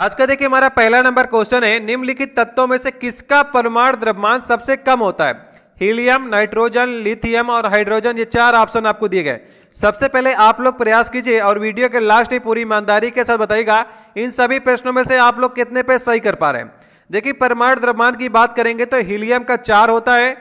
आज का देखिए हमारा पहला नंबर क्वेश्चन है निम्नलिखित तत्वों में से किसका परमाणु द्रव्यमान सबसे कम होता है हीलियम नाइट्रोजन लिथियम और हाइड्रोजन ये चार ऑप्शन आपको दिए गए सबसे पहले आप लोग प्रयास कीजिए और वीडियो के लास्ट ही पूरी ईमानदारी के साथ बताइएगा इन सभी प्रश्नों में से आप लोग कितने पे सही कर पा रहे हैं देखिए परमाणु द्रव्यमान की बात करेंगे तो हीलियम का चार होता है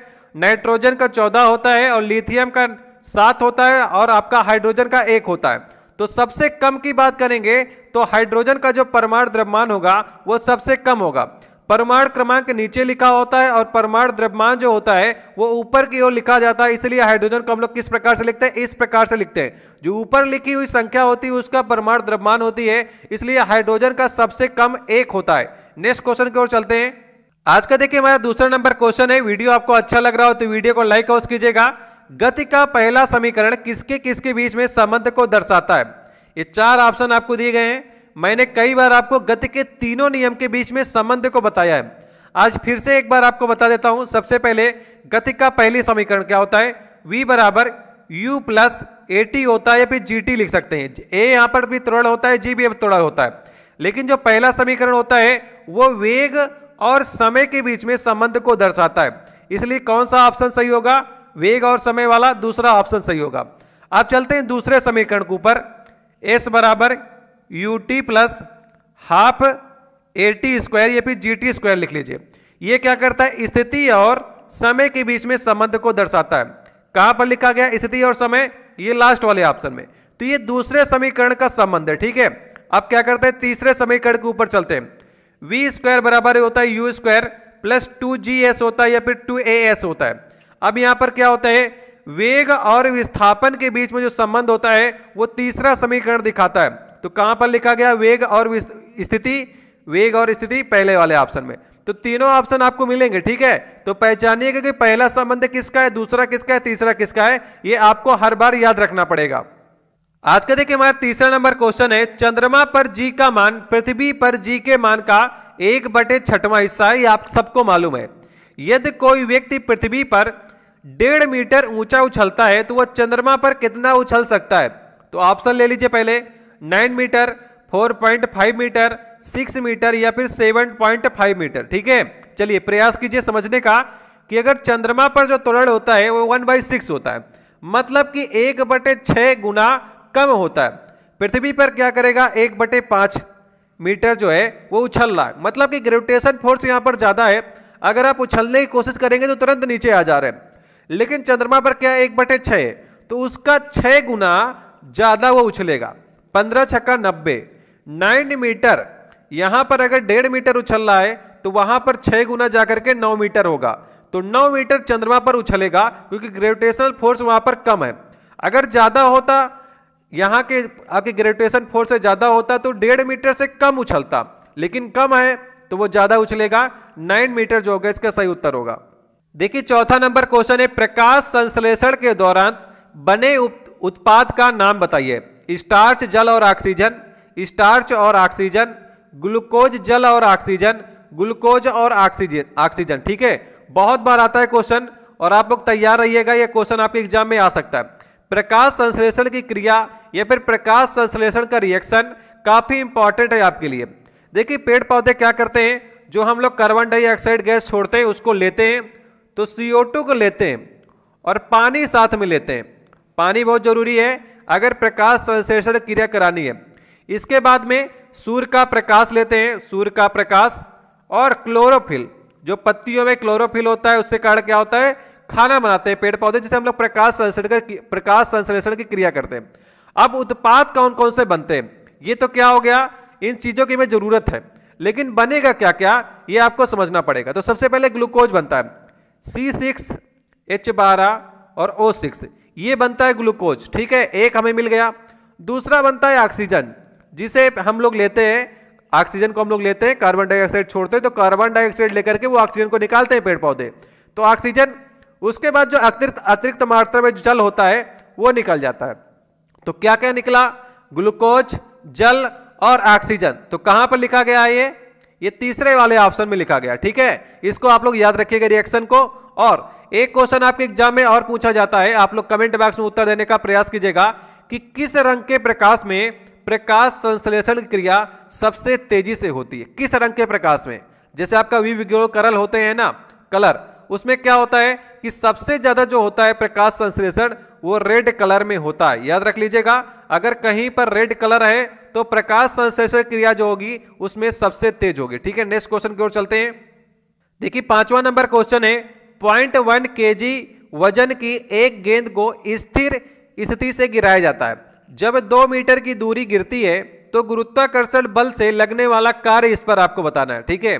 नाइट्रोजन का चौदह होता है और लिथियम का सात होता है और आपका हाइड्रोजन का एक होता है तो सबसे कम की बात करेंगे तो हाइड्रोजन का जो परमाणु द्रव्यमान होगा वो सबसे कम होगा परमाणु क्रमांक नीचे लिखा होता है और परमाणु द्रव्यमान जो होता है वो ऊपर की ओर लिखा जाता है इसलिए हाइड्रोजन को हम लोग किस प्रकार से लिखते हैं इस प्रकार से लिखते हैं जो ऊपर लिखी हुई संख्या होती है उसका परमाणु द्रव्यमान होती है इसलिए हाइड्रोजन का सबसे कम एक होता है नेक्स्ट क्वेश्चन की ओर चलते हैं आज का देखिए हमारा दूसरा नंबर क्वेश्चन है वीडियो आपको अच्छा लग रहा हो तो वीडियो को लाइक और कीजिएगा गति का पहला समीकरण किसके किसके बीच में संबंध को दर्शाता है ये चार ऑप्शन आपको दिए गए हैं मैंने कई बार आपको गति के तीनों नियम के बीच में संबंध को बताया है आज फिर से एक बार आपको बता देता हूं सबसे पहले गति का पहली समीकरण क्या होता है v बराबर यू प्लस ए टी होता है या फिर जी टी लिख सकते हैं ए यहां पर भी त्रोड़ होता है जी भी त्रोड़ होता है लेकिन जो पहला समीकरण होता है वो वेग और समय के बीच में संबंध को दर्शाता है इसलिए कौन सा ऑप्शन सही होगा वेग और समय वाला दूसरा ऑप्शन सही होगा आप चलते हैं दूसरे समीकरण के ऊपर एस बराबर U T plus half A T square या फिर जी टी स्क्वायर लिख लीजिए ये क्या करता है स्थिति और समय के बीच में संबंध को दर्शाता है कहां पर लिखा गया स्थिति और समय ये लास्ट वाले ऑप्शन में तो ये दूसरे समीकरण का संबंध है ठीक है अब क्या करते हैं तीसरे समीकरण के ऊपर चलते हैं वी स्क्वायर बराबर होता है U square plus two G S होता है या फिर टू ए एस होता है अब यहां पर क्या होता है वेग और विस्थापन के बीच में जो संबंध होता है वो तीसरा समीकरण दिखाता है तो कहां पर लिखा गया वेग और स्थिति वेग और स्थिति पहले वाले ऑप्शन में तो तीनों ऑप्शन आपको मिलेंगे ठीक है तो पहचानिएगा कि पहला संबंध किसका है दूसरा किसका है तीसरा किसका है ये आपको हर बार याद रखना पड़ेगा आज का देखिए हमारा तीसरा नंबर क्वेश्चन है चंद्रमा पर जी का मान पृथ्वी पर जी के मान का एक बटे छठवा हिस्सा है आप सबको मालूम है यदि कोई व्यक्ति पृथ्वी पर डेढ़ मीटर ऊंचा उछलता है तो वह चंद्रमा पर कितना उछल सकता है तो ऑप्शन ले लीजिए पहले nine metre four point five metre six metre या फिर सेवन पॉइंट फाइव मीटर ठीक है चलिए प्रयास कीजिए समझने का कि अगर चंद्रमा पर जो त्वरण होता है वो वन बाई सिक्स होता है मतलब कि एक बटे छः गुना कम होता है पृथ्वी पर क्या करेगा एक बटे पाँच मीटर जो है वो उछल रहा है मतलब कि ग्रेविटेशन फोर्स यहाँ पर ज़्यादा है अगर आप उछलने की कोशिश करेंगे तो तुरंत नीचे आ जा रहे हैं लेकिन चंद्रमा पर क्या एक बटे छः तो उसका छः गुना ज़्यादा वो उछलेगा पंद्रह छक्का नब्बे नाइन मीटर यहाँ पर अगर डेढ़ मीटर उछल रहा है तो वहाँ पर छः गुना जा करके नौ मीटर होगा तो नौ मीटर चंद्रमा पर उछलेगा क्योंकि ग्रेविटेशनल फोर्स वहाँ पर कम है अगर ज़्यादा होता यहाँ के आपके ग्रेविटेशन फोर्स से ज़्यादा होता तो डेढ़ मीटर से कम उछलता लेकिन कम है तो वो ज़्यादा उछलेगा नाइन मीटर जो होगा इसका सही उत्तर होगा देखिए चौथा नंबर क्वेश्चन है प्रकाश संश्लेषण के दौरान बने उत्पाद का नाम बताइए स्टार्च जल और ऑक्सीजन स्टार्च और ऑक्सीजन ग्लूकोज जल और ऑक्सीजन ग्लूकोज और ऑक्सीजन ऑक्सीजन ठीक है बहुत बार आता है क्वेश्चन और आप लोग तैयार रहिएगा यह क्वेश्चन आपके एग्जाम में आ सकता है प्रकाश संश्लेषण की क्रिया या फिर प्रकाश संश्लेषण का रिएक्शन काफी इंपॉर्टेंट है आपके लिए देखिए पेड़ पौधे क्या करते हैं जो हम लोग कार्बन डाइऑक्साइड गैस छोड़ते हैं उसको लेते हैं तो CO2 को लेते हैं और पानी साथ में लेते हैं पानी बहुत जरूरी है अगर प्रकाश संश्लेषण क्रिया करानी है इसके बाद में सूर्य का प्रकाश लेते हैं सूर्य का प्रकाश और क्लोरोफिल जो पत्तियों में क्लोरोफिल होता है उससे कारण क्या होता है खाना बनाते हैं पेड़ पौधे जिसे हम लोग प्रकाश संश्लेषण कर प्रकाश संश्लेषण की क्रिया करते हैं अब उत्पाद कौन कौन से बनते हैं ये तो क्या हो गया इन चीज़ों की हमें जरूरत है लेकिन बनेगा क्या क्या ये आपको समझना पड़ेगा तो सबसे पहले ग्लूकोज बनता है सी सिक्स एच बारह और ओ सिक्स ये बनता है ग्लूकोज ठीक है एक हमें मिल गया दूसरा बनता है ऑक्सीजन जिसे हम लोग लेते हैं ऑक्सीजन को हम लोग लेते हैं कार्बन डाइऑक्साइड छोड़ते हैं तो कार्बन डाइऑक्साइड लेकर के वो ऑक्सीजन को निकालते हैं पेड़ पौधे तो ऑक्सीजन उसके बाद जो अतिरिक्त अतिरिक्त मात्रा में जल होता है वो निकल जाता है तो क्या क्या निकला ग्लूकोज जल और ऑक्सीजन तो कहाँ पर लिखा गया है ये ये तीसरे वाले ऑप्शन में लिखा गया ठीक है इसको आप लोग याद रखिएगा रिएक्शन को और एक क्वेश्चन आपके एग्जाम में और पूछा जाता है आप लोग कमेंट बॉक्स में उत्तर देने का प्रयास कीजिएगा कि किस रंग के प्रकाश में प्रकाश संश्लेषण की क्रिया सबसे तेजी से होती है किस रंग के प्रकाश में जैसे आपका विविग्रोह करल होते हैं ना कलर उसमें क्या होता है कि सबसे ज्यादा जो होता है प्रकाश संश्लेषण वो रेड कलर में होता है याद रख लीजिएगा अगर कहीं पर रेड कलर है तो प्रकाश संश्लेषण क्रिया जो होगी उसमें सबसे तेज होगी ठीक है नेक्स्ट क्वेश्चन की ओर चलते हैं देखिए पांचवा नंबर क्वेश्चन है पॉइंट वन के वजन की एक गेंद को स्थिर स्थिति से गिराया जाता है जब दो मीटर की दूरी गिरती है तो गुरुत्वाकर्षण बल से लगने वाला कार्य इस पर आपको बताना है ठीक है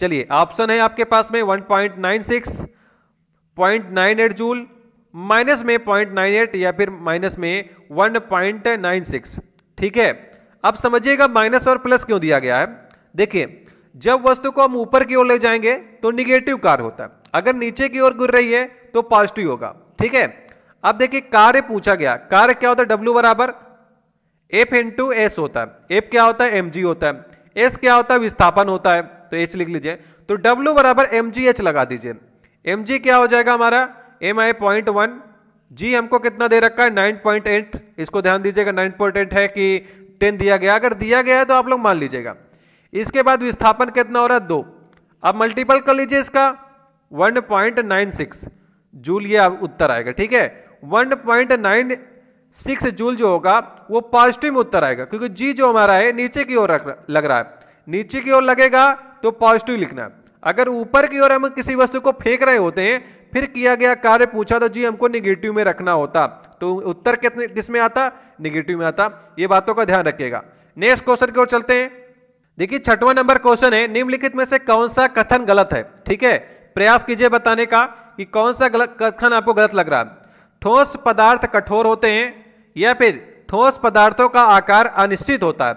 चलिए ऑप्शन है आपके पास में 1.96 एट जूल माइनस में 0.98 या फिर माइनस में 1.96 ठीक है अब समझिएगा माइनस और प्लस क्यों दिया गया है देखिए जब वस्तु को हम ऊपर की ओर ले जाएंगे तो निगेटिव कार होता है अगर नीचे की ओर गुर रही है तो पॉजिटिव होगा ठीक है अब देखिए कार्य पूछा गया कार्य क्या होता है W बराबर इन टू एस होता है F क्या होता है एम जी होता है एस क्या होता है विस्थापन होता है तो एच लिख लीजिए तो डब्ल्यू बराबर एम जी एच लगा दीजिए एम जी क्या हो जाएगा हमारा M I point one G हमको कितना दे रखा है नाइन पॉइंट एट इसको ध्यान दीजिएगा नाइन पॉइंट एट है कि टेन दिया गया अगर दिया गया है तो आप लोग मान लीजिएगा इसके बाद विस्थापन कितना हो रहा है दो अब मल्टीपल कर लीजिए इसका 1.96 जूल ये उत्तर आएगा ठीक है 1.96 जूल जो होगा वो पॉजिटिव में उत्तर आएगा क्योंकि जी जो हमारा है नीचे की ओर लग रहा है नीचे की ओर लगेगा तो पॉजिटिव लिखना है अगर ऊपर की ओर हम किसी वस्तु को फेंक रहे होते हैं फिर किया गया कार्य पूछा तो जी हमको निगेटिव में रखना होता तो उत्तर कितने किस में आता निगेटिव में आता ये बातों का ध्यान रखिएगा नेक्स्ट क्वेश्चन की ओर चलते हैं देखिए छठवां नंबर क्वेश्चन है निम्नलिखित में से कौन सा कथन गलत है ठीक है प्रयास कीजिए बताने का कि कौन सा गलत कथन आपको गलत लग रहा है ठोस पदार्थ कठोर होते हैं या फिर ठोस पदार्थों का आकार अनिश्चित होता है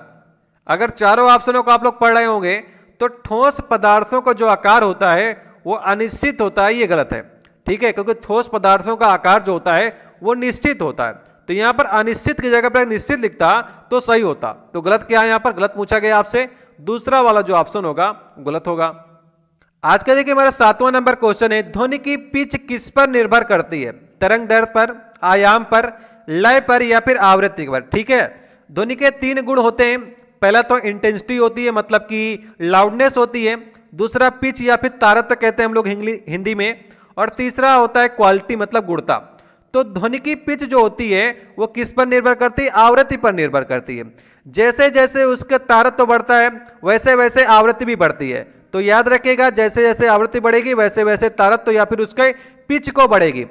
अगर चारों ऑप्शनों को आप लोग पढ़ रहे होंगे तो ठोस पदार्थों का जो आकार होता है वो अनिश्चित होता है ये गलत है ठीक है क्योंकि ठोस पदार्थों का आकार जो होता है वो निश्चित होता है तो यहां पर अनिश्चित की जगह पर निश्चित लिखता तो सही होता तो गलत क्या है यहां पर गलत पूछा गया आपसे दूसरा वाला जो ऑप्शन होगा गलत होगा आज का देखिए हमारा सातवां नंबर क्वेश्चन है ध्वनि की पिच किस पर निर्भर करती है तरंग दर पर आयाम पर लय पर या फिर आवृत्ति पर ठीक है ध्वनि के तीन गुण होते हैं पहला तो इंटेंसिटी होती है मतलब कि लाउडनेस होती है दूसरा पिच या फिर तारत्व तो कहते हैं हम लोग हिंदी में और तीसरा होता है क्वालिटी मतलब गुणता तो ध्वनि की पिच जो होती है वो किस पर निर्भर करती है आवृत्ति पर निर्भर करती है जैसे जैसे उसका तारत्व तो बढ़ता है वैसे वैसे आवृत्ति भी बढ़ती है तो याद रखेगा जैसे जैसे आवृत्ति बढ़ेगी वैसे वैसे तारत्व तो या फिर उसके पिच को बढ़ेगी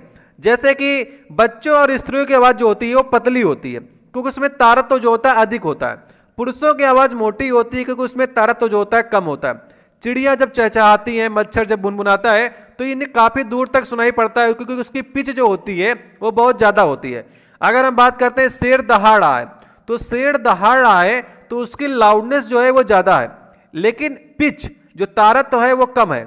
जैसे कि बच्चों और स्त्रियों की आवाज़ जो होती है वो पतली होती है क्योंकि उसमें तारत्व तो जो होता है अधिक होता है पुरुषों की आवाज़ मोटी होती है क्योंकि उसमें तारत्व तो जो होता है कम होता है चिड़िया जब चहचहाती है मच्छर जब बुनबुनाता है तो इन्हें काफ़ी दूर तक सुनाई पड़ता है क्योंकि उसकी पिच जो होती है वो बहुत ज़्यादा होती है अगर हम बात करते हैं शेर दहाड़ आए तो शेर दहाड़ आए तो उसकी लाउडनेस जो है वो ज़्यादा है लेकिन पिच जो तारत तो है वो कम है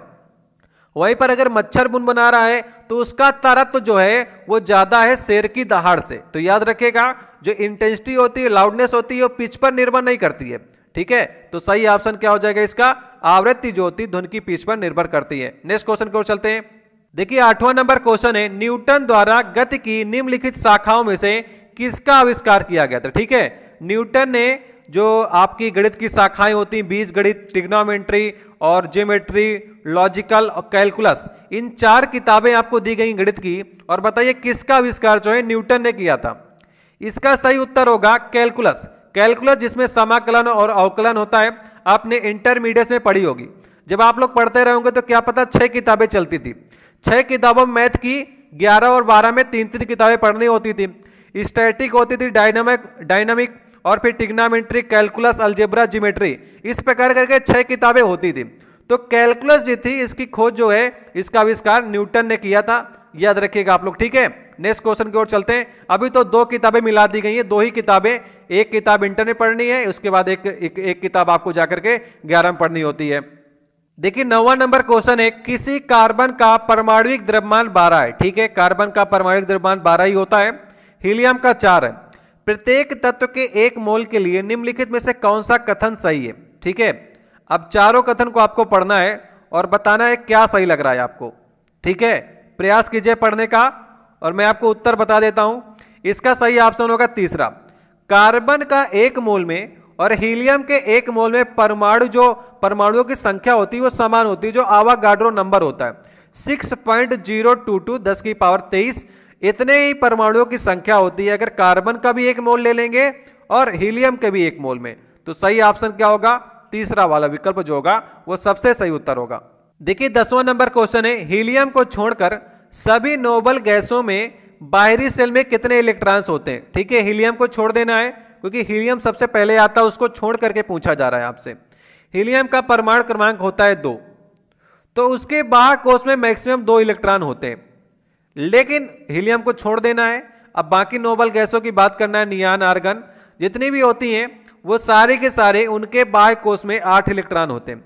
वहीं पर अगर मच्छर बुन बना रहा है तो उसका तारत्व जो है वो ज़्यादा है शेर की दहाड़ से तो याद रखेगा जो इंटेंसिटी होती है लाउडनेस होती है वो पिच पर निर्भर नहीं करती है ठीक है तो सही ऑप्शन क्या हो जाएगा इसका आवृत्ति जो होती धुन की पीछ पर निर्भर करती है नेक्स्ट क्वेश्चन की ओर चलते हैं देखिए आठवां नंबर क्वेश्चन है न्यूटन द्वारा गति की निम्नलिखित शाखाओं में से किसका आविष्कार किया गया था ठीक है न्यूटन ने जो आपकी गणित की शाखाएं होती हैं बीज गणित ट्रिग्नोमेंट्री और ज्योमेट्री लॉजिकल और कैलकुलस इन चार किताबें आपको दी गई गणित की और बताइए किसका आविष्कार जो है न्यूटन ने किया था इसका सही उत्तर होगा कैलकुलस कैलकुलस जिसमें समाकलन और अवकलन होता है आपने इंटरमीडिएट में पढ़ी होगी जब आप लोग पढ़ते रहोगे तो क्या पता छः किताबें चलती थी छः किताबों मैथ की ग्यारह और बारह में तीन तीन किताबें पढ़नी होती थी स्टैटिक होती थी डायनामिक डायनामिक और फिर टिग्नामेंट्री कैलकुलस अल्जेब्रा जीमेट्री इस प्रकार करके छः किताबें होती थी तो कैलकुलस जो थी इसकी खोज जो है इसका आविष्कार न्यूटन ने किया था याद रखिएगा आप लोग ठीक है नेक्स्ट क्वेश्चन की ओर चलते हैं अभी तो दो किताबें मिला दी गई हैं दो ही किताबें एक किताब इंटर में पढ़नी है उसके बाद एक एक, एक किताब आपको जाकर के ग्यारह में पढ़नी होती है देखिए नवा नंबर क्वेश्चन है किसी कार्बन का परमाणुिक द्रव्यमान बारह है ठीक है कार्बन का परमाणु द्रव्यमान बारह ही होता है हीलियम का चार है प्रत्येक तत्व के एक मोल के लिए निम्नलिखित में से कौन सा कथन सही है ठीक है अब चारों कथन को आपको पढ़ना है और बताना है क्या सही लग रहा है आपको ठीक है प्रयास कीजिए पढ़ने का और मैं आपको उत्तर बता देता हूं इसका सही ऑप्शन होगा तीसरा कार्बन का एक मोल में और हीलियम के एक मोल में परमाणु जो परमाणुओं की संख्या होती है वो समान होती है जो आवागाड्रो नंबर होता है six point zero two two दस की पावर तेईस इतने ही परमाणुओं की संख्या होती है अगर कार्बन का भी एक मोल ले लेंगे और हीलियम के भी एक मोल में तो सही ऑप्शन क्या होगा तीसरा वाला विकल्प जो होगा वो सबसे सही उत्तर होगा देखिए दसवां नंबर क्वेश्चन है हीलियम को छोड़कर सभी नोबल गैसों में बाहरी सेल में कितने इलेक्ट्रॉन्स होते हैं ठीक है हीलियम को छोड़ देना है क्योंकि हीलियम सबसे पहले आता है उसको छोड़ करके पूछा जा रहा है आपसे हीलियम का परमाणु क्रमांक होता है दो तो उसके बाहर कोष में मैक्सिमम दो इलेक्ट्रॉन होते हैं लेकिन हीलियम को छोड़ देना है अब बाकी नोबल गैसों की बात करना है नियान आर्गन जितनी भी होती हैं वो सारे के सारे उनके बाह्य कोष में आठ इलेक्ट्रॉन होते हैं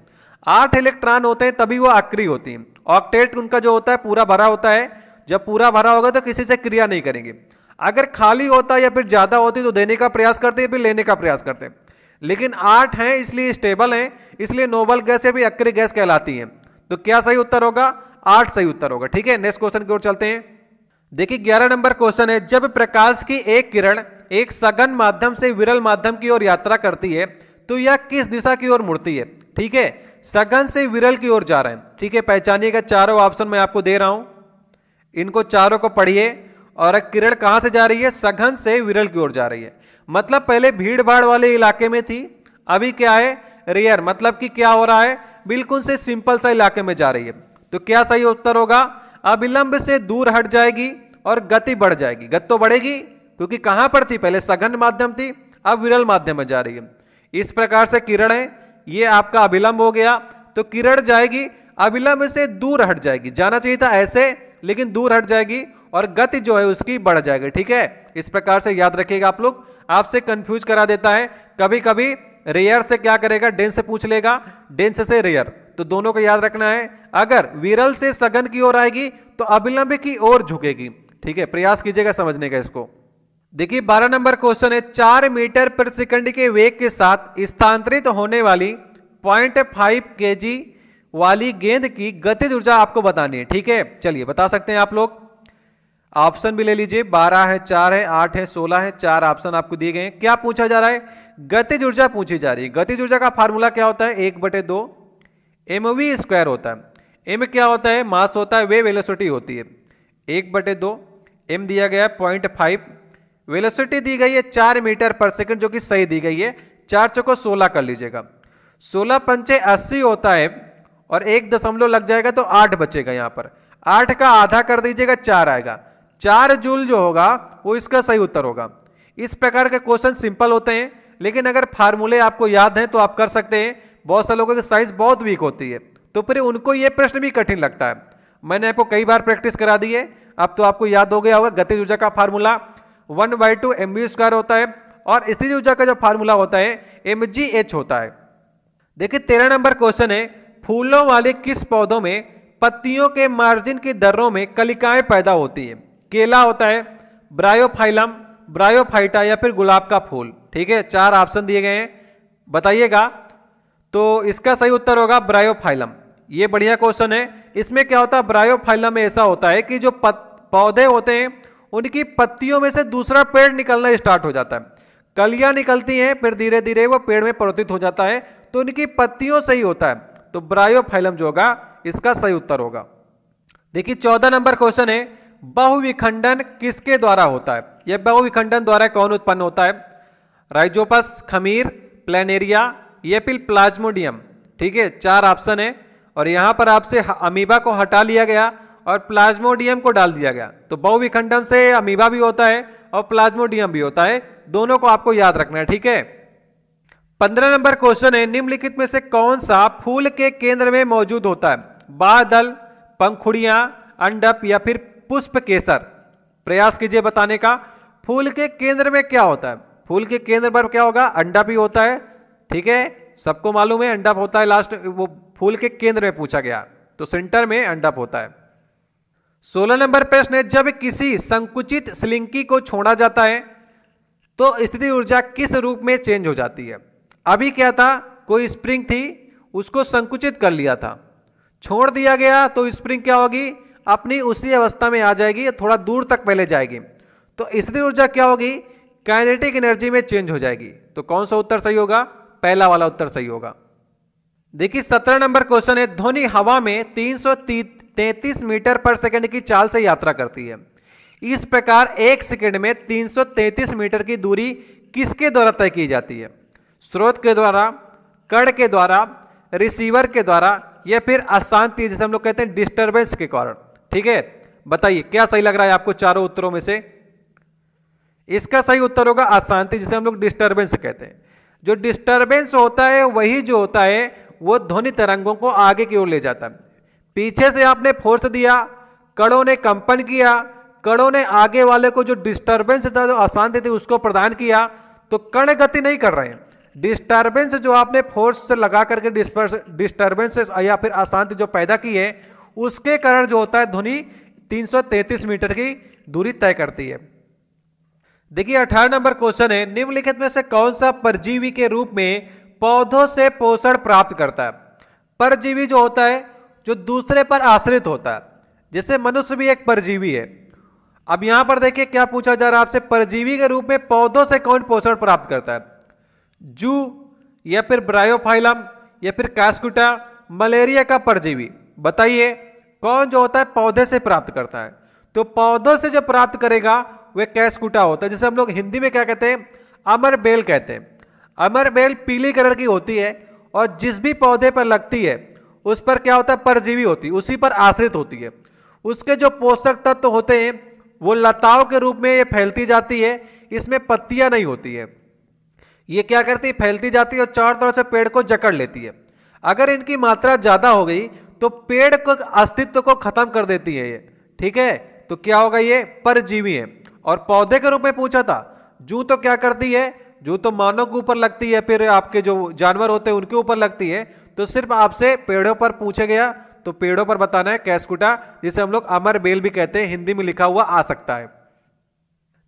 आठ इलेक्ट्रॉन होते हैं तभी वो आक्री होती हैं ऑक्टेट उनका जो होता है पूरा भरा होता है जब पूरा भरा होगा तो किसी से क्रिया नहीं करेंगे अगर खाली होता या फिर ज़्यादा होती तो देने का प्रयास करते या फिर लेने का प्रयास करते लेकिन आठ हैं इसलिए स्टेबल हैं इसलिए नोबल गैस या भी अक्री गैस कहलाती हैं तो क्या सही उत्तर होगा आठ सही उत्तर होगा ठीक है नेक्स्ट क्वेश्चन की ओर चलते हैं देखिए ग्यारह नंबर क्वेश्चन है जब प्रकाश की एक किरण एक सघन माध्यम से विरल माध्यम की ओर यात्रा करती है तो यह किस दिशा की ओर मुड़ती है ठीक है सघन से विरल की ओर जा रहे हैं ठीक है पहचानिएगा चारों ऑप्शन मैं आपको दे रहा हूं इनको चारों को पढ़िए और किरण कहां से जा रही है सघन से विरल की ओर जा रही है मतलब पहले भीड़ भाड़ वाले इलाके में थी अभी क्या है रेयर मतलब कि क्या हो रहा है बिल्कुल से सिंपल सा इलाके में जा रही है तो क्या सही उत्तर होगा अविलंब से दूर हट जाएगी और गति बढ़ जाएगी गति तो बढ़ेगी क्योंकि कहां पर थी पहले सघन माध्यम थी अब विरल माध्यम में जा रही है इस प्रकार से है ये आपका अभिलंब हो गया तो किरण जाएगी अभिलंब से दूर हट जाएगी जाना चाहिए था ऐसे लेकिन दूर हट जाएगी और गति जो है उसकी बढ़ जाएगी ठीक है इस प्रकार से याद रखिएगा आप लोग आपसे कंफ्यूज करा देता है कभी कभी रेयर से क्या करेगा डेंस से पूछ लेगा डेंस से रेयर तो दोनों को याद रखना है अगर विरल से सघन की ओर आएगी तो अभिलंब की ओर झुकेगी ठीक है प्रयास कीजिएगा समझने का इसको देखिए बारह नंबर क्वेश्चन है चार मीटर पर सेकंड के वेग के साथ स्थानांतरित होने वाली पॉइंट फाइव के जी वाली गेंद की गतिज ऊर्जा आपको बतानी है ठीक है चलिए बता सकते हैं आप लोग ऑप्शन भी ले लीजिए बारह है चार है आठ है सोलह है चार ऑप्शन आपको दिए गए हैं क्या पूछा जा रहा है गतिज ऊर्जा पूछी जा रही है गतिज ऊर्जा का फार्मूला क्या होता है एक बटे दो एम वी स्क्वायर होता है एम क्या होता है मास होता है वे वेलोसिटी होती है एक बटे दो एम दिया गया पॉइंट फाइव वेलोसिटी दी गई है चार मीटर पर सेकंड जो कि सही दी गई है चार चौको सोलह कर लीजिएगा सोलह पंचे अस्सी होता है और एक दशमलव लग जाएगा तो आठ बचेगा यहाँ पर आठ का आधा कर दीजिएगा चार आएगा चार जूल जो होगा वो इसका सही उत्तर होगा इस प्रकार के क्वेश्चन सिंपल होते हैं लेकिन अगर फार्मूले आपको याद हैं तो आप कर सकते हैं बहुत से लोगों की साइंस बहुत वीक होती है तो फिर उनको ये प्रश्न भी कठिन लगता है मैंने आपको कई बार प्रैक्टिस करा दी है अब तो आपको याद हो गया होगा गतिज ऊर्जा का formula one by two M B square होता है और स्थिति ऊर्जा का जो फार्मूला होता है एम जी एच होता है देखिए तेरह नंबर क्वेश्चन है फूलों वाले किस पौधों में पत्तियों के मार्जिन की दर्रों में कलिकाएं पैदा होती है केला होता है ब्रायोफाइलम ब्रायोफाइटा या फिर गुलाब का फूल ठीक है चार ऑप्शन दिए गए हैं बताइएगा तो इसका सही उत्तर होगा ब्रायोफाइलम ये बढ़िया क्वेश्चन है इसमें क्या होता है ब्रायोफाइलम में ऐसा होता है कि जो पौधे होते हैं उनकी पत्तियों में से दूसरा पेड़ निकलना स्टार्ट हो जाता है कलियां निकलती हैं फिर धीरे धीरे वो पेड़ में परिवर्तित हो जाता है तो उनकी पत्तियों से ही होता है तो ब्रायोफाइलम जो होगा इसका सही उत्तर होगा देखिए चौदह नंबर क्वेश्चन है बहुविखंडन किसके द्वारा होता है यह बहुविखंडन द्वारा कौन उत्पन्न होता है राइजोपस खमीर प्लेनेरिया ये पिल प्लाज्मोडियम ठीक है चार ऑप्शन है और यहां पर आपसे अमीबा को हटा लिया गया और प्लाज्मोडियम को डाल दिया गया तो बहुविखंडम से अमीबा भी होता है और प्लाज्मोडियम भी होता है दोनों को आपको याद रखना है ठीक है पंद्रह नंबर क्वेश्चन है निम्नलिखित में से कौन सा फूल के केंद्र में मौजूद होता है बादल पंखुड़िया अंडप या फिर पुष्प केसर प्रयास कीजिए बताने का फूल के केंद्र में क्या होता है फूल के केंद्र पर क्या होगा अंडा भी होता है ठीक है सबको मालूम है अंडप होता है लास्ट वो फूल के केंद्र में पूछा गया तो सेंटर में अंडप होता है सोलह नंबर प्रश्न है जब किसी संकुचित स्लिंकी को छोड़ा जाता है तो स्थिति ऊर्जा किस रूप में चेंज हो जाती है अभी क्या था कोई स्प्रिंग थी उसको संकुचित कर लिया था छोड़ दिया गया तो स्प्रिंग क्या होगी अपनी उसी अवस्था में आ जाएगी थोड़ा दूर तक पहले जाएगी तो स्थिति ऊर्जा क्या होगी काइनेटिक एनर्जी में चेंज हो जाएगी तो कौन सा उत्तर सही होगा पहला वाला उत्तर सही होगा देखिए सत्रह नंबर क्वेश्चन है ध्वनि हवा में तीन 33 मीटर पर सेकंड की चाल से यात्रा करती है इस प्रकार एक सेकंड में 333 मीटर की दूरी किसके द्वारा तय की जाती है स्रोत के द्वारा कड़ के द्वारा रिसीवर के द्वारा या फिर अशांति जिसे हम लोग कहते हैं डिस्टर्बेंस के कारण ठीक है बताइए क्या सही लग रहा है आपको चारों उत्तरों में से इसका सही उत्तर होगा अशांति जिसे हम लोग डिस्टर्बेंस कहते हैं जो डिस्टर्बेंस होता है वही जो होता है वो ध्वनि तरंगों को आगे की ओर ले जाता है पीछे से आपने फोर्स दिया कड़ों ने कंपन किया कड़ों ने आगे वाले को जो डिस्टर्बेंस था जो अशांति थी उसको प्रदान किया तो कण गति नहीं कर रहे हैं डिस्टर्बेंस जो आपने फोर्स से लगा करके डिस्पर्स डिस्टर्बेंस या फिर अशांति जो पैदा की है उसके कारण जो होता है ध्वनि 333 मीटर की दूरी तय करती है देखिए अठारह नंबर क्वेश्चन है निम्नलिखित में से कौन सा परजीवी के रूप में पौधों से पोषण प्राप्त करता है परजीवी जो होता है जो दूसरे पर आश्रित होता है जैसे मनुष्य भी एक परजीवी है अब यहाँ पर देखिए क्या पूछा जा रहा है आपसे परजीवी के रूप में पौधों से कौन पोषण प्राप्त करता है जू या फिर ब्रायोफाइलम या फिर कैसकुटा मलेरिया का परजीवी बताइए कौन जो होता है पौधे से प्राप्त करता है तो पौधों से जो प्राप्त करेगा वह कैसकुटा होता है जैसे हम लोग हिंदी में क्या कहते हैं अमर बेल कहते हैं अमर बेल पीली कलर की होती है और जिस भी पौधे पर लगती है उस पर क्या होता है परजीवी होती है उसी पर आश्रित होती है उसके जो पोषक तत्व होते हैं वो लताओं के रूप में ये फैलती जाती है इसमें पत्तियां नहीं होती है ये क्या करती है फैलती जाती है और चारों तरफ से पेड़ को जकड़ लेती है अगर इनकी मात्रा ज़्यादा हो गई तो पेड़ को अस्तित्व को ख़त्म कर देती है ये ठीक है तो क्या होगा ये परजीवी है और पौधे के रूप में पूछा था जू तो क्या करती है जू तो मानव के ऊपर लगती है फिर आपके जो जानवर होते हैं उनके ऊपर लगती है तो सिर्फ आपसे पेड़ों पर पूछा गया तो पेड़ों पर बताना है कैसकुटा जिसे हम लोग अमर बेल भी कहते हैं हिंदी में लिखा हुआ आ सकता है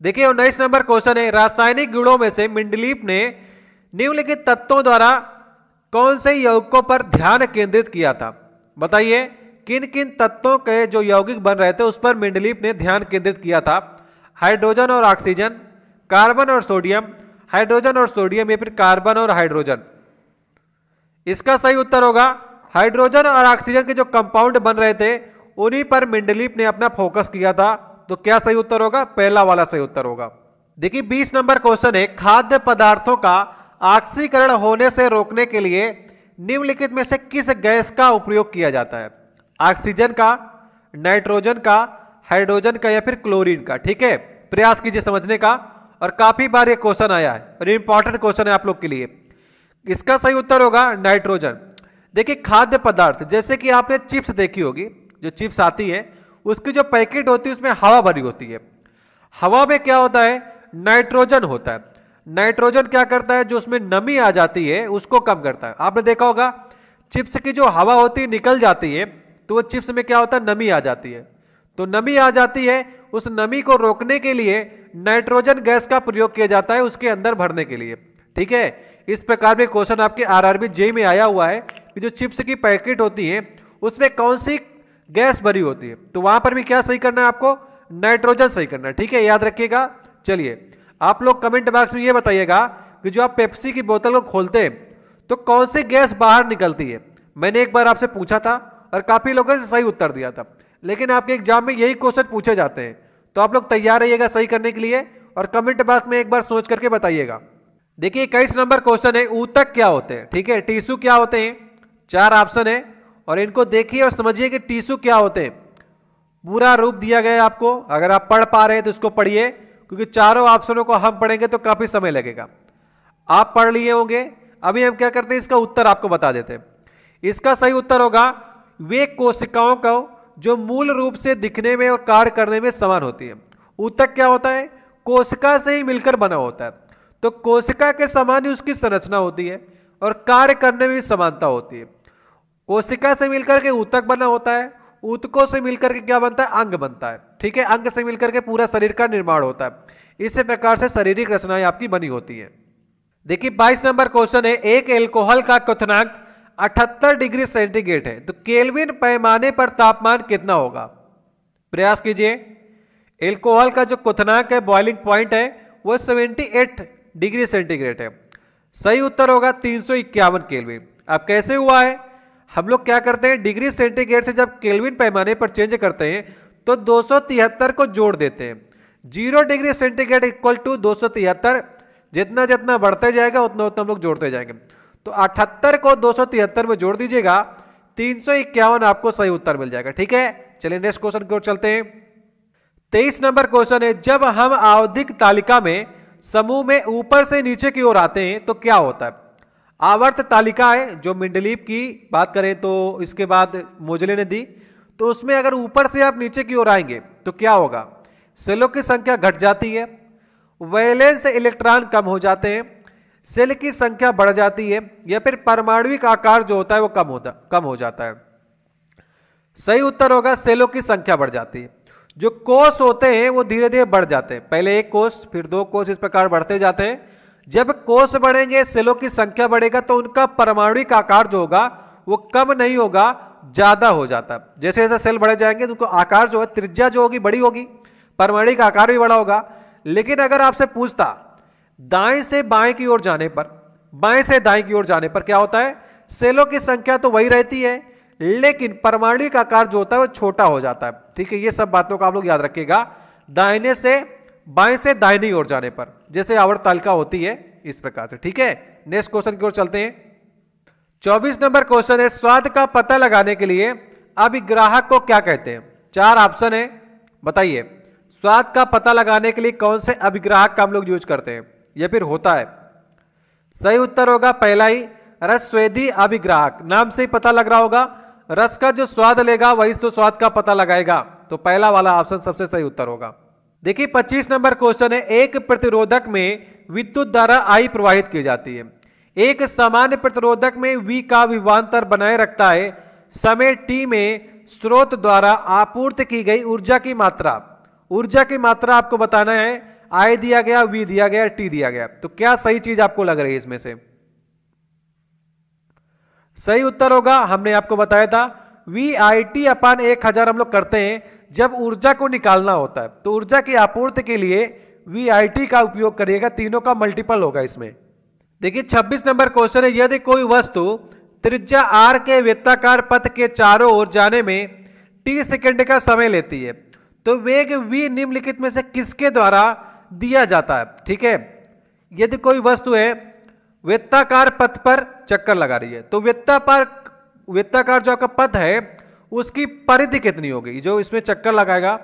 देखिए उन्नीस नंबर क्वेश्चन है रासायनिक गुणों में से मिंडलीप ने निम्नलिखित तत्वों द्वारा कौन से यौगिकों पर ध्यान केंद्रित किया था बताइए किन किन तत्वों के जो यौगिक बन रहे थे उस पर मिंडलीप ने ध्यान केंद्रित किया था हाइड्रोजन और ऑक्सीजन कार्बन और सोडियम हाइड्रोजन और सोडियम या फिर कार्बन और हाइड्रोजन इसका सही उत्तर होगा हाइड्रोजन और ऑक्सीजन के जो कंपाउंड बन रहे थे उन्हीं पर मिंडलीप ने अपना फोकस किया था तो क्या सही उत्तर होगा पहला वाला सही उत्तर होगा देखिए बीस नंबर क्वेश्चन है खाद्य पदार्थों का ऑक्सीकरण होने से रोकने के लिए निम्नलिखित में से किस गैस का उपयोग किया जाता है ऑक्सीजन का नाइट्रोजन का हाइड्रोजन का या फिर क्लोरीन का ठीक है प्रयास कीजिए समझने का और काफी बार ये क्वेश्चन आया है और इंपॉर्टेंट क्वेश्चन है आप लोग के लिए इसका सही उत्तर होगा नाइट्रोजन देखिए खाद्य पदार्थ जैसे कि आपने चिप्स देखी होगी जो चिप्स आती है उसकी जो पैकेट होती है उसमें हवा भरी होती है हवा में क्या होता है नाइट्रोजन होता है नाइट्रोजन क्या करता है जो उसमें नमी आ जाती है उसको कम करता है आपने देखा होगा चिप्स की जो हवा होती है निकल जाती है तो वो चिप्स में क्या होता है नमी आ जाती है तो नमी आ जाती है उस नमी को रोकने के लिए नाइट्रोजन गैस का प्रयोग किया जाता है उसके अंदर भरने के लिए ठीक है इस प्रकार में क्वेश्चन आपके आरआरबी जे में आया हुआ है कि जो चिप्स की पैकेट होती है उसमें कौन सी गैस भरी होती है तो वहां पर भी क्या सही करना है आपको नाइट्रोजन सही करना है ठीक है याद रखिएगा चलिए आप लोग कमेंट बॉक्स में ये बताइएगा कि जो आप पेप्सी की बोतल को खोलते हैं तो कौन सी गैस बाहर निकलती है मैंने एक बार आपसे पूछा था और काफ़ी लोगों से सही उत्तर दिया था लेकिन आपके एग्जाम में यही क्वेश्चन पूछे जाते हैं तो आप लोग तैयार रहिएगा सही करने के लिए और कमेंट बॉक्स में एक बार सोच करके बताइएगा देखिए इक्कीस नंबर क्वेश्चन है ऊतक क्या होते हैं ठीक है टीसू क्या होते हैं चार ऑप्शन है और इनको देखिए और समझिए कि टीसू क्या होते हैं पूरा रूप दिया गया है आपको अगर आप पढ़ पा रहे हैं तो इसको पढ़िए क्योंकि चारों ऑप्शनों को हम पढ़ेंगे तो काफ़ी समय लगेगा आप पढ़ लिए होंगे अभी हम क्या करते हैं इसका उत्तर आपको बता देते हैं इसका सही उत्तर होगा वे कोशिकाओं का जो मूल रूप से दिखने में और कार्य करने में समान होती है ऊतक क्या होता है कोशिका से ही मिलकर बना होता है तो कोशिका के समान ही उसकी संरचना होती है और कार्य करने में भी समानता होती है कोशिका से मिलकर के ऊतक बना होता है ऊतकों से मिलकर के क्या बनता है अंग बनता है ठीक है अंग से मिलकर के पूरा शरीर का निर्माण होता है इस प्रकार से शारीरिक रचनाएं आपकी बनी होती है देखिए 22 नंबर क्वेश्चन है एक एल्कोहल का क्वथनांक 78 डिग्री सेंटीग्रेड है तो केल्विन पैमाने पर तापमान कितना होगा प्रयास कीजिए एल्कोहल का जो क्वथनांक है बॉइलिंग पॉइंट है वो 78 डिग्री सेंटीग्रेड है सही उत्तर होगा तीन सौ इक्यावन केलविन अब कैसे हुआ है हम लोग क्या करते हैं डिग्री सेंटीग्रेड से जब केल्विन पैमाने पर चेंज करते हैं तो दो को जोड़ देते हैं zero degree centigrade equal to दो जितना जितना बढ़ते जाएगा उतना उतना हम लोग जोड़ते जाएंगे तो अठहत्तर को दो में जोड़ दीजिएगा तीन आपको सही उत्तर मिल जाएगा ठीक है चलिए नेक्स्ट क्वेश्चन की ओर चलते हैं तेईस नंबर क्वेश्चन है जब हम आवधिक तालिका में समूह में ऊपर से नीचे की ओर आते हैं तो क्या होता है आवर्त तालिका है जो मिंडलीप की बात करें तो इसके बाद मोजले ने दी तो उसमें अगर ऊपर से आप नीचे की ओर आएंगे तो क्या होगा सेलों की संख्या घट जाती है वैलेंस इलेक्ट्रॉन कम हो जाते हैं सेल की संख्या बढ़ जाती है या फिर परमाणुविक आकार जो होता है वो कम होता कम हो जाता है सही उत्तर होगा सेलों की संख्या बढ़ जाती है जो कोष होते हैं वो धीरे धीरे बढ़ जाते हैं पहले एक कोष फिर दो कोष इस प्रकार बढ़ते जाते हैं जब कोष बढ़ेंगे सेलों की संख्या बढ़ेगा तो उनका परमाणुक आकार जो होगा वो कम नहीं होगा ज़्यादा हो जाता जैसे जैसे सेल बढ़े जाएंगे तो उनको आकार जो है त्रिज्या जो होगी बड़ी होगी परमाणुक आकार भी बड़ा होगा लेकिन अगर आपसे पूछता दाएं से बाएं की ओर जाने पर बाएं से दाएं की ओर जाने पर क्या होता है सेलों की संख्या तो वही रहती है लेकिन परमाणु का आकार जो होता है वो छोटा हो जाता है ठीक है ये सब बातों का आप लोग याद रखिएगा दाहिने से बाएं से दाहिनी ओर जाने पर जैसे आवर तालिका होती है इस प्रकार से ठीक है नेक्स्ट क्वेश्चन की ओर चलते हैं चौबीस नंबर क्वेश्चन है स्वाद का पता लगाने के लिए अभिग्राहक ग्राहक को क्या कहते हैं चार ऑप्शन है बताइए स्वाद का पता लगाने के लिए कौन से अभिग्राहक का हम लोग यूज करते हैं या फिर होता है सही उत्तर होगा पहला ही रसवेदी अभिग्राहक नाम से ही पता लग रहा होगा रस का जो स्वाद लेगा वही तो स्वाद का पता लगाएगा तो पहला वाला ऑप्शन सबसे सही उत्तर होगा देखिए पच्चीस नंबर क्वेश्चन है एक प्रतिरोधक में विद्युत धारा आई प्रवाहित की जाती है एक सामान्य प्रतिरोधक में वी का विवांतर बनाए रखता है समय टी में स्रोत द्वारा आपूर्ति की गई ऊर्जा की मात्रा ऊर्जा की मात्रा आपको बताना है आई दिया गया वी दिया गया टी दिया गया तो क्या सही चीज आपको लग रही है इसमें से सही उत्तर होगा हमने आपको बताया था वी आई टी अपान एक हजार हम लोग करते हैं जब ऊर्जा को निकालना होता है तो ऊर्जा की आपूर्ति के लिए वी आई टी का उपयोग करिएगा तीनों का मल्टीपल होगा इसमें देखिए छब्बीस नंबर क्वेश्चन है यदि कोई वस्तु त्रिज्या आर के वृत्ताकार पथ के चारों ओर जाने में टी सेकेंड का समय लेती है तो वेग वी निम्नलिखित में से किसके द्वारा दिया जाता है ठीक है यदि कोई वस्तु है वेत्ताकार पथ पर चक्कर लगा रही है तो वेत्ता पर वेत्ताकार जो आपका पथ है उसकी परिधि कितनी होगी जो इसमें चक्कर लगाएगा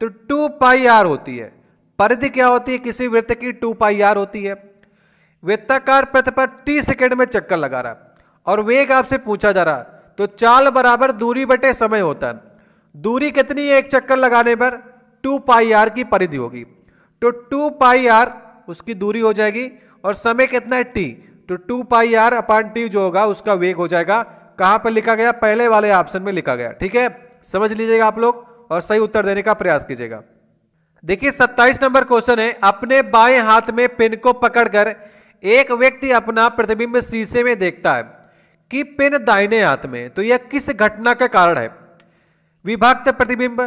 तो टू पाई आर होती है परिधि क्या होती है किसी वृत्त की टू पाई आर होती है वित्ताकार पथ पर टी सेकेंड में चक्कर लगा रहा है और वेग आपसे पूछा जा रहा है तो चाल बराबर दूरी बटे समय होता है दूरी कितनी है एक चक्कर लगाने पर टू पाई आर की परिधि होगी तो टू पाई आर उसकी दूरी हो जाएगी और समय कितना है टी तो two pi R upon T जो होगा उसका वेग हो जाएगा कहां पर लिखा गया पहले वाले ऑप्शन में लिखा गया ठीक है समझ लीजिएगा आप लोग और सही उत्तर देने का प्रयास कीजिएगा देखिए 27 नंबर क्वेश्चन है अपने बाएं हाथ में पेन को पकड़कर एक व्यक्ति अपना प्रतिबिंब शीशे में देखता है कि पेन दाहिने हाथ में तो यह किस घटना का कारण है विभक्त प्रतिबिंब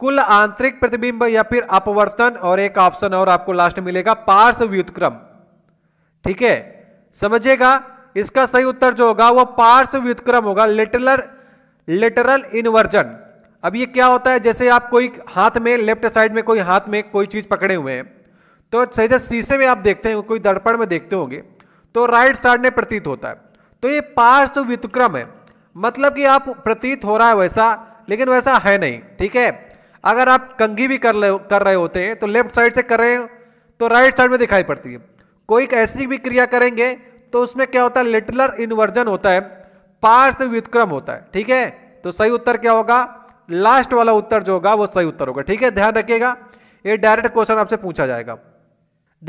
कुल आंतरिक प्रतिबिंब या फिर अपवर्तन और एक ऑप्शन और आपको लास्ट मिलेगा पार्श्व व्युतक्रम ठीक है समझेगा इसका सही उत्तर जो होगा वो पार्श्व व्युतक्रम होगा लेटरल लेटरल इन्वर्जन अब ये क्या होता है जैसे आप कोई हाथ में लेफ्ट साइड में कोई हाथ में कोई चीज पकड़े हुए हैं तो सही शीशे में आप देखते हैं कोई दर्पण में देखते होंगे तो राइट साइड में प्रतीत होता है तो ये पार्श्व व्युतक्रम है मतलब कि आप प्रतीत हो रहा है वैसा लेकिन वैसा है नहीं ठीक है अगर आप कंघी भी कर कर रहे होते हैं तो लेफ्ट साइड से कर रहे हो तो राइट साइड में दिखाई पड़ती है कोई ऐसी भी क्रिया करेंगे तो उसमें क्या होता है लिटलर इन्वर्जन होता है पार्श्व व्युतक्रम होता है ठीक है तो सही उत्तर क्या होगा लास्ट वाला उत्तर जो होगा वो सही उत्तर होगा ठीक है ध्यान रखिएगा ये डायरेक्ट क्वेश्चन आपसे पूछा जाएगा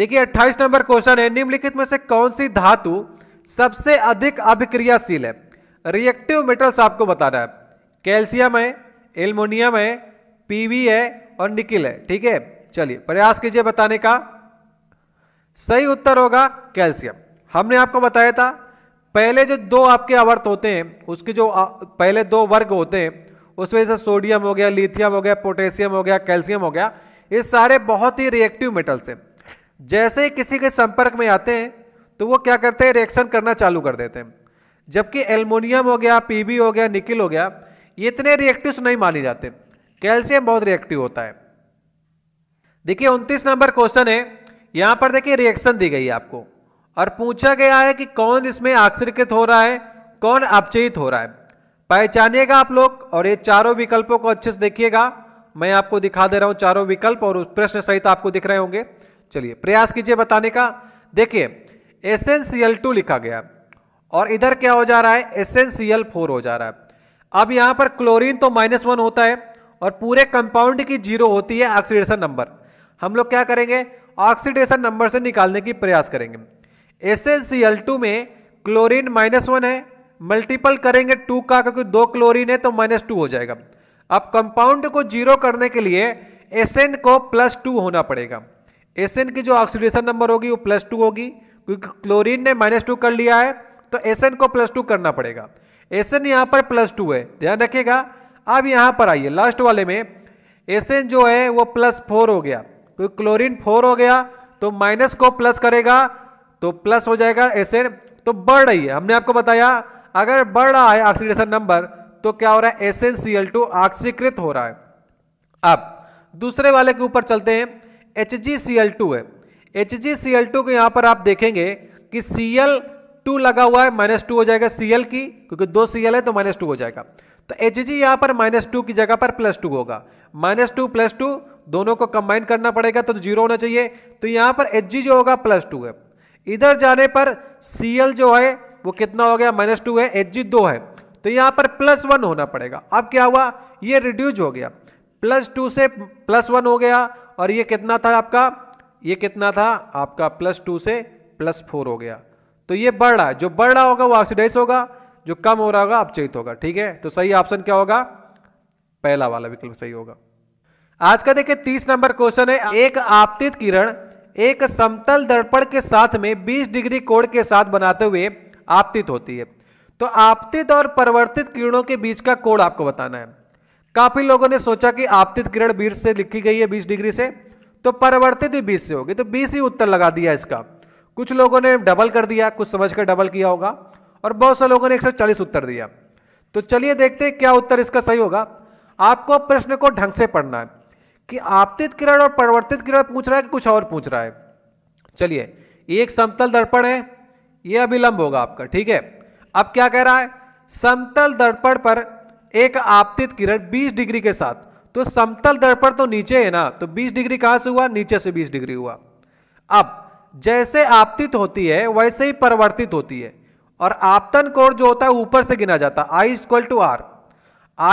देखिए अट्ठाईस नंबर क्वेश्चन है निम्नलिखित में से कौन सी धातु सबसे अधिक अभिक्रियाशील है रिएक्टिव मेटल्स आपको बताना है कैल्शियम है एल्मोनियम है पीवी है और निकिल है ठीक है चलिए प्रयास कीजिए बताने का सही उत्तर होगा कैल्शियम हमने आपको बताया था पहले जो दो आपके अवर्त होते हैं उसके जो पहले दो वर्ग होते हैं उसमें जैसे सोडियम हो गया लिथियम हो गया पोटेशियम हो गया कैल्शियम हो गया ये सारे बहुत ही रिएक्टिव मेटल्स हैं जैसे ही किसी के संपर्क में आते हैं तो वो क्या करते हैं रिएक्शन करना चालू कर देते हैं जबकि एल्मोनियम हो गया पीबी हो गया निकिल हो गया ये इतने रिएक्टिव नहीं माने जाते कैल्शियम बहुत रिएक्टिव होता है देखिए उनतीस नंबर क्वेश्चन है यहां पर देखिए रिएक्शन दी गई आपको और पूछा गया है कि कौन इसमें आक्षरकृत हो रहा है कौन अपचयित हो रहा है पहचानिएगा आप लोग और ये चारों विकल्पों को अच्छे से देखिएगा मैं आपको दिखा दे रहा हूं चारों विकल्प और प्रश्न सहित आपको दिख रहे होंगे चलिए प्रयास कीजिए बताने का देखिए एसेंशियल टू लिखा गया और इधर क्या हो जा रहा है एसेंशियल फोर हो जा रहा है अब यहां पर क्लोरीन तो माइनस वन होता है और पूरे कंपाउंड की जीरो होती है ऑक्सीडेशन नंबर हम लोग क्या करेंगे ऑक्सीडेशन नंबर से निकालने की प्रयास करेंगे एस में क्लोरीन माइनस वन है मल्टीपल करेंगे टू का क्योंकि दो क्लोरीन है तो माइनस टू हो जाएगा अब कंपाउंड को जीरो करने के लिए एस को प्लस टू होना पड़ेगा एस की जो ऑक्सीडेशन नंबर होगी वो प्लस टू होगी क्योंकि क्लोरीन ने माइनस टू कर लिया है तो एस को प्लस टू करना पड़ेगा एस एन यहाँ पर प्लस टू है ध्यान रखिएगा अब यहाँ पर आइए लास्ट वाले में एस जो है वो प्लस फोर हो गया तो क्लोरीन फोर हो गया तो माइनस को प्लस करेगा तो प्लस हो जाएगा ऐसे तो बढ़ रही है हमने आपको बताया अगर बढ़ रहा है ऑक्सीडेशन नंबर तो क्या हो रहा है एस सी एल टू ऑक्सीकृत हो रहा है अब दूसरे वाले के ऊपर चलते हैं H G C L two है H G C L two को यहां पर आप देखेंगे कि सी एल टू लगा हुआ है माइनस टू हो जाएगा सी एल की क्योंकि दो सी एल है तो माइनस टू हो जाएगा तो एच जी यहां पर माइनस टू की जगह पर प्लस टू होगा माइनस टू प्लस टू दोनों को कंबाइन करना पड़ेगा तो जीरो होना चाहिए तो यहां पर एच जो होगा प्लस टू है इधर जाने पर सी जो है वो कितना हो गया माइनस टू है एच जी दो है तो यहां पर प्लस वन होना पड़ेगा अब क्या हुआ ये रिड्यूज हो गया प्लस टू से प्लस वन हो गया और ये कितना था आपका ये कितना था आपका प्लस टू से प्लस फोर हो गया तो ये बढ़ रहा है जो बढ़ रहा होगा वो ऑक्सीडाइज होगा जो कम हो रहा होगा अपचयित होगा ठीक है तो सही ऑप्शन क्या होगा पहला वाला विकल्प सही होगा आज का देखिए तीस नंबर क्वेश्चन है एक आपतित किरण एक समतल दर्पण के साथ में 20 डिग्री कोण के साथ बनाते हुए आपतित होती है तो आपतित और परिवर्तित किरणों के बीच का कोण आपको बताना है काफी लोगों ने सोचा कि आपतित किरण 20 से लिखी गई है 20 डिग्री से तो परिवर्तित भी 20 से होगी तो 20 ही उत्तर लगा दिया इसका कुछ लोगों ने डबल कर दिया कुछ समझ कर डबल किया होगा और बहुत से लोगों ने एक उत्तर दिया तो चलिए देखते हैं क्या उत्तर इसका सही होगा आपको प्रश्न को ढंग से पढ़ना है कि आपतित किरण और परिवर्तित किरण पूछ रहा है कि कुछ और पूछ रहा है चलिए एक समतल दर्पण है यह अभिलंब होगा आपका ठीक है अब क्या कह रहा है समतल दर्पण पर एक आपतित किरण 20 डिग्री के साथ तो समतल दर्पण तो नीचे है ना तो 20 डिग्री कहां से हुआ नीचे से 20 डिग्री हुआ अब जैसे आपतित होती है वैसे ही परिवर्तित होती है और आपतन कोण जो होता है ऊपर से गिना जाता है I equal to R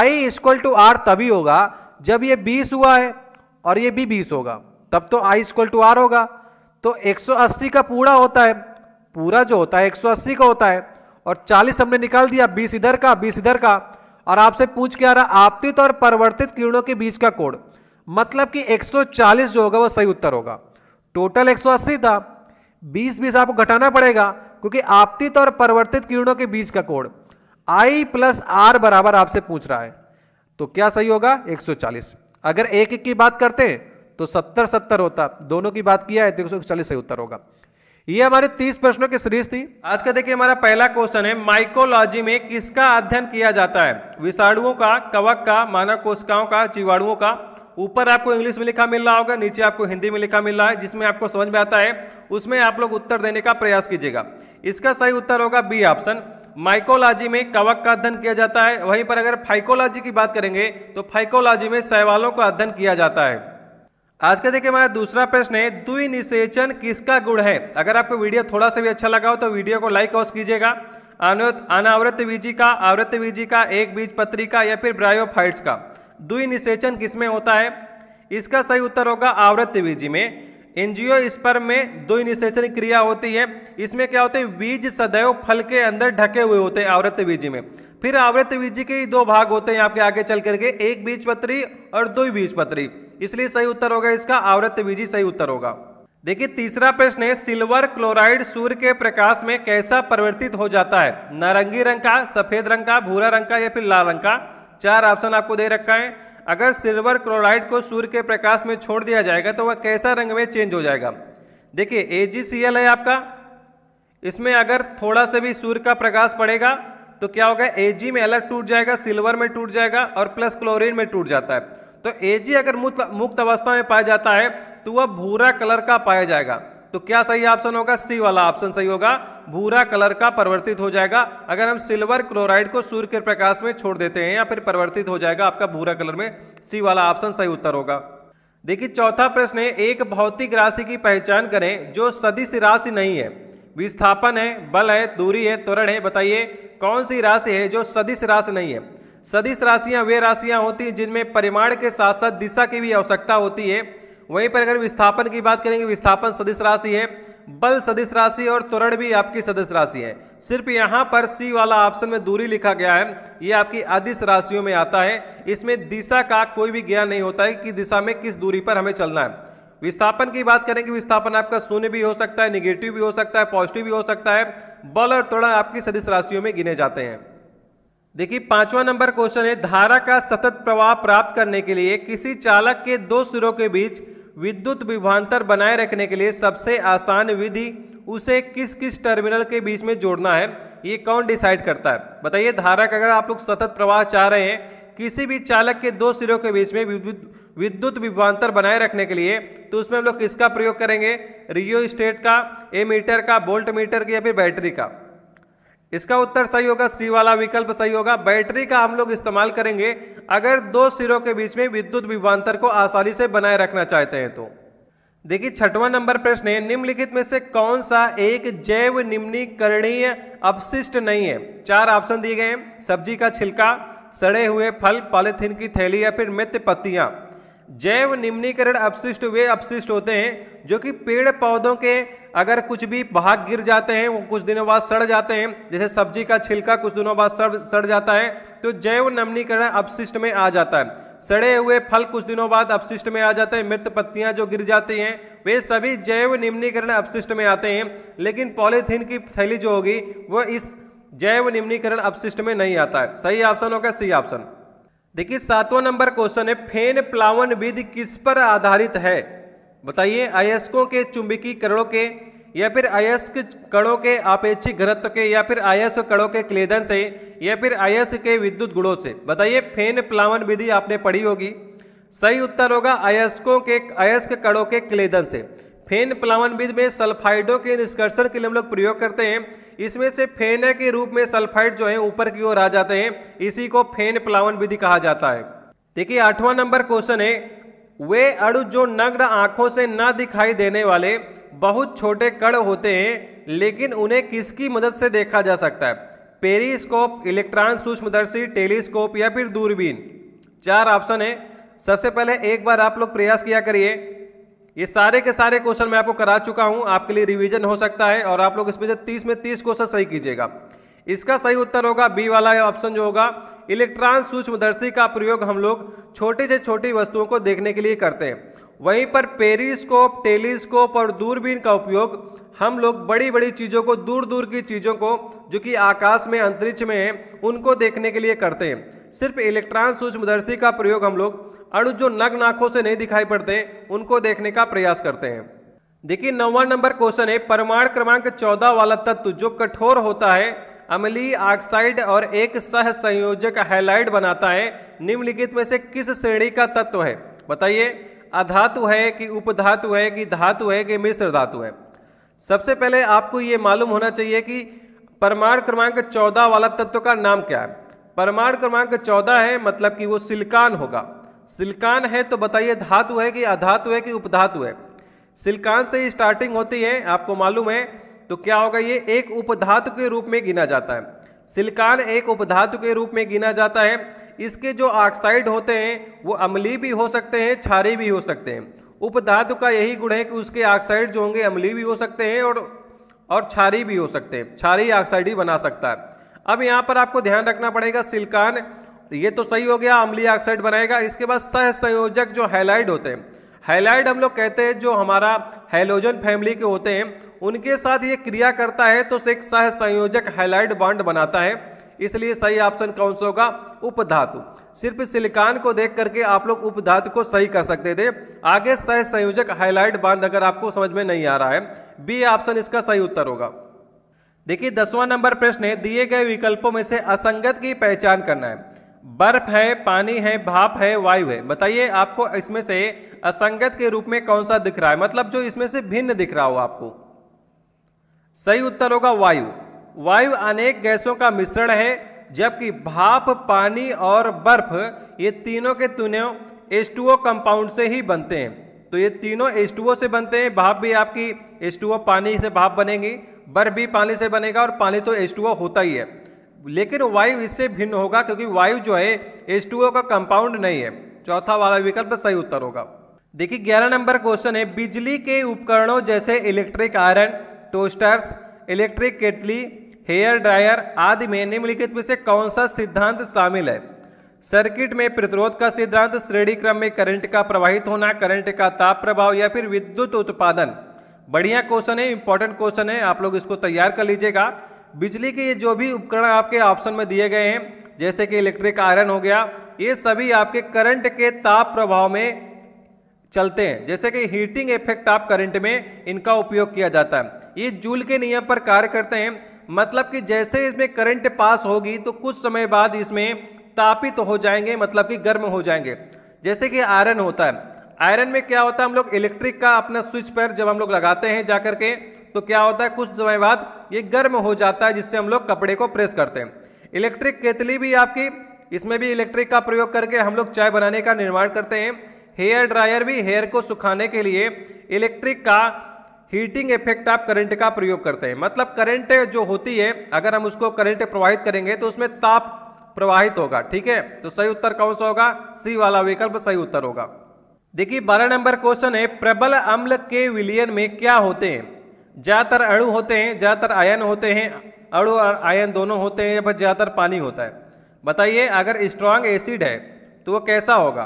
I equal to R तभी होगा जब ये 20 हुआ है और ये भी बीस होगा तब तो आई स्क्वल टू आर होगा तो 180 का पूरा होता है पूरा जो होता है 180 का होता है और 40 हमने निकाल दिया 20 इधर का 20 इधर का और आपसे पूछ के आ रहा आपतित और परिवर्तित किरणों के बीच का कोण मतलब कि 140 जो होगा वो सही उत्तर होगा टोटल 180 था 20 बीस आपको घटाना पड़ेगा क्योंकि आपतित और परिवर्तित किरणों के बीच का कोण आई प्लस आर बराबर आपसे पूछ रहा है तो क्या सही होगा 140 अगर एक एक की बात करते तो सत्तर सत्तर होता दोनों की बात किया है तो एक सौ सही उत्तर होगा ये हमारे तीस प्रश्नों की सीरीज थी आज का देखिए हमारा पहला क्वेश्चन है माइकोलॉजी में किसका अध्ययन किया जाता है विषाणुओं का कवक का मानव कोशिकाओं का जीवाणुओं का ऊपर आपको इंग्लिश में लिखा मिल रहा होगा नीचे आपको हिंदी में लिखा मिल रहा है जिसमें आपको समझ में आता है उसमें आप लोग उत्तर देने का प्रयास कीजिएगा इसका सही उत्तर होगा बी ऑप्शन माइकोलॉजी में कवक का अध्ययन किया जाता है वहीं पर अगर फाइकोलॉजी की बात करेंगे तो फाइकोलॉजी में सवालों का अध्ययन किया जाता है आज का देखिए हमारा दूसरा प्रश्न है दुई निषेचन किसका गुण है अगर आपको वीडियो थोड़ा सा भी अच्छा लगा हो तो वीडियो को लाइक ऑस कीजिएगा अनावृत बीजी का आवृत बीजी का एक बीज पत्री का या फिर ब्रायोफाइट्स का दुई निषेचन किसमें होता है इसका सही उत्तर होगा आवृत बीजी में एनजीओ स्पर्म में दो इनिशिएशन क्रिया होती है इसमें क्या होते हैं बीज सदैव फल के अंदर ढके हुए होते हैं आवृत बीज में फिर आवृत बीज के दो भाग होते हैं आपके आगे चल करके एक बीज पत्री और दो बीज पत्री इसलिए सही उत्तर होगा इसका आवृत बीजी सही उत्तर होगा देखिए तीसरा प्रश्न है सिल्वर क्लोराइड सूर्य के प्रकाश में कैसा परिवर्तित हो जाता है नारंगी रंग का सफेद रंग का भूरा रंग का या फिर लाल रंग का चार ऑप्शन आपको दे रखा है अगर सिल्वर क्लोराइड को सूर्य के प्रकाश में छोड़ दिया जाएगा तो वह कैसा रंग में चेंज हो जाएगा देखिए ए है आपका इसमें अगर थोड़ा सा भी सूर्य का प्रकाश पड़ेगा तो क्या होगा ए में अलग टूट जाएगा सिल्वर में टूट जाएगा और प्लस क्लोरीन में टूट जाता है तो ए अगर मुक्त अवस्था में पाया जाता है तो वह भूरा कलर का पाया जाएगा तो क्या सही ऑप्शन होगा सी वाला ऑप्शन सही होगा भूरा कलर का परिवर्तित हो जाएगा अगर हम सिल्वर क्लोराइड को सूर्य के प्रकाश में छोड़ देते हैं या फिर परिवर्तित हो जाएगा आपका भूरा कलर में सी वाला ऑप्शन सही उत्तर होगा देखिए चौथा प्रश्न है एक भौतिक राशि की पहचान करें जो सदिश राशि नहीं है विस्थापन है बल है दूरी है त्वरण है बताइए कौन सी राशि है जो सदिश राशि नहीं है सदिश राशियां वे राशियां होती हैं जिनमें परिमाण के साथ साथ दिशा की भी आवश्यकता होती है वहीं पर अगर विस्थापन की बात करेंगे विस्थापन सदिश राशि है बल सदिश राशि और त्वरण भी आपकी सदिश राशि है सिर्फ यहाँ पर सी वाला ऑप्शन में दूरी लिखा गया है ये आपकी आदिश राशियों में आता है इसमें दिशा का कोई भी ज्ञान नहीं होता है कि दिशा में किस दूरी पर हमें चलना है विस्थापन की बात करेंगे विस्थापन आपका शून्य भी हो सकता है निगेटिव भी हो सकता है पॉजिटिव भी हो सकता है बल और त्वरण आपकी सदिश राशियों में गिने जाते हैं देखिए पांचवा नंबर क्वेश्चन है धारा का सतत प्रवाह प्राप्त करने के लिए किसी चालक के दो सिरों के बीच विद्युत विभांतर बनाए रखने के लिए सबसे आसान विधि उसे किस किस टर्मिनल के बीच में जोड़ना है ये कौन डिसाइड करता है बताइए धारक अगर आप लोग सतत प्रवाह चाह रहे हैं किसी भी चालक के दो सिरों के बीच में विद्युत विभांतर बनाए रखने के लिए तो उसमें हम लोग किसका प्रयोग करेंगे रियो स्टेट का ए मीटर का बोल्ट मीटर की या फिर बैटरी का इसका उत्तर सही होगा सी वाला विकल्प सही होगा बैटरी का हम लोग इस्तेमाल करेंगे अगर दो सिरों के बीच में विद्युत विभांतर को आसानी से बनाए रखना चाहते हैं तो देखिए छठवां नंबर प्रश्न है निम्नलिखित में से कौन सा एक जैव निम्नीकरणीय अपशिष्ट नहीं है चार ऑप्शन दिए गए हैं सब्जी का छिलका सड़े हुए फल पॉलिथीन की थैली या फिर मृत पत्तियां जैव निम्नीकरण अपशिष्ट वे अपशिष्ट होते हैं जो कि पेड़ पौधों के अगर कुछ भी भाग गिर जाते हैं वो कुछ दिनों बाद सड़ जाते हैं जैसे सब्जी का छिलका कुछ दिनों बाद सड़ सड़ जाता है तो जैव नमनीकरण अपशिष्ट में आ जाता है सड़े हुए फल कुछ दिनों बाद अपशिष्ट में आ जाते हैं मृत पत्तियां जो गिर जाती हैं वे सभी जैव निम्नीकरण अपशिष्ट में आते हैं लेकिन पॉलीथीन की थैली जो होगी वह इस जैव निम्नीकरण अपशिष्ट में नहीं आता है सही ऑप्शन होगा सही ऑप्शन देखिए सातवां नंबर क्वेश्चन है फेन प्लावन विधि किस पर आधारित है बताइए अयस्कों के चुंबकीय कणों के या फिर अयस्क कणों के आपेक्षिक घनत्व के या फिर अयस्क कणों के क्लेदन से या फिर अयस्क के विद्युत गुणों से बताइए फेन प्लावन विधि आपने पढ़ी होगी सही उत्तर होगा अयस्कों के अयस्क कणों के क्लेदन से फेन प्लावन विधि में सल्फाइडों के निष्कर्षण के लिए हम लोग प्रयोग करते हैं इसमें से फेने के रूप में सल्फाइड जो है ऊपर की ओर आ जाते हैं इसी को फेन प्लावन विधि कहा जाता है देखिए आठवां नंबर क्वेश्चन है वे अड़ु जो नग्न आंखों से न दिखाई देने वाले बहुत छोटे कण होते हैं लेकिन उन्हें किसकी मदद से देखा जा सकता है पेरीस्कोप इलेक्ट्रॉन सूक्ष्मदर्शी टेलीस्कोप या फिर दूरबीन चार ऑप्शन है सबसे पहले एक बार आप लोग प्रयास किया करिए ये सारे के सारे क्वेश्चन मैं आपको करा चुका हूँ आपके लिए रिवीजन हो सकता है और आप लोग इसमें से तीस में तीस क्वेश्चन सही कीजिएगा इसका सही उत्तर होगा बी वाला ऑप्शन जो होगा इलेक्ट्रॉन सूक्ष्मदर्शी का प्रयोग हम लोग छोटी से छोटी वस्तुओं को देखने के लिए करते हैं वहीं पर पेरीस्कोप टेलीस्कोप और दूरबीन का उपयोग हम लोग बड़ी बड़ी चीज़ों को दूर दूर की चीज़ों को जो कि आकाश में अंतरिक्ष में है उनको देखने के लिए करते हैं सिर्फ इलेक्ट्रॉन सूक्ष्मदर्शी का प्रयोग हम लोग अणु जो नग्न आंखों से नहीं दिखाई पड़ते उनको देखने का प्रयास करते हैं देखिए नौवा नंबर क्वेश्चन है परमाणु क्रमांक चौदह वाला तत्व जो कठोर होता है अमली ऑक्साइड और एक सह संयोजक हैलाइड बनाता है निम्नलिखित में से किस श्रेणी का तत्व है बताइए अधातु है कि उपधातु है कि धातु है कि मिश्र धातु है सबसे पहले आपको ये मालूम होना चाहिए कि परमाणु क्रमांक चौदह वाला तत्व का नाम क्या है परमाणु क्रमांक चौदह है मतलब कि वो सिलकान होगा सिलिकान है तो बताइए धातु है कि अधातु है कि उपधातु है सिलिकान से स्टार्टिंग होती है आपको मालूम है तो क्या होगा ये एक उपधातु के रूप में गिना जाता है सिलकान एक उपधातु के रूप में गिना जाता है इसके जो ऑक्साइड होते हैं वो अम्ली भी हो सकते हैं छारी भी हो सकते हैं उपधातु का यही गुण है कि उसके ऑक्साइड जो होंगे अम्ली भी हो सकते हैं और और छारी भी हो सकते हैं छारी ऑक्साइड ही बना सकता है अब यहाँ पर आपको ध्यान रखना पड़ेगा सिलकान तो ये तो सही हो गया अम्लीय ऑक्साइड बनाएगा इसके बाद सह संयोजक जो हैलाइड होते हैं हैलाइड हम लोग कहते हैं जो हमारा हेलोजन फैमिली के होते हैं उनके साथ ये क्रिया करता है तो एक सह संयोजक हैलाइड बॉन्ड बनाता है इसलिए सही ऑप्शन कौन सा होगा उपधातु सिर्फ सिलिकॉन को देख करके आप लोग उपधातु को सही कर सकते थे आगे सह संयोजक हाईलाइट बांध अगर आपको समझ में नहीं आ रहा है बी ऑप्शन इसका सही उत्तर होगा देखिए दसवां नंबर प्रश्न है दिए गए विकल्पों में से असंगत की पहचान करना है बर्फ है पानी है भाप है वायु है बताइए आपको इसमें से असंगत के रूप में कौन सा दिख रहा है मतलब जो इसमें से भिन्न दिख रहा हो आपको सही उत्तर होगा वायु वायु अनेक गैसों का मिश्रण है जबकि भाप पानी और बर्फ ये तीनों के तीनों एस कंपाउंड से ही बनते हैं तो ये तीनों एस से बनते हैं भाप भी आपकी एस पानी से भाप बनेगी बर्फ भी पानी से बनेगा और पानी तो एस होता ही है लेकिन वायु इससे भिन्न होगा क्योंकि वायु जो है एस का कंपाउंड नहीं है चौथा वाला विकल्प सही उत्तर होगा देखिए ग्यारह नंबर क्वेश्चन है बिजली के उपकरणों जैसे electric iron toasters electric kettle hair dryer आदि में निम्नलिखित में से कौन सा सिद्धांत शामिल है सर्किट में प्रतिरोध का सिद्धांत श्रेणी क्रम में करंट का प्रवाहित होना करंट का ताप प्रभाव या फिर विद्युत उत्पादन बढ़िया क्वेश्चन है इंपॉर्टेंट क्वेश्चन है आप लोग इसको तैयार कर लीजिएगा बिजली के ये जो भी उपकरण आपके ऑप्शन में दिए गए हैं जैसे कि इलेक्ट्रिक आयरन हो गया ये सभी आपके करंट के ताप प्रभाव में चलते हैं जैसे कि हीटिंग इफेक्ट आप करंट में इनका उपयोग किया जाता है ये जूल के नियम पर कार्य करते हैं मतलब कि जैसे इसमें करंट पास होगी तो कुछ समय बाद इसमें तापित तो हो जाएंगे मतलब कि गर्म हो जाएंगे जैसे कि आयरन होता है आयरन में क्या होता है हम लोग इलेक्ट्रिक का अपना स्विच पर जब हम लोग लगाते हैं जा के तो क्या होता है कुछ समय बाद ये गर्म हो जाता है जिससे हम लोग कपड़े को प्रेस करते हैं इलेक्ट्रिक केतली भी आपकी इसमें भी इलेक्ट्रिक का प्रयोग करके हम लोग चाय बनाने का निर्माण करते हैं हेयर ड्रायर भी हेयर को सुखाने के लिए इलेक्ट्रिक का हीटिंग इफेक्ट आप करंट का प्रयोग करते हैं मतलब करंट जो होती है अगर हम उसको करंट प्रवाहित करेंगे तो उसमें ताप प्रवाहित होगा ठीक है तो सही उत्तर कौन सा होगा सी वाला विकल्प सही उत्तर होगा देखिए बारह नंबर क्वेश्चन है प्रबल अम्ल के विलियन में क्या होते हैं ज़्यादातर अणु होते हैं ज़्यादातर आयन होते हैं अणु और आयन दोनों होते हैं या फिर ज़्यादातर पानी होता है बताइए अगर स्ट्रांग एसिड है तो वो कैसा होगा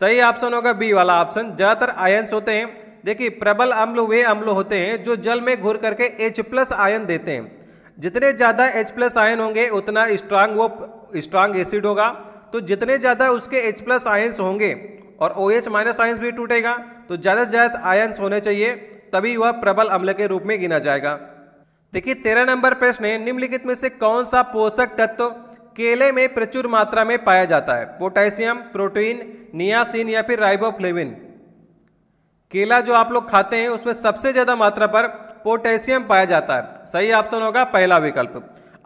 सही ऑप्शन होगा बी वाला ऑप्शन ज़्यादातर आयन्स होते हैं देखिए प्रबल अम्ल वे अम्ल होते हैं जो जल में घुर करके एच प्लस आयन देते हैं जितने ज़्यादा एच प्लस आयन होंगे उतना स्ट्रांग वो स्ट्रांग एसिड होगा तो जितने ज़्यादा उसके एच प्लस आयन्स होंगे और ओ एच माइनस आयन्स भी टूटेगा तो ज़्यादा से ज़्यादा आयन्स होने चाहिए तभी वह प्रबल अम्ल के रूप में गिना जाएगा देखिए तेरह नंबर प्रश्न है निम्नलिखित में से कौन सा पोषक तत्व केले में प्रचुर मात्रा में पाया जाता है पोटेशियम प्रोटीन नियासिन या फिर राइबोफ्लेविन केला जो आप लोग खाते हैं उसमें सबसे ज़्यादा मात्रा पर पोटेशियम पाया जाता है सही ऑप्शन होगा पहला विकल्प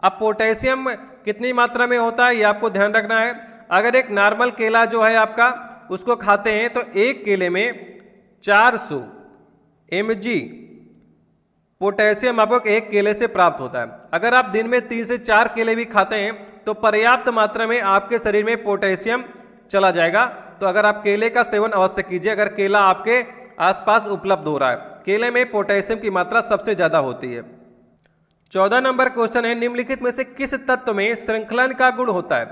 अब पोटेशियम कितनी मात्रा में होता है ये आपको ध्यान रखना है अगर एक नॉर्मल केला जो है आपका उसको खाते हैं तो एक केले में 400 एम जी पोटेशियम आपको एक केले से प्राप्त होता है अगर आप दिन में तीन से चार केले भी खाते हैं तो पर्याप्त मात्रा में आपके शरीर में पोटेशियम चला जाएगा तो अगर आप केले का सेवन अवश्य कीजिए अगर केला आपके आसपास उपलब्ध हो रहा है केले में पोटेशियम की मात्रा सबसे ज़्यादा होती है चौदह नंबर क्वेश्चन है निम्नलिखित में से किस तत्व में श्रृंखलन का गुण होता है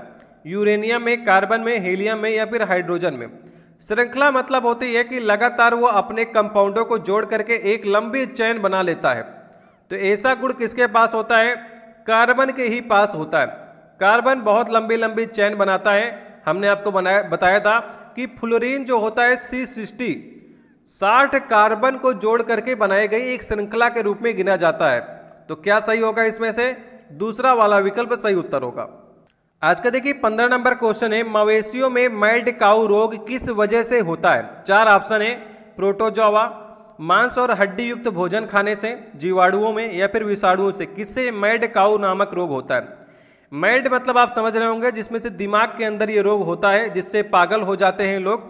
यूरेनियम में कार्बन में हीलियम में या फिर हाइड्रोजन में श्रृंखला मतलब होती है कि लगातार वो अपने कंपाउंडों को जोड़ करके एक लंबी चैन बना लेता है तो ऐसा गुण किसके पास होता है कार्बन के ही पास होता है कार्बन बहुत लंबी लंबी चैन बनाता है हमने आपको बनाया बताया था कि फ्लोरीन जो होता है सी सिक्सटी साठ कार्बन को जोड़ करके बनाई गई एक श्रृंखला के रूप में गिना जाता है तो क्या सही होगा इसमें से दूसरा वाला विकल्प सही उत्तर होगा आज का देखिए पंद्रह नंबर क्वेश्चन है मवेशियों में मैल्ड काऊ रोग किस वजह से होता है चार ऑप्शन है प्रोटोजोवा मांस और हड्डी युक्त भोजन खाने से जीवाणुओं में या फिर विषाणुओं से किससे मैड काऊ नामक रोग होता है मैड मतलब आप समझ रहे होंगे जिसमें से दिमाग के अंदर ये रोग होता है जिससे पागल हो जाते हैं लोग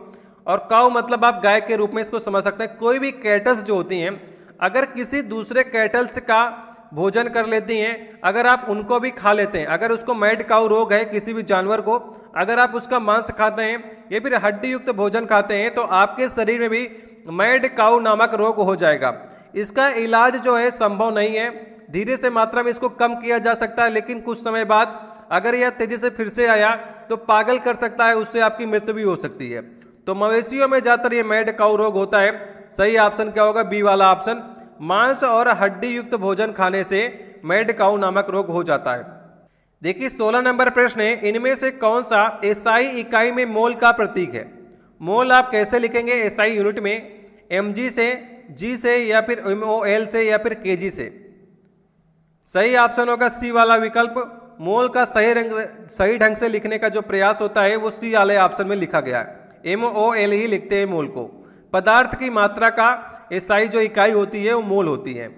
और काऊ मतलब आप गाय के रूप में इसको समझ सकते हैं कोई भी कैटल्स जो होती हैं अगर किसी दूसरे कैटल्स का भोजन कर लेती हैं अगर आप उनको भी खा लेते हैं अगर उसको मैड काऊ रोग है किसी भी जानवर को अगर आप उसका मांस खाते हैं या फिर हड्डी युक्त भोजन खाते हैं तो आपके शरीर में भी मैड काऊ नामक रोग हो जाएगा इसका इलाज जो है संभव नहीं है धीरे से मात्रा में इसको कम किया जा सकता है लेकिन कुछ समय बाद अगर यह तेजी से फिर से आया तो पागल कर सकता है उससे आपकी मृत्यु भी हो सकती है तो मवेशियों में ज़्यादातर ये मैड काऊ रोग होता है सही ऑप्शन क्या होगा बी वाला ऑप्शन मांस और हड्डी युक्त भोजन खाने से मेड काउ नामक रोग हो जाता है देखिए 16 नंबर प्रश्न है इनमें से कौन सा एसआई इकाई में मोल का प्रतीक है मोल आप कैसे लिखेंगे एसआई यूनिट में एमजी से जी से या फिर एमओएल से या फिर केजी से सही ऑप्शन होगा सी वाला विकल्प मोल का सही रंग सही ढंग से लिखने का जो प्रयास होता है वो सी वाले ऑप्शन में लिखा गया है एम ओ एल ही लिखते हैं मोल को पदार्थ की मात्रा का ईसाई जो इकाई होती है वो मोल होती है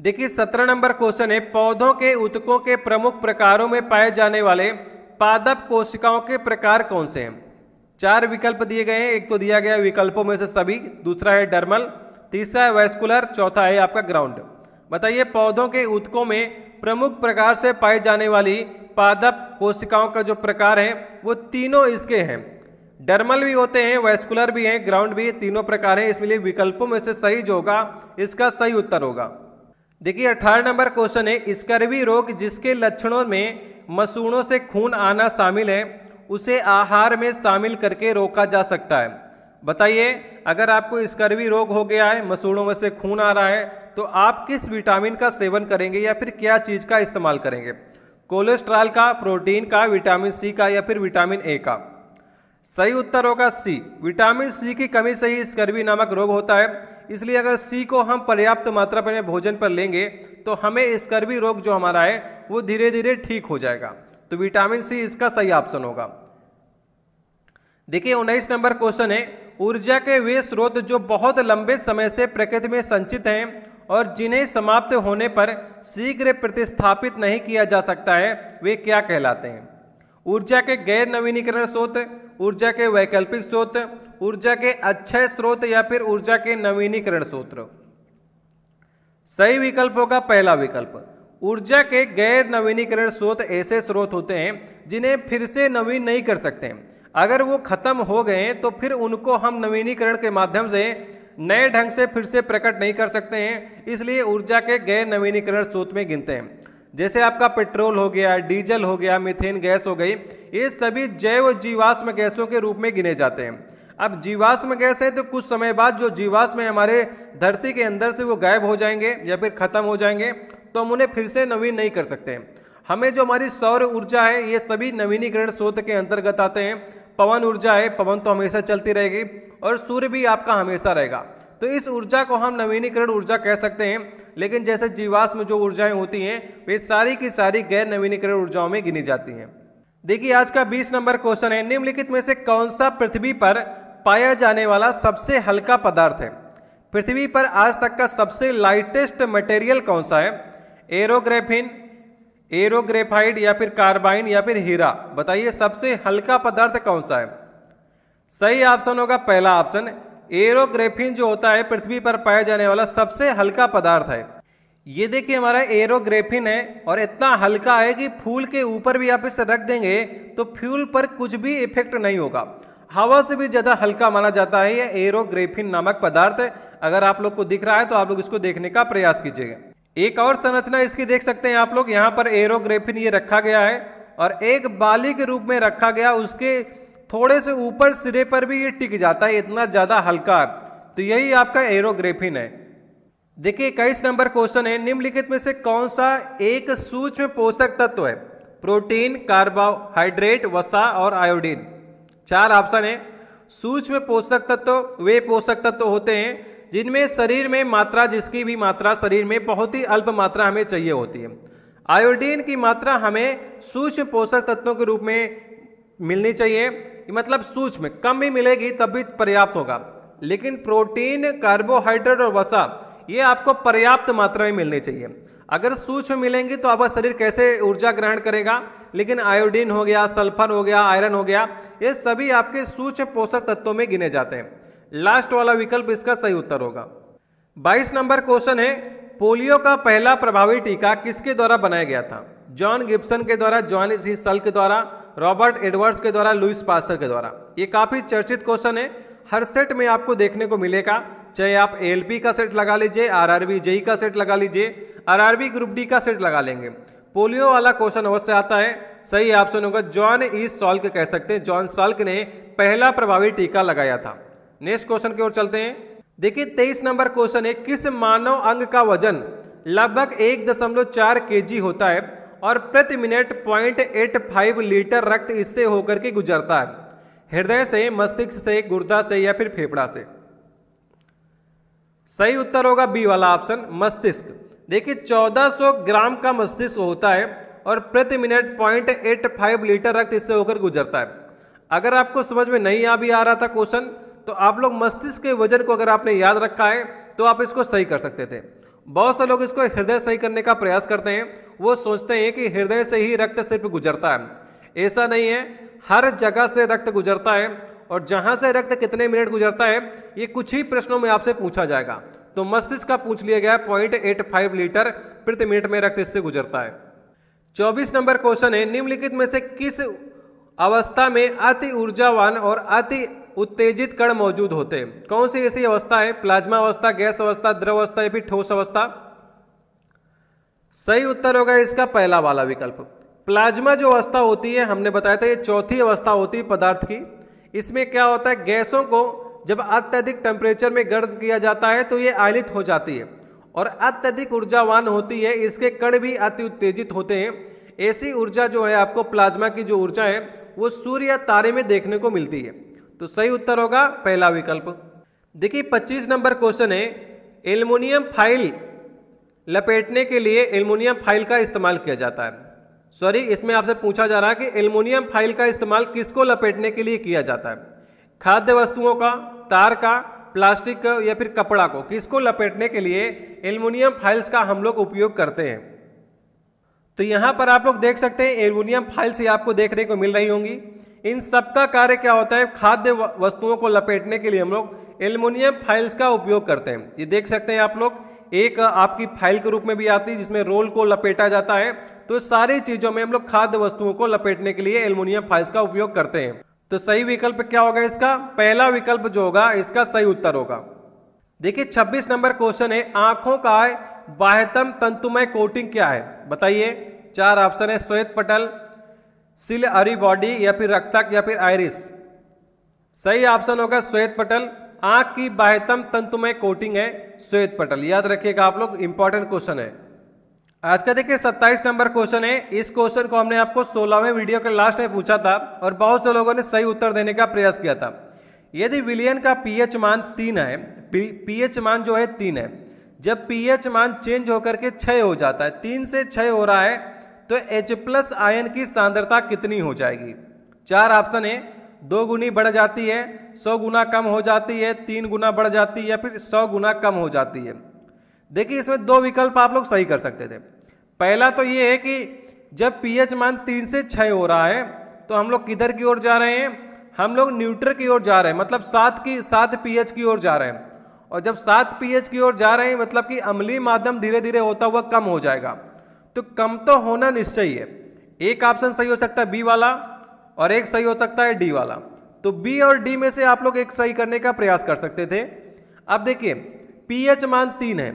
देखिए सत्रह नंबर क्वेश्चन है पौधों के उतकों के प्रमुख प्रकारों में पाए जाने वाले पादप कोशिकाओं के प्रकार कौन से हैं चार विकल्प दिए गए हैं एक तो दिया गया विकल्पों में से सभी दूसरा है डर्मल तीसरा है वेस्कुलर चौथा है आपका ग्राउंड बताइए पौधों के उतकों में प्रमुख प्रकार से पाई जाने वाली पादप कोशिकाओं का जो प्रकार है वो तीनों इसके हैं डर्मल भी होते हैं वेस्कुलर भी हैं ग्राउंड भी तीनों प्रकार हैं इसमें विकल्पों में से सही जो होगा इसका सही उत्तर होगा देखिए अठारह नंबर क्वेश्चन है स्कर्वी रोग जिसके लक्षणों में मसूड़ों से खून आना शामिल है उसे आहार में शामिल करके रोका जा सकता है बताइए अगर आपको स्कर्वी रोग हो गया है मसूड़ों में से खून आ रहा है तो आप किस विटामिन का सेवन करेंगे या फिर क्या चीज़ का इस्तेमाल करेंगे कोलेस्ट्रॉल का प्रोटीन का विटामिन सी का या फिर विटामिन ए का सही उत्तर होगा सी विटामिन सी की कमी से ही स्कर्वी नामक रोग होता है इसलिए अगर सी को हम पर्याप्त मात्रा में भोजन पर लेंगे तो हमें स्कर्वी रोग जो हमारा है वो धीरे धीरे ठीक हो जाएगा तो विटामिन सी इसका सही ऑप्शन होगा देखिए उन्नीस नंबर क्वेश्चन है ऊर्जा के वे स्रोत जो बहुत लंबे समय से प्रकृति में संचित हैं और जिन्हें समाप्त होने पर शीघ्र प्रतिस्थापित नहीं किया जा सकता है वे क्या कहलाते हैं ऊर्जा के गैर नवीनीकरण स्रोत ऊर्जा के वैकल्पिक स्रोत ऊर्जा के अच्छे स्रोत या फिर ऊर्जा के नवीनीकरण स्रोत सही विकल्प होगा पहला विकल्प ऊर्जा के गैर नवीनीकरण स्रोत ऐसे स्रोत होते हैं जिन्हें फिर से नवीन नहीं कर सकते हैं अगर वो खत्म हो गए तो फिर उनको हम नवीनीकरण के माध्यम से नए ढंग से फिर से प्रकट नहीं कर सकते हैं इसलिए ऊर्जा के गैर नवीनीकरण स्रोत में गिनते हैं जैसे आपका पेट्रोल हो गया डीजल हो गया मिथेन गैस हो गई ये सभी जैव जीवाश्म गैसों के रूप में गिने जाते हैं अब जीवाश्म गैस है तो कुछ समय बाद जो जीवाश्म है हमारे धरती के अंदर से वो गायब हो जाएंगे या फिर ख़त्म हो जाएंगे तो हम उन्हें फिर से नवीन नहीं कर सकते हमें जो हमारी सौर ऊर्जा है ये सभी नवीनीकरण स्रोत के अंतर्गत आते हैं पवन ऊर्जा है पवन तो हमेशा चलती रहेगी और सूर्य भी आपका हमेशा रहेगा तो इस ऊर्जा को हम नवीनीकरण ऊर्जा कह सकते हैं लेकिन जैसे जीवाश्म जो ऊर्जाएं होती हैं वे सारी की सारी गैर नवीनीकरण ऊर्जाओं में गिनी जाती हैं देखिए आज का 20 नंबर क्वेश्चन है निम्नलिखित में से कौन सा पृथ्वी पर पाया जाने वाला सबसे हल्का पदार्थ है पृथ्वी पर आज तक का सबसे लाइटेस्ट मटेरियल कौन सा है एरोग्रेफिन एरोग्रेफाइड या फिर कार्बाइन या फिर हीरा बताइए सबसे हल्का पदार्थ कौन सा है सही ऑप्शन होगा पहला ऑप्शन एरोग्रेफिन जो होता है पृथ्वी पर पाया जाने वाला सबसे हल्का पदार्थ है ये देखिए हमारा एरोग्रेफिन है और इतना हल्का है कि फूल के ऊपर भी आप इसे रख देंगे तो फूल पर कुछ भी इफेक्ट नहीं होगा हवा से भी ज़्यादा हल्का माना जाता है यह एरोग्रेफिन नामक पदार्थ है अगर आप लोग को दिख रहा है तो आप लोग इसको देखने का प्रयास कीजिएगा एक और संरचना इसकी देख सकते हैं आप लोग यहाँ पर एरोग्रेफिन ये रखा गया है और एक बाली के रूप में रखा गया उसके थोड़े से ऊपर सिरे पर भी ये टिक जाता है इतना ज़्यादा हल्का तो यही आपका एरोग्रेफिन है देखिए इक्कीस नंबर क्वेश्चन है निम्नलिखित में से कौन सा एक सूक्ष्म पोषक तत्व है प्रोटीन कार्बोहाइड्रेट वसा और आयोडीन चार ऑप्शन है सूक्ष्म पोषक तत्व वे पोषक तत्व होते हैं जिनमें शरीर में मात्रा जिसकी भी मात्रा शरीर में बहुत ही अल्प मात्रा हमें चाहिए होती है आयोडीन की मात्रा हमें सूक्ष्म पोषक तत्वों के रूप में मिलनी चाहिए मतलब सूक्ष्म कम ही मिलेगी तब भी पर्याप्त होगा लेकिन प्रोटीन कार्बोहाइड्रेट और वसा ये आपको पर्याप्त मात्रा में मिलनी चाहिए अगर सूक्ष्म मिलेंगी तो आपका शरीर कैसे ऊर्जा ग्रहण करेगा लेकिन आयोडीन हो गया सल्फर हो गया आयरन हो गया ये सभी आपके सूक्ष्म पोषक तत्वों में गिने जाते हैं लास्ट वाला विकल्प इसका सही उत्तर होगा 22 नंबर क्वेश्चन है पोलियो का पहला प्रभावी टीका किसके द्वारा बनाया गया था जॉन गिब्सन के द्वारा जॉन सी सल के द्वारा रॉबर्ट एडवर्ड्स के द्वारा लुइस पासर के द्वारा ये काफ़ी चर्चित क्वेश्चन है हर सेट में आपको देखने को मिलेगा चाहे आप एल का सेट लगा लीजिए आर आर e का सेट लगा लीजिए आर आर ग्रुप डी का सेट लगा लेंगे पोलियो वाला क्वेश्चन अवश्य आता है सही ऑप्शन होगा जॉन ईस सॉल्क कह सकते हैं जॉन सॉल्क ने पहला प्रभावी टीका लगाया था नेक्स्ट क्वेश्चन की ओर चलते हैं देखिए तेईस नंबर क्वेश्चन है किस मानव अंग का वजन लगभग एक दशमलव चार के होता है और प्रति minute point eight five litre रक्त इससे होकर के गुजरता है हृदय से मस्तिष्क से गुर्दा से या फिर फेफड़ा से सही उत्तर होगा बी वाला ऑप्शन मस्तिष्क देखिए 1400 ग्राम का मस्तिष्क होता है और प्रति minute point eight five litre रक्त इससे होकर गुजरता है अगर आपको समझ में नहीं आ भी आ रहा था क्वेश्चन तो आप लोग मस्तिष्क के वजन को अगर आपने याद रखा है तो आप इसको सही कर सकते थे बहुत से लोग इसको हृदय सही करने का प्रयास करते हैं वो सोचते हैं कि हृदय से ही रक्त सिर्फ गुजरता है ऐसा नहीं है हर जगह से रक्त गुजरता है और जहाँ से रक्त कितने मिनट गुजरता है ये कुछ ही प्रश्नों में आपसे पूछा जाएगा तो मस्तिष्क का पूछ लिया गया पॉइंट एट फाइव लीटर प्रति मिनट में रक्त इससे गुजरता है चौबीस नंबर क्वेश्चन है निम्नलिखित में से किस अवस्था में अति ऊर्जावान और अति उत्तेजित कण मौजूद होते कौन सी ऐसी अवस्था है प्लाज्मा अवस्था गैस अवस्था द्रव अवस्था या फिर ठोस अवस्था सही उत्तर होगा इसका पहला वाला विकल्प प्लाज्मा जो अवस्था होती है हमने बताया था ये चौथी अवस्था होती है पदार्थ की इसमें क्या होता है गैसों को जब अत्यधिक टेम्परेचर में गर्म किया जाता है तो ये आयलित हो जाती है और अत्यधिक ऊर्जावान होती है इसके कण भी अति उत्तेजित होते हैं ऐसी ऊर्जा जो है आपको प्लाज्मा की जो ऊर्जा है वो सूर्य या तारे में देखने को मिलती है तो सही उत्तर होगा पहला विकल्प देखिए 25 नंबर क्वेश्चन है एल्युमिनियम फाइल लपेटने के लिए एल्युमिनियम फाइल का इस्तेमाल किया जाता है सॉरी इसमें आपसे पूछा जा रहा है कि एल्युमिनियम फाइल का इस्तेमाल किसको लपेटने के लिए किया जाता है खाद्य वस्तुओं का तार का प्लास्टिक का या फिर कपड़ा को किसको लपेटने के लिए एल्युमिनियम फाइल्स का हम लोग उपयोग करते हैं तो यहाँ पर आप लोग देख सकते हैं एल्युमिनियम फाइल्स ये आपको देखने को मिल रही होंगी इन सब का कार्य क्या होता है खाद्य वस्तुओं को लपेटने के लिए हम लोग एल्युमिनियम फाइल्स का उपयोग करते हैं ये देख सकते हैं आप लोग एक आपकी फाइल के रूप में भी आती है जिसमें रोल को लपेटा जाता है तो सारी चीज़ों में हम लोग खाद्य वस्तुओं को लपेटने के लिए एल्युमिनियम फाइल्स का उपयोग करते हैं तो सही विकल्प क्या होगा इसका पहला विकल्प जो होगा इसका सही उत्तर होगा देखिए छब्बीस नंबर क्वेश्चन है आंखों का बाह्यतम तंतुमय कोटिंग क्या है बताइए चार ऑप्शन है श्वेत पटल सिल अरी बॉडी या फिर रक्तक या फिर आयरिस सही ऑप्शन होगा श्वेत पटल आंख की बाह्यतम तंतुमय कोटिंग है श्वेत पटल याद रखिएगा आप लोग इंपॉर्टेंट क्वेश्चन है आज का देखिए 27 नंबर क्वेश्चन है इस क्वेश्चन को हमने आपको 16वें वीडियो के लास्ट में पूछा था और बहुत से लोगों ने सही उत्तर देने का प्रयास किया था यदि विलियन का पीएच मान तीन है पीएच मान जो है तीन है जब पीएच मान चेंज होकर के छ हो जाता है तीन से छ हो रहा है तो H प्लस आयन की सांद्रता कितनी हो जाएगी चार ऑप्शन है दो गुनी बढ़ जाती है सौ गुना कम हो जाती है तीन गुना बढ़ जाती है या फिर सौ गुना कम हो जाती है देखिए इसमें दो विकल्प आप लोग सही कर सकते थे पहला तो ये है कि जब पी मान तीन से छः हो रहा है तो हम लोग किधर की ओर जा रहे हैं हम लोग न्यूट्रल की ओर जा रहे हैं मतलब सात की सात पी की ओर जा रहे हैं और जब सात पी की ओर जा रहे हैं मतलब कि अमली माध्यम धीरे धीरे होता हुआ कम हो जाएगा तो कम तो होना निश्चय है एक ऑप्शन सही हो सकता है बी वाला और एक सही हो सकता है डी वाला तो बी और डी में से आप लोग एक सही करने का प्रयास कर सकते थे अब देखिए पीएच मान तीन है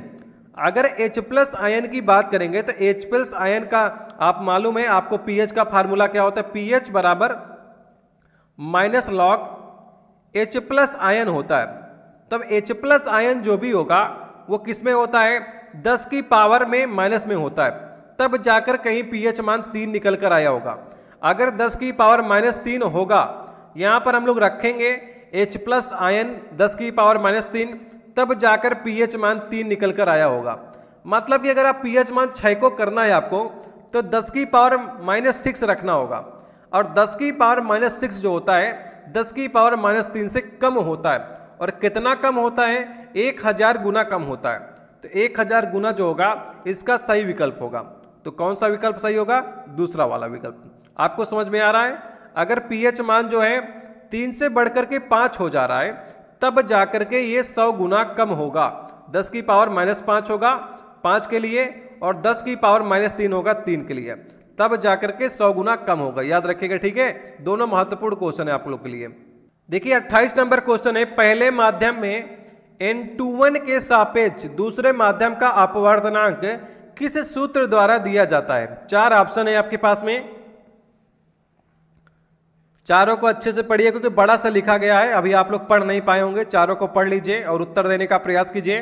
अगर H प्लस आयन की बात करेंगे तो H प्लस आयन का आप मालूम है आपको पीएच का फार्मूला क्या होता है पीएच बराबर minus log H plus ion होता है तब H प्लस आयन जो भी होगा वो किस में होता है 10 की पावर में माइनस में होता है तब जाकर कहीं पीएच मान तीन निकल कर आया होगा अगर 10 की पावर माइनस तीन होगा यहाँ पर हम लोग रखेंगे H प्लस आयन दस की पावर माइनस तीन तब जाकर पीएच मान तीन निकल कर आया होगा मतलब कि अगर आप पीएच मान छः को करना है आपको तो 10 की पावर माइनस सिक्स रखना होगा और 10 की पावर माइनस सिक्स जो होता है 10 की पावर माइनस तीन से कम होता है और कितना कम होता है एक हज़ार गुना कम होता है तो एक हज़ार गुना जो होगा इसका सही विकल्प होगा तो कौन सा विकल्प सही होगा दूसरा वाला विकल्प आपको समझ में आ रहा है अगर पीएच मान जो है तीन से बढ़कर के पांच हो जा रहा है तब जाकर के ये सौ गुना कम होगा दस की पावर माइनस पांच होगा पांच के लिए और दस की पावर माइनस तीन होगा तीन के लिए तब जाकर के सौ गुना कम होगा याद रखिएगा ठीक है दोनों महत्वपूर्ण क्वेश्चन है आप लोग के लिए देखिए अट्ठाईस नंबर क्वेश्चन है पहले माध्यम में एन टू वन के सापेक्ष दूसरे माध्यम का अपवर्तनांक किस सूत्र द्वारा दिया जाता है चार ऑप्शन है आपके पास में चारों को अच्छे से पढ़िए क्योंकि बड़ा सा लिखा गया है अभी आप लोग पढ़ नहीं पाए होंगे चारों को पढ़ लीजिए और उत्तर देने का प्रयास कीजिए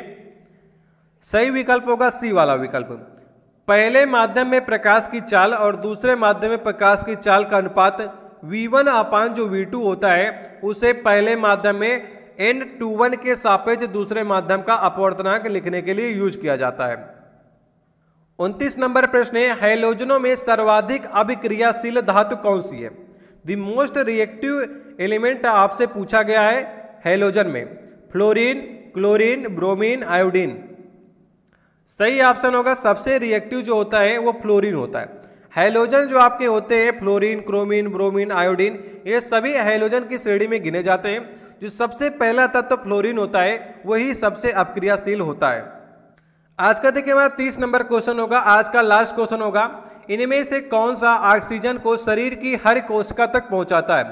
सही विकल्प होगा सी वाला विकल्प पहले माध्यम में प्रकाश की चाल और दूसरे माध्यम में प्रकाश की चाल का अनुपात V1 अपान जो V2 होता है उसे पहले माध्यम में एन टू वन के सापेक्ष दूसरे माध्यम का अपवर्तनांक लिखने के लिए यूज किया जाता है उनतीस नंबर प्रश्न है हाइलोजनों में सर्वाधिक अभिक्रियाशील धातु कौन सी है द मोस्ट रिएक्टिव एलिमेंट आपसे पूछा गया है हेलोजन में फ्लोरीन क्लोरीन ब्रोमीन आयोडीन सही ऑप्शन होगा सबसे रिएक्टिव जो होता है वो फ्लोरीन होता है हेलोजन जो आपके होते हैं फ्लोरीन क्रोमीन ब्रोमीन आयोडीन ये सभी हेलोजन की श्रेणी में गिने जाते हैं जो सबसे पहला तत्व तो फ्लोरीन होता है वही सबसे अपक्रियाशील होता है आज का देखिए हमारा तीस नंबर क्वेश्चन होगा आज का लास्ट क्वेश्चन होगा इनमें से कौन सा ऑक्सीजन को शरीर की हर कोशिका तक पहुंचाता है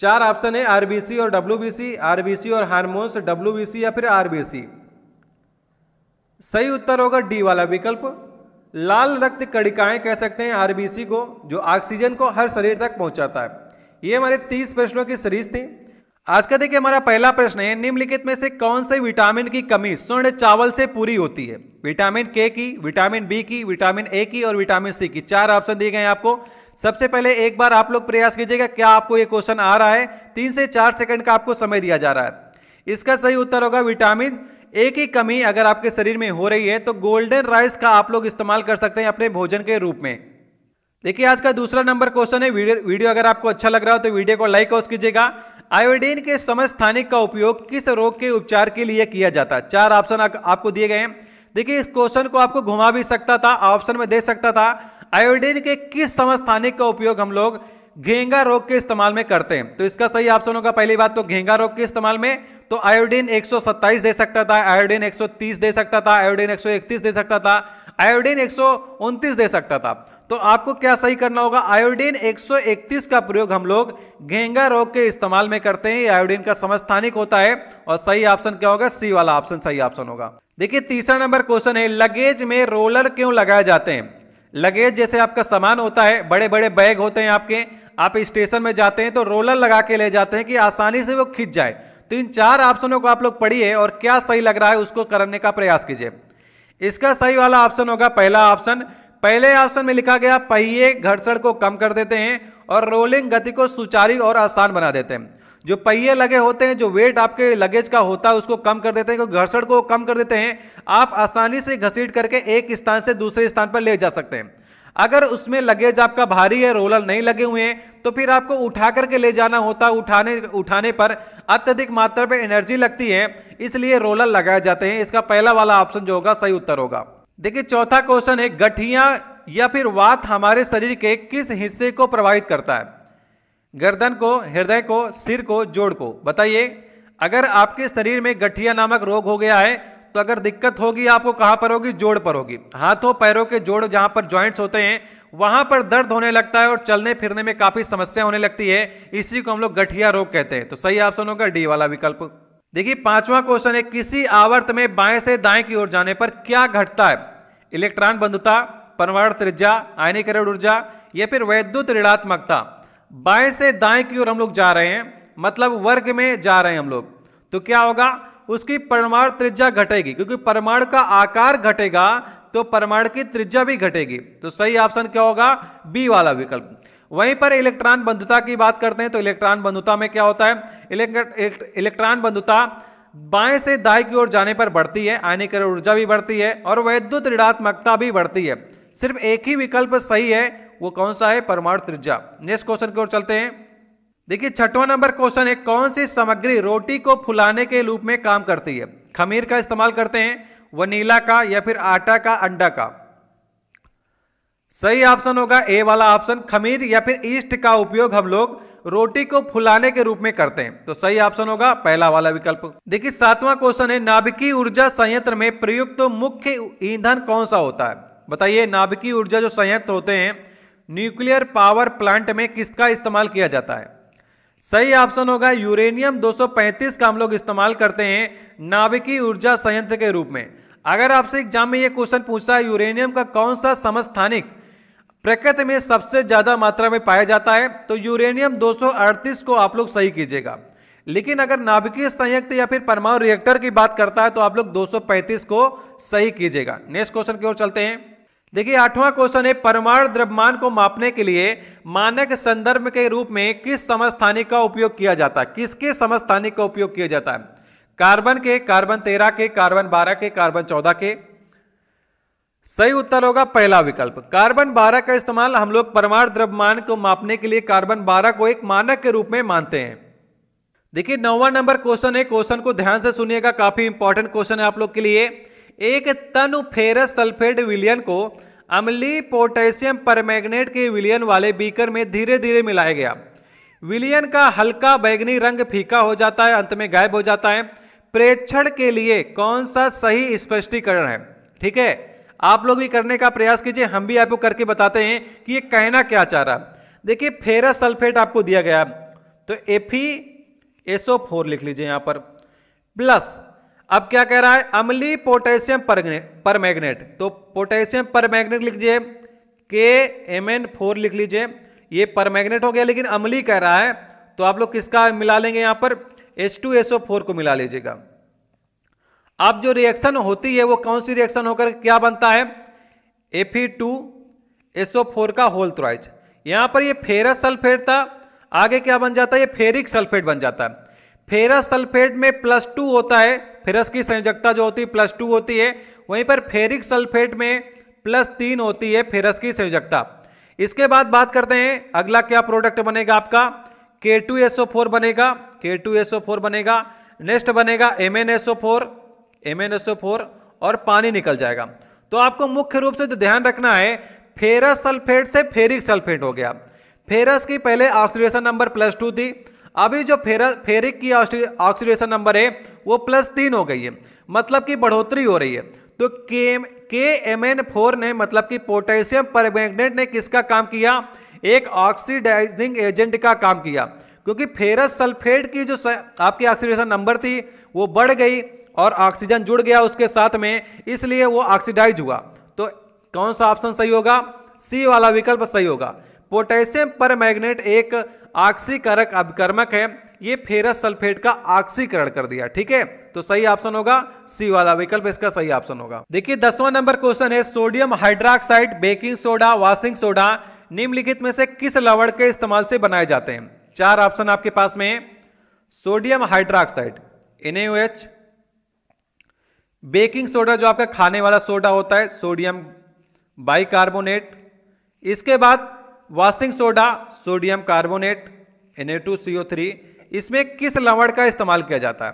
चार ऑप्शन है आरबीसी और डब्ल्यूबीसी आरबीसी और हार्मोन्स डब्ल्यूबीसी या फिर आरबीसी सही उत्तर होगा डी वाला विकल्प लाल रक्त कड़िकाएं कह सकते हैं आरबीसी को जो ऑक्सीजन को हर शरीर तक पहुंचाता है ये हमारे तीस प्रश्नों की सीरीज थी आज का देखिए हमारा पहला प्रश्न है निम्नलिखित में से कौन से विटामिन की कमी स्वर्ण चावल से पूरी होती है विटामिन के की विटामिन बी की विटामिन ए की और विटामिन सी की चार ऑप्शन दिए गए हैं आपको सबसे पहले एक बार आप लोग प्रयास कीजिएगा क्या आपको ये क्वेश्चन आ रहा है तीन से चार सेकंड का आपको समय दिया जा रहा है इसका सही उत्तर होगा विटामिन ए की कमी अगर आपके शरीर में हो रही है तो गोल्डन राइस का आप लोग इस्तेमाल कर सकते हैं अपने भोजन के रूप में देखिए आज का दूसरा नंबर क्वेश्चन है वीडियो अगर आपको अच्छा लग रहा हो तो वीडियो को लाइक और कीजिएगा आयोडीन के समस्थानिक का उपयोग किस रोग के उपचार के लिए किया जाता है चार ऑप्शन आपको दिए गए हैं देखिए इस क्वेश्चन को आपको घुमा भी सकता था ऑप्शन में दे सकता था आयोडीन के किस समस्थानिक का उपयोग हम लोग घेंगा रोग के इस्तेमाल में करते हैं तो इसका सही ऑप्शन होगा पहली बात तो घेंगा रोग के इस्तेमाल में तो आयोडीन 127 दे सकता था आयोडीन 130 दे सकता था आयोडीन 131 दे सकता था आयोडीन 129 दे सकता था तो आपको क्या सही करना होगा आयोडीन 131 का प्रयोग हम लोग घेंगा रोग के इस्तेमाल में करते हैं आयोडीन का समस्थानिक होता है और सही ऑप्शन क्या होगा सी वाला ऑप्शन सही ऑप्शन होगा देखिए तीसरा नंबर क्वेश्चन है लगेज में रोलर क्यों लगाए जाते हैं लगेज जैसे आपका सामान होता है बड़े बड़े बैग होते हैं आपके आप स्टेशन में जाते हैं तो रोलर लगा के ले जाते हैं कि आसानी से वो खिंच जाए तो इन चार ऑप्शनों को आप लोग पढ़िए और क्या सही लग रहा है उसको करने का प्रयास कीजिए इसका सही वाला ऑप्शन होगा पहला ऑप्शन पहले ऑप्शन में लिखा गया पहिए घर्षण को कम कर देते हैं और रोलिंग गति को सुचारू और आसान बना देते हैं जो पहिए लगे होते हैं जो वेट आपके लगेज का होता है उसको कम कर देते हैं क्योंकि घर्षण को कम कर देते हैं आप आसानी से घसीट करके एक स्थान से दूसरे स्थान पर ले जा सकते हैं अगर उसमें लगेज आपका भारी है रोलर नहीं लगे हुए हैं तो फिर आपको उठा करके ले जाना होता है उठाने उठाने पर अत्यधिक मात्रा में एनर्जी लगती है इसलिए रोलर लगाए जाते हैं इसका पहला वाला ऑप्शन जो होगा सही उत्तर होगा देखिए चौथा क्वेश्चन है गठिया या फिर वात हमारे शरीर के किस हिस्से को प्रभावित करता है गर्दन को हृदय को सिर को जोड़ को बताइए अगर आपके शरीर में गठिया नामक रोग हो गया है तो अगर दिक्कत होगी आपको कहां पर होगी जोड़ पर होगी हाथों पैरों के जोड़ जहां पर ज्वाइंट्स होते हैं वहां पर दर्द होने लगता है और चलने फिरने में काफी समस्या होने लगती है इसी को हम लोग गठिया रोग कहते हैं तो सही ऑप्शन होगा डी वाला विकल्प देखिए पांचवा क्वेश्चन है किसी आवर्त में बाएं से दाएं की ओर जाने पर क्या घटता है इलेक्ट्रॉन बंधुता परमाणु त्रिज्या आयनीकरण ऊर्जा या फिर वैद्युत ऋणात्मकता बाएं से दाएं की ओर हम लोग जा रहे हैं मतलब वर्ग में जा रहे हैं हम लोग तो क्या होगा उसकी परमाणु त्रिज्या घटेगी क्योंकि परमाणु का आकार घटेगा तो परमाणु की त्रिज्या भी घटेगी तो सही ऑप्शन क्या होगा बी वाला विकल्प वहीं पर इलेक्ट्रॉन बंधुता की बात करते हैं तो इलेक्ट्रॉन बंधुता में क्या होता है इलेक्ट्रॉन बंधुता बाएं से दाएं की ओर जाने पर बढ़ती है की ऊर्जा भी बढ़ती है और वैद्युत ऋणात्मकता भी बढ़ती है सिर्फ एक ही विकल्प सही है वो कौन सा है परमाणु त्रिज्या नेक्स्ट क्वेश्चन की ओर चलते हैं देखिए छठवां नंबर क्वेश्चन है कौन सी सामग्री रोटी को फुलाने के रूप में काम करती है खमीर का इस्तेमाल करते हैं वनीला का या फिर आटा का अंडा का सही ऑप्शन होगा ए वाला ऑप्शन खमीर या फिर ईस्ट का उपयोग हम लोग रोटी को फुलाने के रूप में करते हैं तो सही ऑप्शन होगा पहला वाला विकल्प देखिए सातवां क्वेश्चन है नाभिकीय ऊर्जा संयंत्र में प्रयुक्त तो मुख्य ईंधन कौन सा होता है बताइए नाभिकीय ऊर्जा जो संयंत्र होते हैं न्यूक्लियर पावर प्लांट में किसका इस्तेमाल किया जाता है सही ऑप्शन होगा यूरेनियम 235 का हम लोग इस्तेमाल करते हैं नाभिकीय ऊर्जा संयंत्र के रूप में अगर आपसे एग्जाम में यह क्वेश्चन पूछता है यूरेनियम का कौन सा समस्थानिक प्रकृति में सबसे ज्यादा मात्रा में पाया जाता है तो यूरेनियम 238 को आप लोग सही कीजिएगा लेकिन अगर नाभिकीय संयुक्त या फिर परमाणु रिएक्टर की बात करता है तो आप लोग 235 को सही कीजिएगा नेक्स्ट क्वेश्चन की ओर चलते हैं देखिए आठवां क्वेश्चन है परमाणु द्रव्यमान को मापने के लिए मानक संदर्भ के रूप में किस समस्थानिक का उपयोग किया जाता है किसके समस्थानिक का उपयोग किया जाता है कार्बन के कार्बन तेरह के कार्बन बारह के कार्बन चौदह के सही उत्तर होगा पहला विकल्प कार्बन 12 का इस्तेमाल हम लोग परमाणु द्रव्यमान को मापने के लिए कार्बन 12 को एक मानक के रूप में मानते हैं देखिए नौवा नंबर क्वेश्चन है क्वेश्चन को ध्यान से सुनिएगा काफी इंपॉर्टेंट क्वेश्चन है आप लोग के लिए एक तन फेरस सल्फेट विलियन को अम्ली पोटेशियम परमैग्नेट के विलियन वाले बीकर में धीरे धीरे मिलाया गया विलियन का हल्का बैगनी रंग फीका हो जाता है अंत में गायब हो जाता है प्रेक्षण के लिए कौन सा सही स्पष्टीकरण है ठीक है आप लोग भी करने का प्रयास कीजिए हम भी आपको करके बताते हैं कि ये कहना क्या चाह रहा देखिए फेरस सल्फेट आपको दिया गया तो एफी एसओ फोर लिख लीजिए यहाँ पर प्लस अब क्या कह रहा है अमली पोटेशियम पर मैग्नेट तो पोटेशियम पर मैग्नेट लिख लीजिए के एम एन फोर लिख लीजिए ये पर मैग्नेट हो गया लेकिन अमली कह रहा है तो आप लोग किसका मिला लेंगे यहाँ पर H two S O four को मिला लीजिएगा अब जो रिएक्शन होती है वो कौन सी रिएक्शन होकर क्या बनता है एफी टू एसओ फोर का होल थ्राइज यहाँ पर ये फेरस सल्फेट था आगे क्या बन जाता है ये फेरिक सल्फेट बन जाता है फेरस सल्फेट में प्लस टू होता है फेरस की संयोजकता जो होती है प्लस टू होती है वहीं पर फेरिक सल्फेट में प्लस तीन होती है फेरस की संयोजकता इसके बाद बात करते हैं अगला क्या प्रोडक्ट बनेगा आपका के टू एसओ फोर बनेगा के टू एसओ फोर बनेगा नेक्स्ट बनेगा M N SO four M और पानी निकल जाएगा तो आपको मुख्य रूप से जो ध्यान रखना है फेरस सल्फेट से फेरिक सल्फेट हो गया फेरस की पहले ऑक्सीडेशन नंबर प्लस टू थी अभी जो फेरस फेरिक की ऑक्सीडेशन नंबर है वो प्लस तीन हो गई है मतलब कि बढ़ोतरी हो रही है तो के के एम एन फोर ने मतलब कि पोटेशियम परमैग्नेट ने किसका काम किया एक ऑक्सीडाइजिंग एजेंट का काम किया क्योंकि फेरस सल्फेट की जो आपकी ऑक्सीडेशन नंबर थी वो बढ़ गई और ऑक्सीजन जुड़ गया उसके साथ में इसलिए वो ऑक्सीडाइज हुआ तो कौन सा ऑप्शन सही होगा सी वाला विकल्प सही होगा पोटेशियम पर मैग्नेट एक ऑक्सीकरक अभिकर्मक है ये फेरस सल्फेट का ऑक्सीकरण कर दिया ठीक है तो सही ऑप्शन होगा सी वाला विकल्प इसका सही ऑप्शन होगा देखिए दसवां नंबर क्वेश्चन है sodium hydroxide baking soda washing soda निम्नलिखित में से किस लवड़ के इस्तेमाल से बनाए जाते हैं चार ऑप्शन आपके पास में sodium hydroxide and baking soda जो आपका खाने वाला सोडा होता है सोडियम बाइकार्बोनेट इसके बाद washing soda sodium carbonate Na2CO3 इसमें किस लवण का इस्तेमाल किया जाता है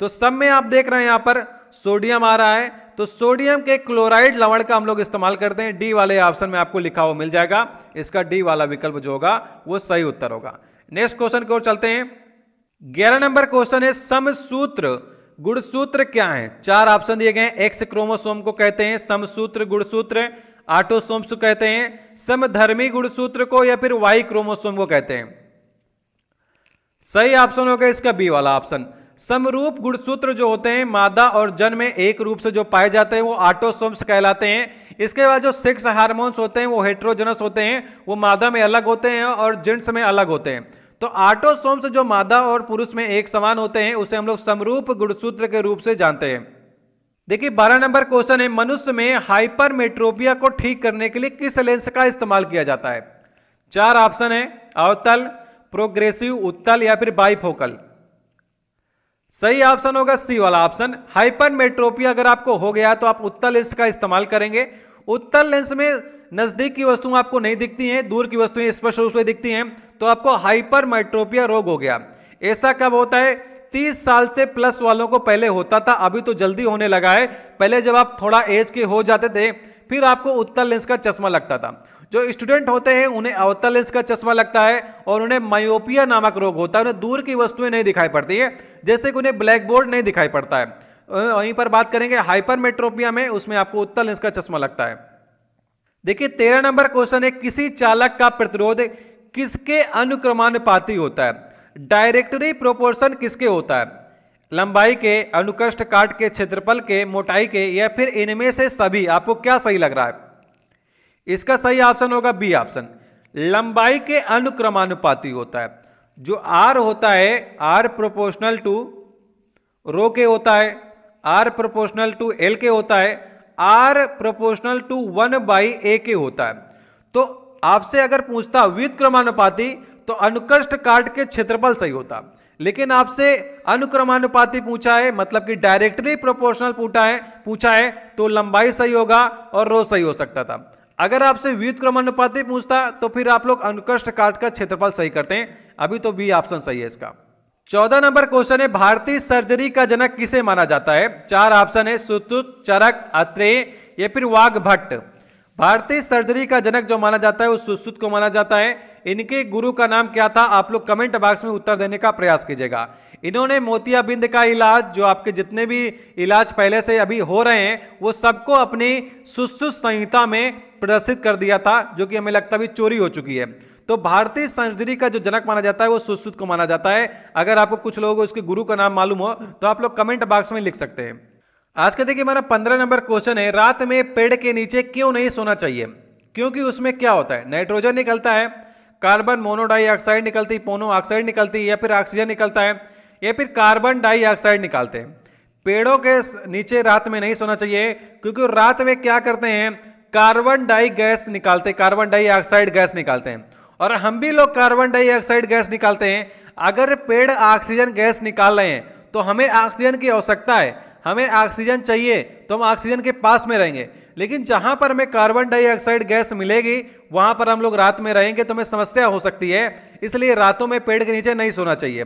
तो सब में आप देख रहे हैं यहां पर सोडियम आ रहा है तो सोडियम के क्लोराइड लवण का हम लोग इस्तेमाल करते हैं डी वाले ऑप्शन में आपको लिखा हुआ मिल जाएगा इसका डी वाला विकल्प जो होगा वो सही उत्तर होगा नेक्स्ट क्वेश्चन की ओर चलते हैं ग्यारह नंबर क्वेश्चन है समसूत्र सूत्र गुणसूत्र क्या है चार ऑप्शन दिए गए हैं एक्स क्रोमोसोम को कहते हैं समसूत्र गुणसूत्र आटोसोम्स को कहते हैं समधर्मी गुणसूत्र को या फिर वाई क्रोमोसोम को कहते हैं सही ऑप्शन होगा इसका बी वाला ऑप्शन समरूप गुणसूत्र जो होते हैं मादा और जन में एक रूप से जो पाए जाते हैं वो आटोसोम्स कहलाते हैं इसके बाद जो सेक्स हार्मोन्स होते हैं वो हेट्रोजनस होते हैं वो मादा में अलग होते हैं और जेंट्स में अलग होते हैं तो आटोसोम्स जो मादा और पुरुष में एक समान होते हैं उसे हम लोग समरूप गुणसूत्र के रूप से जानते हैं देखिए बारह नंबर क्वेश्चन है मनुष्य में हाइपरमेट्रोपिया को ठीक करने के लिए किस लेंस का इस्तेमाल किया जाता है चार ऑप्शन है अवतल प्रोग्रेसिव उत्तल या फिर बाइफोकल सही ऑप्शन होगा सी वाला ऑप्शन हाइपरमेट्रोपिया अगर आपको हो गया तो आप उत्तल लेंस का इस्तेमाल करेंगे उत्तल लेंस में नजदीक की वस्तुएं आपको नहीं दिखती हैं दूर की वस्तुएं स्पष्ट रूप से दिखती हैं तो आपको हाइपरमाइट्रोपिया रोग हो गया ऐसा कब होता है तीस साल से प्लस वालों को पहले होता था अभी तो जल्दी होने लगा है पहले जब आप थोड़ा एज के हो जाते थे फिर आपको उत्तर लेंस का चश्मा लगता था जो स्टूडेंट होते हैं उन्हें अवतल लेंस का चश्मा लगता है और उन्हें मायोपिया नामक रोग होता है उन्हें दूर की वस्तुएं नहीं दिखाई पड़ती है जैसे कि उन्हें ब्लैक बोर्ड नहीं दिखाई पड़ता है वहीं पर बात करेंगे हाइपरमेट्रोपिया में उसमें आपको उत्तर लेंस का चश्मा लगता है देखिए तेरह नंबर क्वेश्चन है किसी चालक का प्रतिरोध किसके अनुक्रमानुपाती होता है डायरेक्टरी प्रोपोर्शन किसके होता है लंबाई के अनुकष्ट काट के क्षेत्रफल के मोटाई के या फिर इनमें से सभी आपको क्या सही लग रहा है इसका सही ऑप्शन होगा बी ऑप्शन लंबाई के अनुक्रमानुपाती होता है जो आर होता है आर प्रोपोर्शनल टू रो के होता है आर प्रोपोर्शनल टू एल के होता है R proportional to one by A के होता है तो आपसे अगर पूछता विद क्रमानुपाति तो अनुकष्ट कार्ड के क्षेत्रफल सही होता लेकिन आपसे अनुक्रमानुपाती पूछा है मतलब कि डायरेक्टली प्रोपोर्शनल पूछा है पूछा है तो लंबाई सही होगा और रो सही हो सकता था अगर आपसे विद क्रमानुपाती पूछता तो फिर आप लोग अनुकष्ट कार्ड का क्षेत्रफल सही करते हैं अभी तो बी ऑप्शन सही है इसका चौदह नंबर क्वेश्चन है भारतीय सर्जरी का जनक किसे माना जाता है चार ऑप्शन है सुतुत चरक अत्रे या फिर वाघ भट्ट भारतीय सर्जरी का जनक जो माना जाता है वो सुश्रुत को माना जाता है इनके गुरु का नाम क्या था आप लोग कमेंट बॉक्स में उत्तर देने का प्रयास कीजिएगा इन्होंने मोतियाबिंद का इलाज जो आपके जितने भी इलाज पहले से अभी हो रहे हैं वो सबको अपनी सुश्रुत संहिता में प्रदर्शित कर दिया था जो कि हमें लगता भी चोरी हो चुकी है तो भारतीय सर्जरी का जो जनक माना जाता है वो सुश्रुत को माना जाता है अगर आपको कुछ लोगों को उसके गुरु का नाम मालूम हो तो आप लोग कमेंट बॉक्स में लिख सकते हैं आज का देखिए हमारा पंद्रह नंबर क्वेश्चन है रात में पेड़ के नीचे क्यों नहीं सोना चाहिए क्योंकि उसमें क्या होता है नाइट्रोजन निकलता है कार्बन मोनोडाइऑक्साइड निकलती पोनो ऑक्साइड निकलती या फिर ऑक्सीजन निकलता है या फिर कार्बन डाइऑक्साइड निकालते हैं पेड़ों के नीचे रात में नहीं सोना चाहिए क्योंकि रात में क्या करते हैं कार्बन डाई गैस निकालते कार्बन डाइऑक्साइड गैस निकालते हैं और हम भी लोग कार्बन डाइऑक्साइड गैस निकालते हैं अगर पेड़ ऑक्सीजन गैस निकाल रहे हैं तो हमें ऑक्सीजन की आवश्यकता है हमें ऑक्सीजन चाहिए तो हम ऑक्सीजन के पास में रहेंगे लेकिन जहां पर हमें कार्बन डाइऑक्साइड गैस मिलेगी वहां पर हम लोग रात में रहेंगे तो हमें समस्या हो सकती है इसलिए रातों में पेड़ के नीचे नहीं सोना चाहिए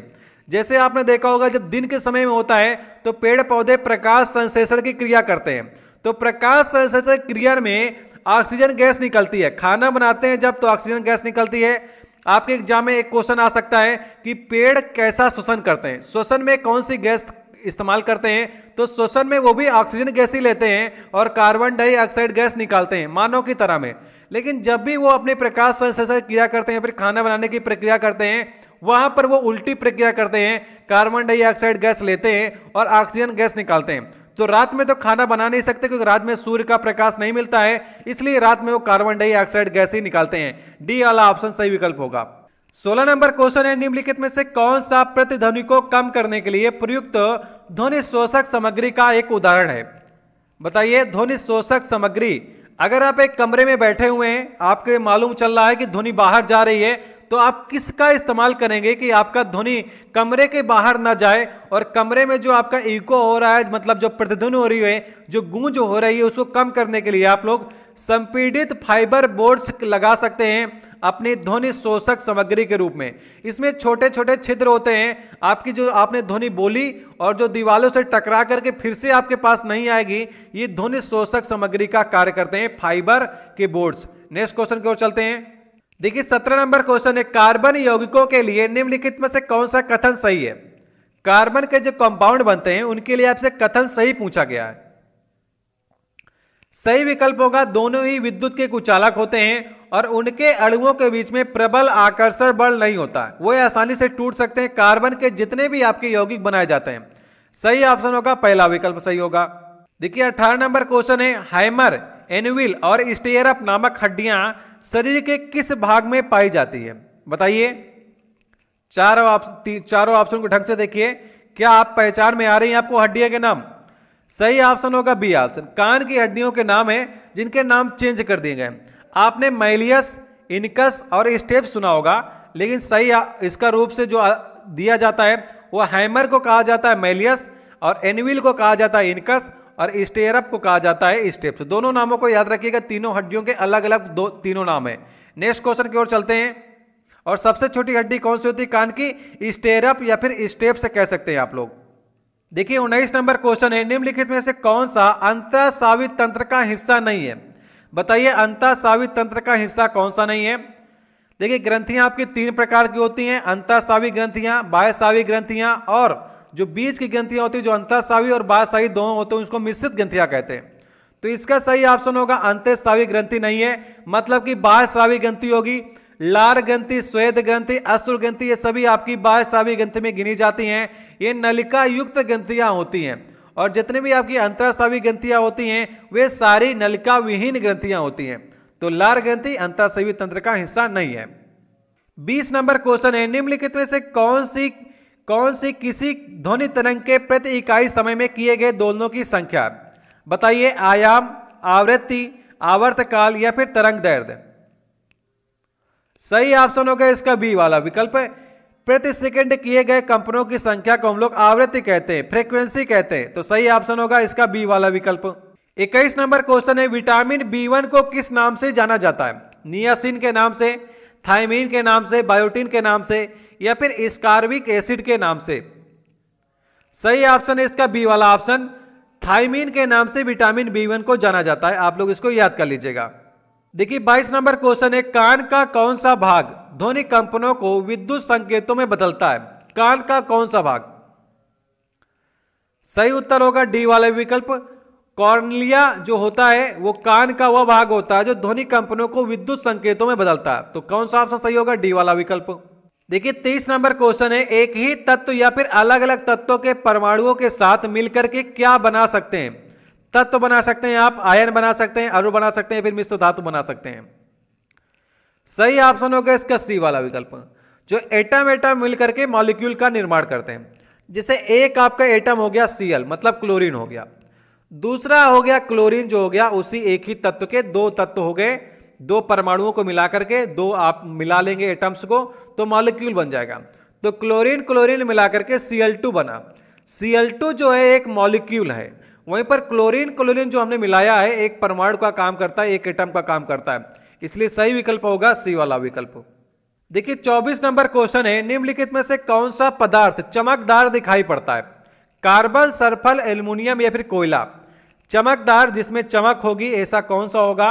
जैसे आपने देखा होगा जब दिन के समय में होता है तो पेड़ पौधे प्रकाश संश्लेषण की क्रिया करते हैं तो प्रकाश संश्लेषण क्रिया में ऑक्सीजन गैस निकलती है खाना बनाते हैं जब तो ऑक्सीजन गैस निकलती है आपके एग्जाम में एक क्वेश्चन आ सकता है कि पेड़ कैसा श्वसन करते हैं श्वसन में कौन सी गैस इस्तेमाल करते हैं तो श्वसन में वो भी ऑक्सीजन गैस ही लेते हैं और कार्बन डाइऑक्साइड गैस निकालते हैं मानव की तरह में लेकिन जब भी वो अपने प्रकाश संश्लेषण क्रिया करते हैं फिर खाना बनाने की प्रक्रिया करते हैं वहां पर वो उल्टी प्रक्रिया करते हैं कार्बन डाइऑक्साइड गैस लेते हैं और ऑक्सीजन गैस निकालते हैं तो रात में तो खाना बना नहीं सकते क्योंकि रात में सूर्य का प्रकाश नहीं मिलता है इसलिए रात में वो कार्बन डाइऑक्साइड गैस ही निकालते हैं डी वाला ऑप्शन सही विकल्प होगा सोलह नंबर क्वेश्चन है निम्नलिखित में से कौन सा प्रतिध्वनि को कम करने के लिए प्रयुक्त ध्वनि शोषक सामग्री का एक उदाहरण है बताइए ध्वनि शोषक सामग्री अगर आप एक कमरे में बैठे हुए हैं आपके मालूम चल रहा है कि ध्वनि बाहर जा रही है तो आप किसका इस्तेमाल करेंगे कि आपका ध्वनि कमरे के बाहर ना जाए और कमरे में जो आपका इको हो रहा है मतलब जो प्रतिध्वनि हो रही है जो गूंज हो रही है उसको कम करने के लिए आप लोग संपीड़ित फाइबर बोर्ड्स लगा सकते हैं अपनी ध्वनि शोषक सामग्री के रूप में इसमें छोटे छोटे छिद्र होते हैं आपकी जो आपने ध्वनि बोली और जो दीवालों से टकरा करके फिर से आपके पास नहीं आएगी ये ध्वनि शोषक सामग्री का कार्य करते हैं फाइबर के बोर्ड्स नेक्स्ट क्वेश्चन की ओर चलते हैं देखिए सत्रह नंबर क्वेश्चन है कार्बन यौगिकों के लिए निम्नलिखित में से कौन सा कथन सही है कार्बन के जो कंपाउंड बनते हैं उनके लिए आपसे कथन सही पूछा गया है सही विकल्प होगा दोनों ही विद्युत के कुचालक होते हैं और उनके अणुओं के बीच में प्रबल आकर्षण बल नहीं होता वो आसानी से टूट सकते हैं कार्बन के जितने भी आपके यौगिक बनाए जाते हैं सही ऑप्शन होगा पहला विकल्प सही होगा देखिए अठारह नंबर क्वेश्चन है हाइमर एनविल और स्टेयरअप नामक हड्डियां शरीर के किस भाग में पाई जाती है बताइए चारों आप, चारों ऑप्शन को ढंग से देखिए क्या आप पहचान में आ रही हैं आपको हड्डियों के नाम सही ऑप्शन होगा बी ऑप्शन कान की हड्डियों के नाम है जिनके नाम चेंज कर दिए गए आपने मैलियस इनकस और स्टेप सुना होगा लेकिन सही इसका रूप से जो दिया जाता है वह हैमर को कहा जाता है मैलियस और एनविल को कहा जाता है इनकस और स्टेयरअप को कहा जाता है स्टेप्स तो दोनों नामों को याद रखिएगा तीनों हड्डियों के अलग अलग दो तीनों नाम है नेक्स्ट क्वेश्चन की ओर चलते हैं और सबसे छोटी हड्डी कौन सी होती है कान की स्टेयरअप या फिर स्टेप से कह सकते हैं आप लोग देखिए उन्नीस नंबर क्वेश्चन है निम्नलिखित में से कौन सा अंतरासावित तंत्र का हिस्सा नहीं है बताइए अंतासावी तंत्र का हिस्सा कौन सा नहीं है देखिए ग्रंथियां आपकी तीन प्रकार की होती हैं अंतासावी ग्रंथियां बायसावी ग्रंथियां और जो बीच की ग्रंथियां होती है जो अंतासावी और बायसावी दोनों होते हैं उसको मिश्रित ग्रंथियां कहते हैं तो इसका सही ऑप्शन होगा अंतस्रावी ग्रंथि नहीं है मतलब कि बाह्यश्रावी ग्रंथि होगी लार ग्रंथि स्वेद ग्रंथि अश्र ग्रंथि ये सभी आपकी सावी ग्रंथि में गिनी जाती हैं ये नलिका युक्त ग्रंथियां होती हैं और जितने भी आपकी अंतरासावी ग्रंथियां होती हैं वे सारी नलिका विहीन ग्रंथियां होती हैं तो लार ग्रंथि अंतरासेवी तंत्र का हिस्सा नहीं है बीस नंबर क्वेश्चन है निम्नलिखित में से कौन सी कौन सी किसी ध्वनि तरंग के प्रति इकाई समय में किए गए दोलनों की संख्या बताइए आयाम आवृत्ति आवर्तकाल या फिर तरंग दर्द सही ऑप्शन होगा इसका बी वाला विकल्प है प्रति सेकंड किए गए कंपनों की संख्या को हम लोग आवृत्ति कहते हैं फ्रीक्वेंसी कहते हैं तो सही ऑप्शन होगा इसका बी वाला विकल्प इक्कीस नंबर क्वेश्चन है विटामिन बी वन को किस नाम से जाना जाता है नियासिन के नाम से थाइमिन के नाम से बायोटिन के नाम से या फिर स्कार्बिक एसिड के नाम से सही ऑप्शन है इसका बी वाला ऑप्शन थाइमिन के नाम से विटामिन बी वन को जाना जाता है आप लोग इसको याद कर लीजिएगा देखिए 22 नंबर क्वेश्चन है कान का कौन सा भाग ध्वनि कंपनों को विद्युत संकेतों में बदलता है कान का कौन सा भाग सही उत्तर होगा डी वाला विकल्प कॉर्नलिया जो होता है वो कान का वह भाग होता है जो ध्वनि कंपनों को विद्युत संकेतों में बदलता है तो कौन सा ऑप्शन सही होगा डी वाला विकल्प देखिए तेईस नंबर क्वेश्चन है एक ही तत्व या फिर अलग अलग तत्वों के परमाणुओं के साथ मिलकर के क्या बना सकते हैं तत्व बना सकते हैं आप आयन बना सकते हैं अरु बना सकते हैं फिर मिश्र धातु बना सकते हैं सही ऑप्शन होगा इसका सी वाला विकल्प जो एटम एटम मिलकर के मॉलिक्यूल का निर्माण करते हैं जैसे एक आपका एटम हो गया सीएल मतलब क्लोरीन हो गया दूसरा हो गया क्लोरीन जो हो गया उसी एक ही तत्व के दो तत्व हो गए दो परमाणुओं को मिलाकर के दो आप मिला लेंगे एटम्स को तो मॉलिक्यूल बन जाएगा तो क्लोरीन क्लोरीन मिलाकर के Cl2 बना Cl2 जो है एक मॉलिक्यूल है वहीं पर क्लोरीन क्लोरीन जो हमने मिलाया है एक परमाणु का काम करता है एक एटम का काम करता है इसलिए सही विकल्प होगा सी वाला विकल्प देखिए 24 नंबर क्वेश्चन है निम्नलिखित में से कौन सा पदार्थ चमकदार दिखाई पड़ता है कार्बन सरफल एल्यूमिनियम या फिर कोयला चमकदार जिसमें चमक होगी ऐसा कौन सा होगा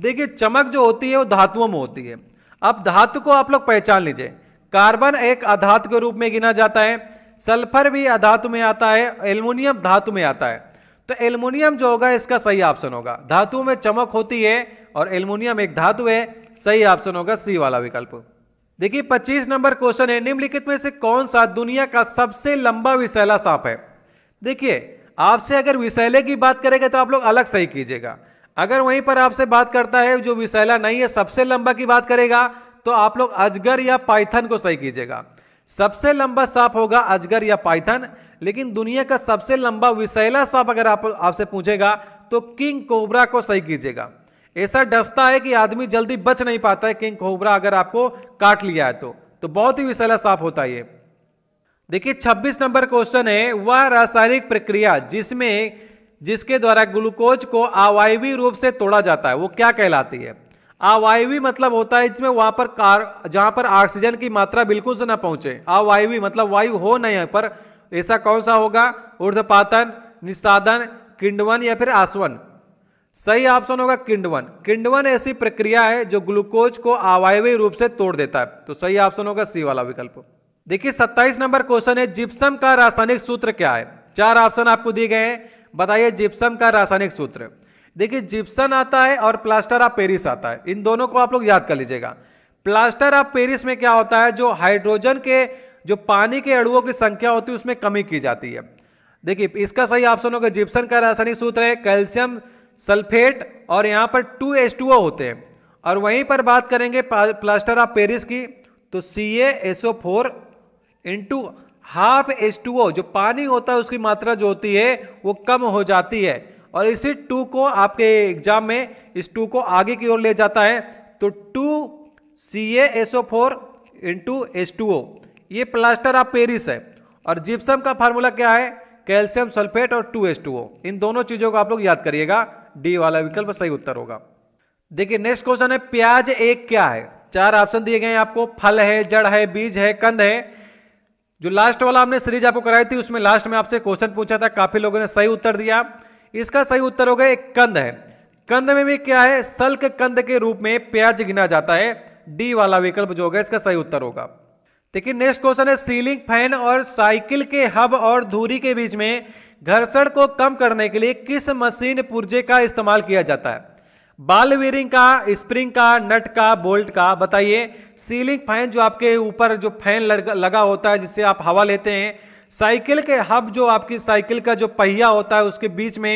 देखिए चमक जो होती है वो धातुओं में होती है अब धातु को आप लोग पहचान लीजिए कार्बन एक अधातु के रूप में गिना जाता है सल्फर भी अधातु में आता है एल्यूमिनियम धातु में आता है तो एल्युमिनियम जो होगा इसका सही ऑप्शन होगा धातु में चमक होती है और एल्युमिनियम एक धातु है सही ऑप्शन होगा सी वाला विकल्प देखिए 25 नंबर क्वेश्चन है निम्नलिखित में से कौन सा दुनिया का सबसे लंबा विशैला सांप है देखिए आपसे अगर विशैले की बात करेगा तो आप लोग अलग सही कीजिएगा अगर वहीं पर आपसे बात करता है जो विशैला नहीं है सबसे लंबा की बात करेगा तो आप लोग अजगर या पाइथन को सही कीजिएगा सबसे लंबा सांप होगा अजगर या पाइथन लेकिन दुनिया का सबसे लंबा विषैला सांप अगर आप आपसे पूछेगा तो किंग कोबरा को सही कीजिएगा ऐसा डसता है कि आदमी जल्दी बच नहीं पाता है किंग कोबरा अगर आपको काट लिया है तो, तो बहुत ही विषैला सांप होता है ये देखिए 26 नंबर क्वेश्चन है वह रासायनिक प्रक्रिया जिसमें जिसके द्वारा ग्लूकोज को अवायवी रूप से तोड़ा जाता है वो क्या कहलाती है अवायवी मतलब होता है इसमें वहां पर कार जहां पर ऑक्सीजन की मात्रा बिल्कुल से ना पहुंचे अवायवी मतलब वायु हो नहीं है पर ऐसा कौन सा होगा ऊर्धपातन निस्तादन किंडवन या फिर आसवन सही ऑप्शन होगा किंडवन किंडवन ऐसी प्रक्रिया है जो ग्लूकोज को अवायवी रूप से तोड़ देता है तो सही ऑप्शन होगा सी वाला विकल्प देखिए सत्ताईस नंबर क्वेश्चन है जिप्सम का रासायनिक सूत्र क्या है चार ऑप्शन आपको दिए गए हैं बताइए जिप्सम का रासायनिक सूत्र देखिए जिप्सन आता है और प्लास्टर ऑफ पेरिस आता है इन दोनों को आप लोग याद कर लीजिएगा प्लास्टर ऑफ पेरिस में क्या होता है जो हाइड्रोजन के जो पानी के अड़ुओं की संख्या होती है उसमें कमी की जाती है देखिए इसका सही ऑप्शन होगा जिप्सन का रासायनिक सूत्र है कैल्शियम सल्फेट और यहाँ पर टू एच टू ओ होते हैं और वहीं पर बात करेंगे प्लास्टर ऑफ पेरिस की तो C S O four into half H two O जो पानी होता है उसकी मात्रा जो होती है वो कम हो जाती है और इसी टू को आपके एग्जाम में इस टू को आगे की ओर ले जाता है तो two C S O four into S two O ये प्लास्टर ऑफ पेरिस है और जिप्सम का फार्मूला क्या है कैल्शियम सल्फेट और टू एस टू ओ इन दोनों चीज़ों को आप लोग याद करिएगा डी वाला विकल्प सही उत्तर होगा देखिए नेक्स्ट क्वेश्चन है प्याज एक क्या है चार ऑप्शन दिए गए हैं आपको फल है जड़ है बीज है कंद है जो लास्ट वाला हमने सीरीज आपको कराई थी उसमें लास्ट में आपसे क्वेश्चन पूछा था काफी लोगों ने सही उत्तर दिया इसका सही उत्तर होगा एक कंद है कंद में भी क्या है सल्क कंद के रूप में प्याज गिना जाता है डी वाला विकल्प जो होगा इसका सही उत्तर होगा देखिए नेक्स्ट क्वेश्चन है सीलिंग फैन और साइकिल के हब और धूरी के बीच में घर्षण को कम करने के लिए किस मशीन पुर्जे का इस्तेमाल किया जाता है बाल वीरिंग का स्प्रिंग का नट का बोल्ट का बताइए सीलिंग फैन जो आपके ऊपर जो फैन लगा होता है जिससे आप हवा लेते हैं साइकिल के हब जो आपकी साइकिल का जो पहिया होता है उसके बीच में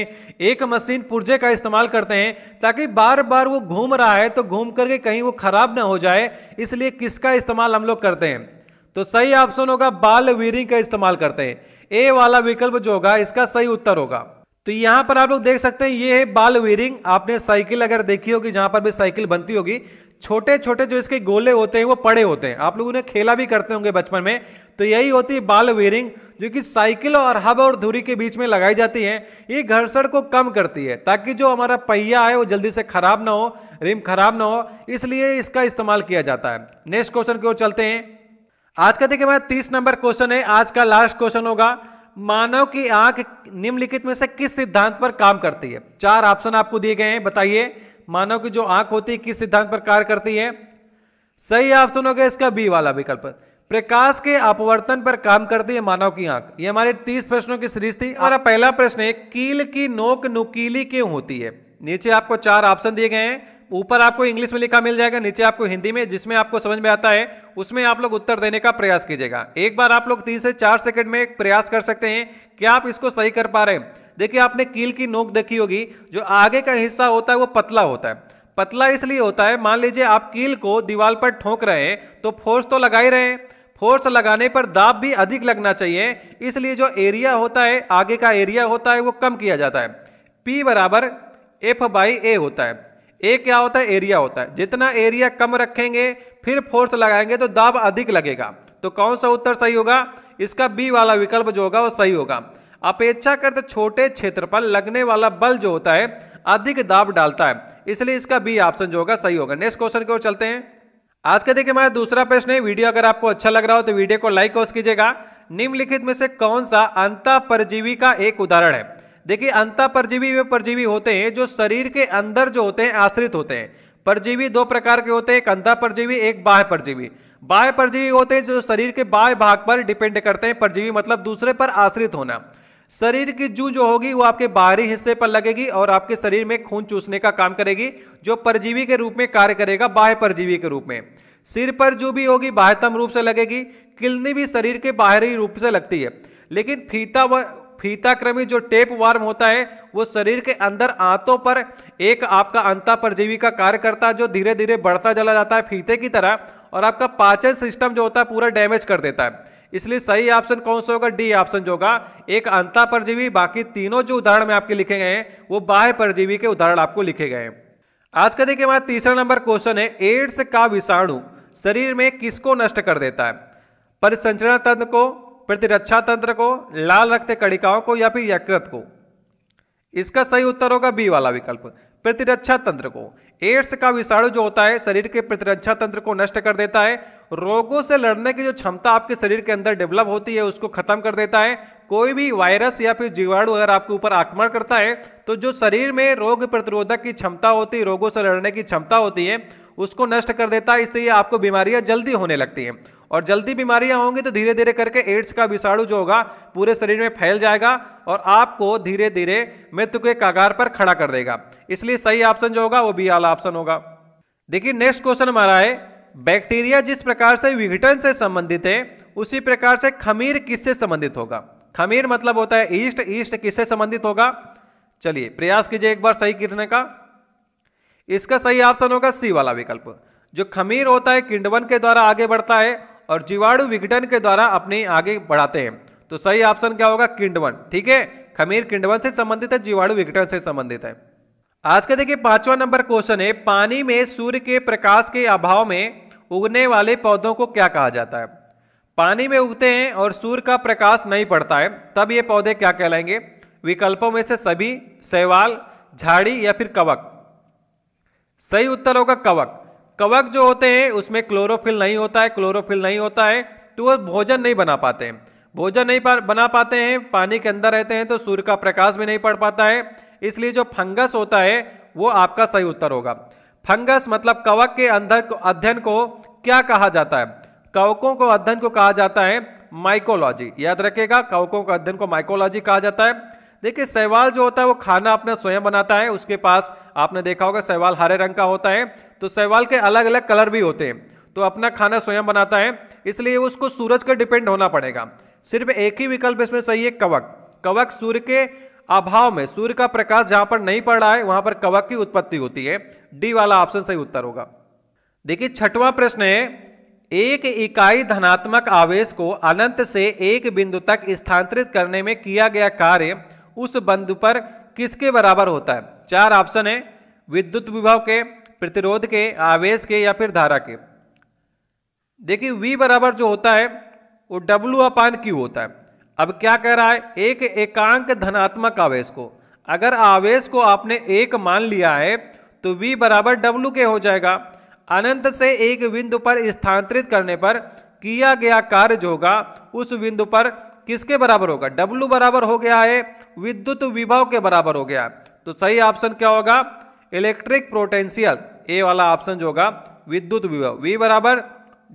एक मशीन पुर्जे का इस्तेमाल करते हैं ताकि बार बार वो घूम रहा है तो घूम करके कहीं वो खराब ना हो जाए इसलिए किसका इस्तेमाल हम लोग करते हैं तो सही ऑप्शन होगा बाल वीरिंग का इस्तेमाल करते हैं ए वाला विकल्प जो होगा इसका सही उत्तर होगा तो यहां पर आप लोग देख सकते हैं ये है बाल वीरिंग आपने साइकिल अगर देखी होगी जहां पर भी साइकिल बनती होगी छोटे छोटे जो इसके गोले होते हैं वो पड़े होते हैं आप लोग उन्हें खेला भी करते होंगे बचपन में तो यही होती है बाल वेयरिंग जो कि साइकिल और हब और धुरी के बीच में लगाई जाती है ये घर्षण को कम करती है ताकि जो हमारा पहिया है वो जल्दी से खराब ना हो रिम खराब ना हो इसलिए इसका इस्तेमाल किया जाता है नेक्स्ट क्वेश्चन की ओर चलते हैं आज का देखिए मैं तीस नंबर क्वेश्चन है आज का लास्ट क्वेश्चन होगा मानव की आंख निम्नलिखित में से किस सिद्धांत पर काम करती है चार ऑप्शन आपको दिए गए हैं बताइए मानव की जो आंख होती है किस सिद्धांत पर कार्य करती है सही ऑप्शन हो गया इसका बी वाला विकल्प प्रकाश के अपवर्तन पर काम करती है मानव की आंख ये हमारे तीस प्रश्नों की सीरीज थी हमारा हाँ। पहला प्रश्न है कील की नोक नुकीली क्यों होती है नीचे आपको चार ऑप्शन दिए गए हैं ऊपर आपको इंग्लिश में लिखा मिल जाएगा नीचे आपको हिंदी में जिसमें आपको समझ में आता है उसमें आप लोग उत्तर देने का प्रयास कीजिएगा एक बार आप लोग तीन से चार सेकंड में प्रयास कर सकते हैं क्या आप इसको सही कर पा रहे हैं देखिए आपने कील की नोक देखी होगी जो आगे का हिस्सा होता है वो पतला होता है पतला इसलिए होता है मान लीजिए आप कील को दीवार पर ठोंक रहे हैं तो फोर्स तो लगा ही रहे हैं फोर्स लगाने पर दाब भी अधिक लगना चाहिए इसलिए जो एरिया होता है आगे का एरिया होता है वो कम किया जाता है पी बराबर एफ बाई ए होता है ए क्या होता है एरिया होता है जितना एरिया कम रखेंगे फिर फोर्स लगाएंगे तो दाब अधिक लगेगा तो कौन सा उत्तर सही होगा इसका बी वाला विकल्प जो होगा वो सही होगा अपेक्षाकृत छोटे क्षेत्र पर लगने वाला बल जो होता है अधिक दाब डालता है इसलिए इसका बी ऑप्शन जो होगा सही होगा नेक्स्ट क्वेश्चन की ओर चलते हैं आज का देखिए हमारा दूसरा प्रश्न है वीडियो अगर आपको अच्छा लग रहा हो तो वीडियो को लाइक और कीजिएगा निम्नलिखित में से कौन सा अंता परजीवी का एक उदाहरण है देखिए अंता परजीवी वे परजीवी होते हैं जो शरीर के अंदर जो होते हैं आश्रित होते हैं परजीवी दो प्रकार के होते हैं एक अंता परजीवी एक बाह्य परजीवी बाह्य परजीवी होते हैं जो शरीर के बाह्य भाग पर डिपेंड करते हैं परजीवी मतलब दूसरे पर आश्रित होना शरीर की जू जो होगी वो आपके बाहरी हिस्से पर लगेगी और आपके शरीर में खून चूसने का काम करेगी जो परजीवी के रूप में कार्य करेगा बाह्य परजीवी के रूप में सिर पर जू भी होगी बाह्यतम रूप से लगेगी किलनी भी शरीर के बाहरी रूप से लगती है लेकिन फीता व फीताक्रमी जो टेप वार्म होता है वो शरीर के अंदर आंतों पर एक आपका अंता परजीवी का कार्य करता है जो धीरे धीरे बढ़ता चला जाता है फीते की तरह और आपका पाचन सिस्टम जो होता है पूरा डैमेज कर देता है इसलिए सही ऑप्शन कौन सा होगा डी ऑप्शन जो होगा एक अंता परजीवी बाकी तीनों जो उदाहरण में आपके लिखे गए हैं वो बाह्य परजीवी के उदाहरण आपको लिखे गए हैं आज का देखिए हमारा तीसरा नंबर क्वेश्चन है एड्स का विषाणु शरीर में किसको नष्ट कर देता है परिसंचरण तंत्र को प्रतिरक्षा तंत्र को लाल रक्त कणिकाओं को या फिर यकृत को इसका सही उत्तर होगा बी वाला विकल्प प्रतिरक्षा तंत्र को एड्स का विषाणु जो होता है शरीर के प्रतिरक्षा तंत्र को नष्ट कर देता है रोगों से लड़ने की जो क्षमता आपके शरीर के अंदर डेवलप होती है उसको खत्म कर देता है कोई भी वायरस या फिर जीवाणु अगर आपके ऊपर आक्रमण करता है तो जो शरीर में रोग प्रतिरोधक की क्षमता होती है रोगों से लड़ने की क्षमता होती है उसको नष्ट कर देता है इसलिए आपको बीमारियां जल्दी होने लगती हैं और जल्दी बीमारियां होंगी तो धीरे धीरे करके एड्स का विषाणु जो होगा पूरे शरीर में फैल जाएगा और आपको धीरे धीरे मृत्यु के कागार पर खड़ा कर देगा इसलिए सही ऑप्शन जो होगा वो बी वाला ऑप्शन होगा देखिए नेक्स्ट क्वेश्चन हमारा है बैक्टीरिया जिस प्रकार से विघटन से संबंधित है उसी प्रकार से खमीर किससे संबंधित होगा खमीर मतलब होता है ईस्ट ईस्ट किससे संबंधित होगा चलिए प्रयास कीजिए एक बार सही गिरने का इसका सही ऑप्शन होगा सी वाला विकल्प जो खमीर होता है किंडवन के द्वारा आगे बढ़ता है और जीवाणु विघटन के द्वारा अपने आगे बढ़ाते हैं तो सही ऑप्शन क्या होगा किंडवन ठीक है खमीर किंडवन से संबंधित है जीवाणु विघटन से संबंधित है आज का देखिए पांचवा नंबर क्वेश्चन है पानी में सूर्य के प्रकाश के अभाव में उगने वाले पौधों को क्या कहा जाता है पानी में उगते हैं और सूर्य का प्रकाश नहीं पड़ता है तब ये पौधे क्या कहलाएंगे विकल्पों में से सभी शैवाल झाड़ी या फिर कवक सही उत्तर होगा कवक कवक जो होते हैं उसमें क्लोरोफिल नहीं होता है क्लोरोफिल नहीं होता है तो वो भोजन नहीं बना पाते हैं भोजन नहीं पा, बना पाते हैं पानी के अंदर रहते हैं तो सूर्य का प्रकाश भी नहीं पड़ पाता है इसलिए जो फंगस होता है वो आपका सही उत्तर होगा फंगस मतलब कवक के अंदर अध्ययन को क्या कहा जाता है कवकों को अध्ययन को कहा जाता है माइकोलॉजी याद रखेगा कवकों का अध्ययन को माइकोलॉजी कहा जाता है देखिए सहवाल जो होता है वो खाना अपना स्वयं बनाता है उसके पास आपने देखा होगा सहवाल हरे रंग का होता है तो शैवाल के अलग अलग कलर भी होते हैं तो अपना खाना स्वयं बनाता है इसलिए उसको सूरज का डिपेंड होना पड़ेगा सिर्फ एक ही विकल्प इसमें सही है कवक कवक सूर्य के अभाव में सूर्य का प्रकाश जहां पर नहीं पड़ रहा है वहां पर कवक की उत्पत्ति होती है डी वाला ऑप्शन सही उत्तर होगा देखिए छठवां प्रश्न है एक इकाई धनात्मक आवेश को अनंत से एक बिंदु तक स्थानांतरित करने में किया गया कार्य उस बिंदु पर किसके बराबर होता है चार ऑप्शन है विद्युत विभव के प्रतिरोध के आवेश के या फिर धारा के देखिए V बराबर जो होता है वो W अपान Q होता है अब क्या कह रहा है एक एकांक धनात्मक आवेश को अगर आवेश को आपने एक मान लिया है तो V बराबर W के हो जाएगा अनंत से एक बिंदु पर स्थानांतरित करने पर किया गया कार्य जो होगा उस बिंदु पर किसके बराबर होगा W बराबर हो गया है विद्युत विभव के बराबर हो गया तो सही ऑप्शन क्या होगा इलेक्ट्रिक पोटेंशियल ए वाला ऑप्शन जो होगा विद्युत विभव वी बराबर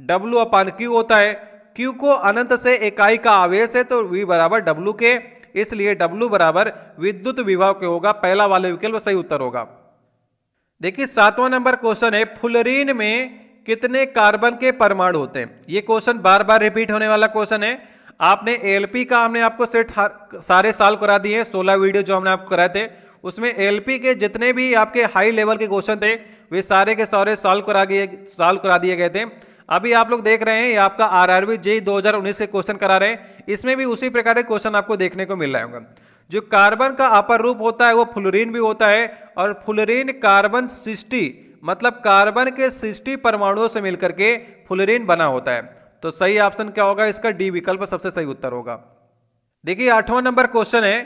डब्लू अपान क्यू होता है क्यू को अनंत से इकाई का आवेश है तो वी बराबर डब्लू के इसलिए डब्लू बराबर विद्युत विभव के होगा पहला वाले विकल्प सही उत्तर होगा देखिए सातवां नंबर क्वेश्चन है फुलरीन में कितने कार्बन के परमाणु होते हैं ये क्वेश्चन बार बार रिपीट होने वाला क्वेश्चन है आपने एलपी का हमने आपको सेट सारे साल करा दिए हैं सोलह वीडियो जो हमने आपको कराए थे उसमें एलपी के जितने भी आपके हाई लेवल के क्वेश्चन थे वे सारे के सारे सॉल्व करा दिए सॉल्व करा दिए गए थे अभी आप लोग देख रहे हैं ये आपका आर आर बी जे दो के क्वेश्चन करा रहे हैं इसमें भी उसी प्रकार के क्वेश्चन आपको देखने को मिल रहा होगा जो कार्बन का अपर रूप होता है वो फ्लोरीन भी होता है और फुलरीन कार्बन सिस्टी मतलब कार्बन के सिस्टी परमाणुओं से मिलकर के फुलरीन बना होता है तो सही ऑप्शन क्या होगा इसका डी विकल्प सबसे सही उत्तर होगा देखिए आठवां नंबर क्वेश्चन है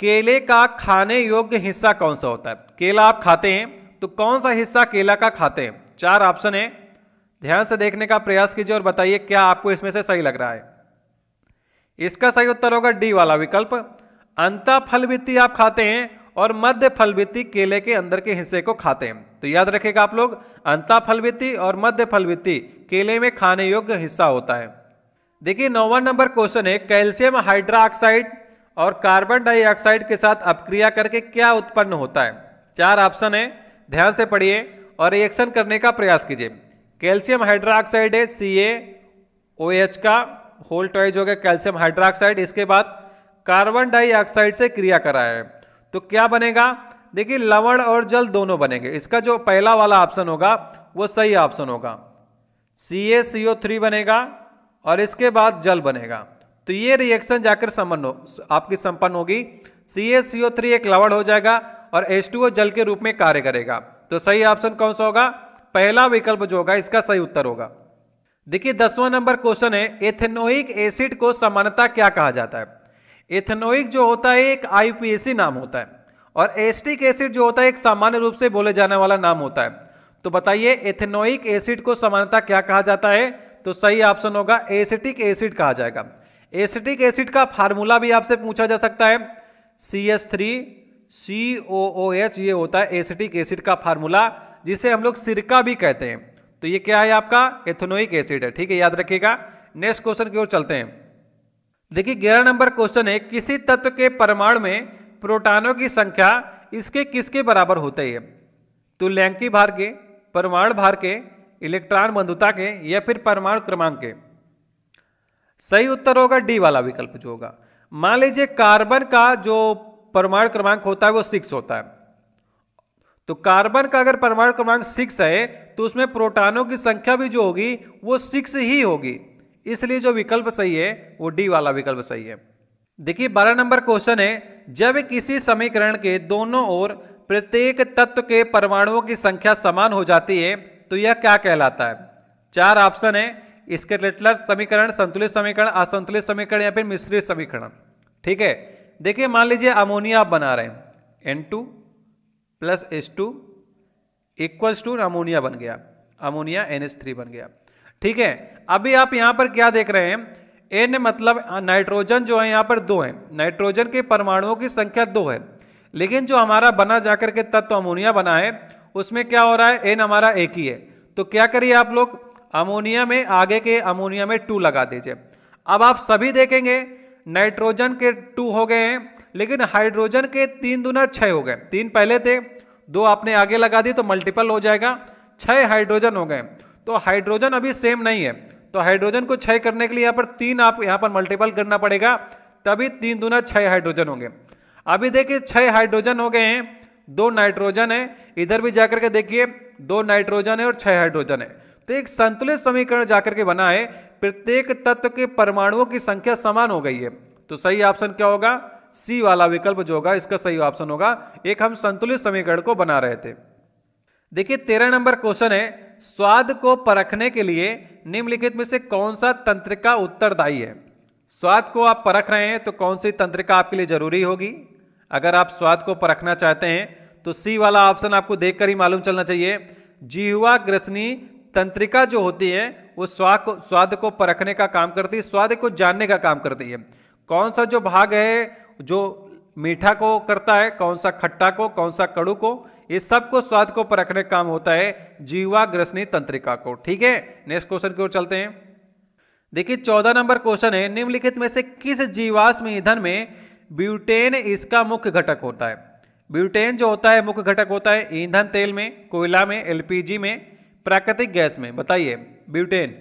केले का खाने योग्य हिस्सा कौन सा होता है केला आप खाते हैं तो कौन सा हिस्सा केला का खाते हैं चार ऑप्शन है ध्यान से देखने का प्रयास कीजिए और बताइए क्या आपको इसमें से सही लग रहा है इसका सही उत्तर होगा डी वाला विकल्प अंता फलवृत्ति आप खाते हैं और मध्य फलवृत्ति केले के अंदर के हिस्से को खाते हैं तो याद रखेगा आप लोग अंता फलवृत्ति और मध्य फलवृत्ति केले में खाने योग्य हिस्सा होता है देखिए नौवा नंबर क्वेश्चन है कैल्शियम ऑक्साइड और कार्बन डाइऑक्साइड के साथ अपक्रिया करके क्या उत्पन्न होता है चार ऑप्शन है ध्यान से पढ़िए और रिएक्शन करने का प्रयास कीजिए कैल्शियम हाइड्रोक्साइड है सी एच का होल टॉइज हो गया कैल्शियम हाइड्रोक्साइड इसके बाद कार्बन डाइऑक्साइड से क्रिया करा है तो क्या बनेगा देखिए लवण और जल दोनों बनेंगे इसका जो पहला वाला ऑप्शन होगा वो सही ऑप्शन होगा सी ए सी ओ थ्री बनेगा और इसके बाद जल बनेगा तो ये रिएक्शन जाकर सम्पन्न हो आपकी संपन्न होगी सी सी ओ थ्री एक लवण हो जाएगा और एस टू ओ जल के रूप में कार्य करेगा तो सही ऑप्शन कौन सा होगा पहला विकल्प जो होगा इसका सही उत्तर होगा देखिए दसवां नंबर क्वेश्चन है एथेनोइक एसिड को समानता क्या कहा जाता है एथेनोइक जो होता है एक आई नाम होता है और एस्टिक एसिड जो होता है एक सामान्य रूप से बोले जाने वाला नाम होता है तो बताइए एथेनोइक एसिड को समानता क्या कहा जाता है तो सही ऑप्शन होगा एसिटिक एसिड कहा जाएगा एसिटिक एसिड का फार्मूला भी आपसे पूछा जा सकता है C S three C O O H ये होता है एसिटिक एसिड का फार्मूला जिसे हम लोग सिरका भी कहते हैं तो ये क्या है आपका एथेनोइक एसिड है ठीक है याद रखिएगा नेक्स्ट क्वेश्चन की ओर चलते हैं देखिए ग्यारह नंबर क्वेश्चन है किसी तत्व के परमाणु में प्रोटानों की संख्या इसके किसके बराबर होते है तो लैंकी भार के परमाणु भार के इलेक्ट्रॉन बंधुता के या फिर परमाणु क्रमांक के सही उत्तर होगा डी वाला विकल्प जो होगा मान लीजिए कार्बन का जो परमाणु क्रमांक होता है वो सिक्स होता है तो कार्बन का अगर परमाणु क्रमांक सिक्स है तो उसमें प्रोटानों की संख्या भी जो होगी वो सिक्स ही होगी इसलिए जो विकल्प सही है वो डी वाला विकल्प सही है देखिए बारह नंबर क्वेश्चन है जब किसी समीकरण के दोनों ओर प्रत्येक तत्व के परमाणुओं की संख्या समान हो जाती है तो यह क्या कहलाता है चार ऑप्शन है इसके रिलेटेड समीकरण संतुलित समीकरण असंतुलित समीकरण या फिर मिश्रित समीकरण ठीक है देखिए मान लीजिए अमोनिया आप बना रहे हैं N two plus S two equals to ammonia बन गया अमोनिया एन एस थ्री बन गया ठीक है अभी आप यहाँ पर क्या देख रहे हैं एन मतलब नाइट्रोजन जो है यहाँ पर दो है नाइट्रोजन के परमाणुओं की संख्या दो है लेकिन जो हमारा बना जाकर के तत्व अमोनिया बना है उसमें क्या हो रहा है एन हमारा एक ही है तो क्या करिए आप लोग अमोनिया में आगे के अमोनिया में टू लगा दीजिए अब आप सभी देखेंगे नाइट्रोजन के टू हो गए हैं लेकिन हाइड्रोजन के तीन दुना छः हो गए तीन पहले थे दो आपने आगे लगा दी तो मल्टीपल हो जाएगा छः हाइड्रोजन हो गए तो हाइड्रोजन अभी सेम नहीं है तो हाइड्रोजन को छः करने के लिए यहाँ पर तीन आप यहाँ पर मल्टीपल करना पड़ेगा तभी तीन दुना छः हाइड्रोजन होंगे अभी देखिए छः हाइड्रोजन हो गए हैं दो नाइट्रोजन है इधर भी जाकर के देखिए दो नाइट्रोजन है और छः हाइड्रोजन है तो एक संतुलित समीकरण जाकर के बना है प्रत्येक तत्व के परमाणुओं की संख्या समान हो गई है तो सही ऑप्शन क्या होगा सी वाला विकल्प जो होगा इसका सही ऑप्शन होगा एक हम संतुलित समीकरण को बना रहे थे देखिए तेरह नंबर क्वेश्चन है स्वाद को परखने के लिए निम्नलिखित में से कौन सा तंत्रिका उत्तरदायी है स्वाद को आप परख रहे हैं तो कौन सी तंत्रिका आपके लिए जरूरी होगी अगर आप स्वाद को परखना चाहते हैं तो सी वाला ऑप्शन आपको देखकर ही मालूम चलना चाहिए जीवा ग्रसनी तंत्रिका जो होती है वो स्वाद को स्वाद को परखने का काम करती है स्वाद को जानने का काम करती है कौन सा जो भाग है जो मीठा को करता है कौन सा खट्टा को कौन सा कड़ू को इस सब को स्वाद को परखने का काम होता है जीवा ग्रसनी तंत्रिका को ठीक है नेक्स्ट क्वेश्चन की ओर चलते हैं देखिए चौदह नंबर क्वेश्चन है निम्नलिखित में से किस जीवाश्म ईंधन में ब्यूटेन इसका मुख्य घटक होता है ब्यूटेन जो होता है मुख्य घटक होता है ईंधन तेल में कोयला में एलपीजी में प्राकृतिक गैस में बताइए ब्यूटेन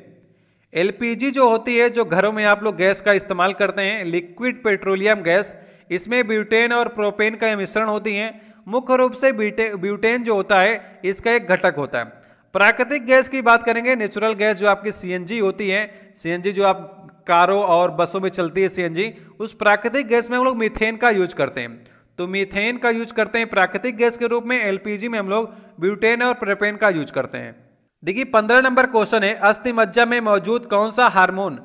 एलपीजी जो होती है जो घरों में आप लोग गैस का इस्तेमाल करते हैं लिक्विड पेट्रोलियम गैस इसमें ब्यूटेन और प्रोपेन का मिश्रण होती हैं मुख्य रूप से ब्यूटेन जो होता है इसका एक घटक होता है प्राकृतिक गैस की बात करेंगे नेचुरल गैस जो आपकी सीएनजी होती है सीएनजी जो आप कारों और बसों में चलती है सीएनजी उस प्राकृतिक गैस में हम लोग मीथेन का यूज करते हैं तो मीथेन का यूज करते हैं प्राकृतिक गैस के रूप में एलपीजी में हम लोग ब्यूटेन और प्रोपेन का यूज करते हैं देखिए पंद्रह नंबर क्वेश्चन है अस्थिमज्जा में मौजूद कौन सा हार्मोन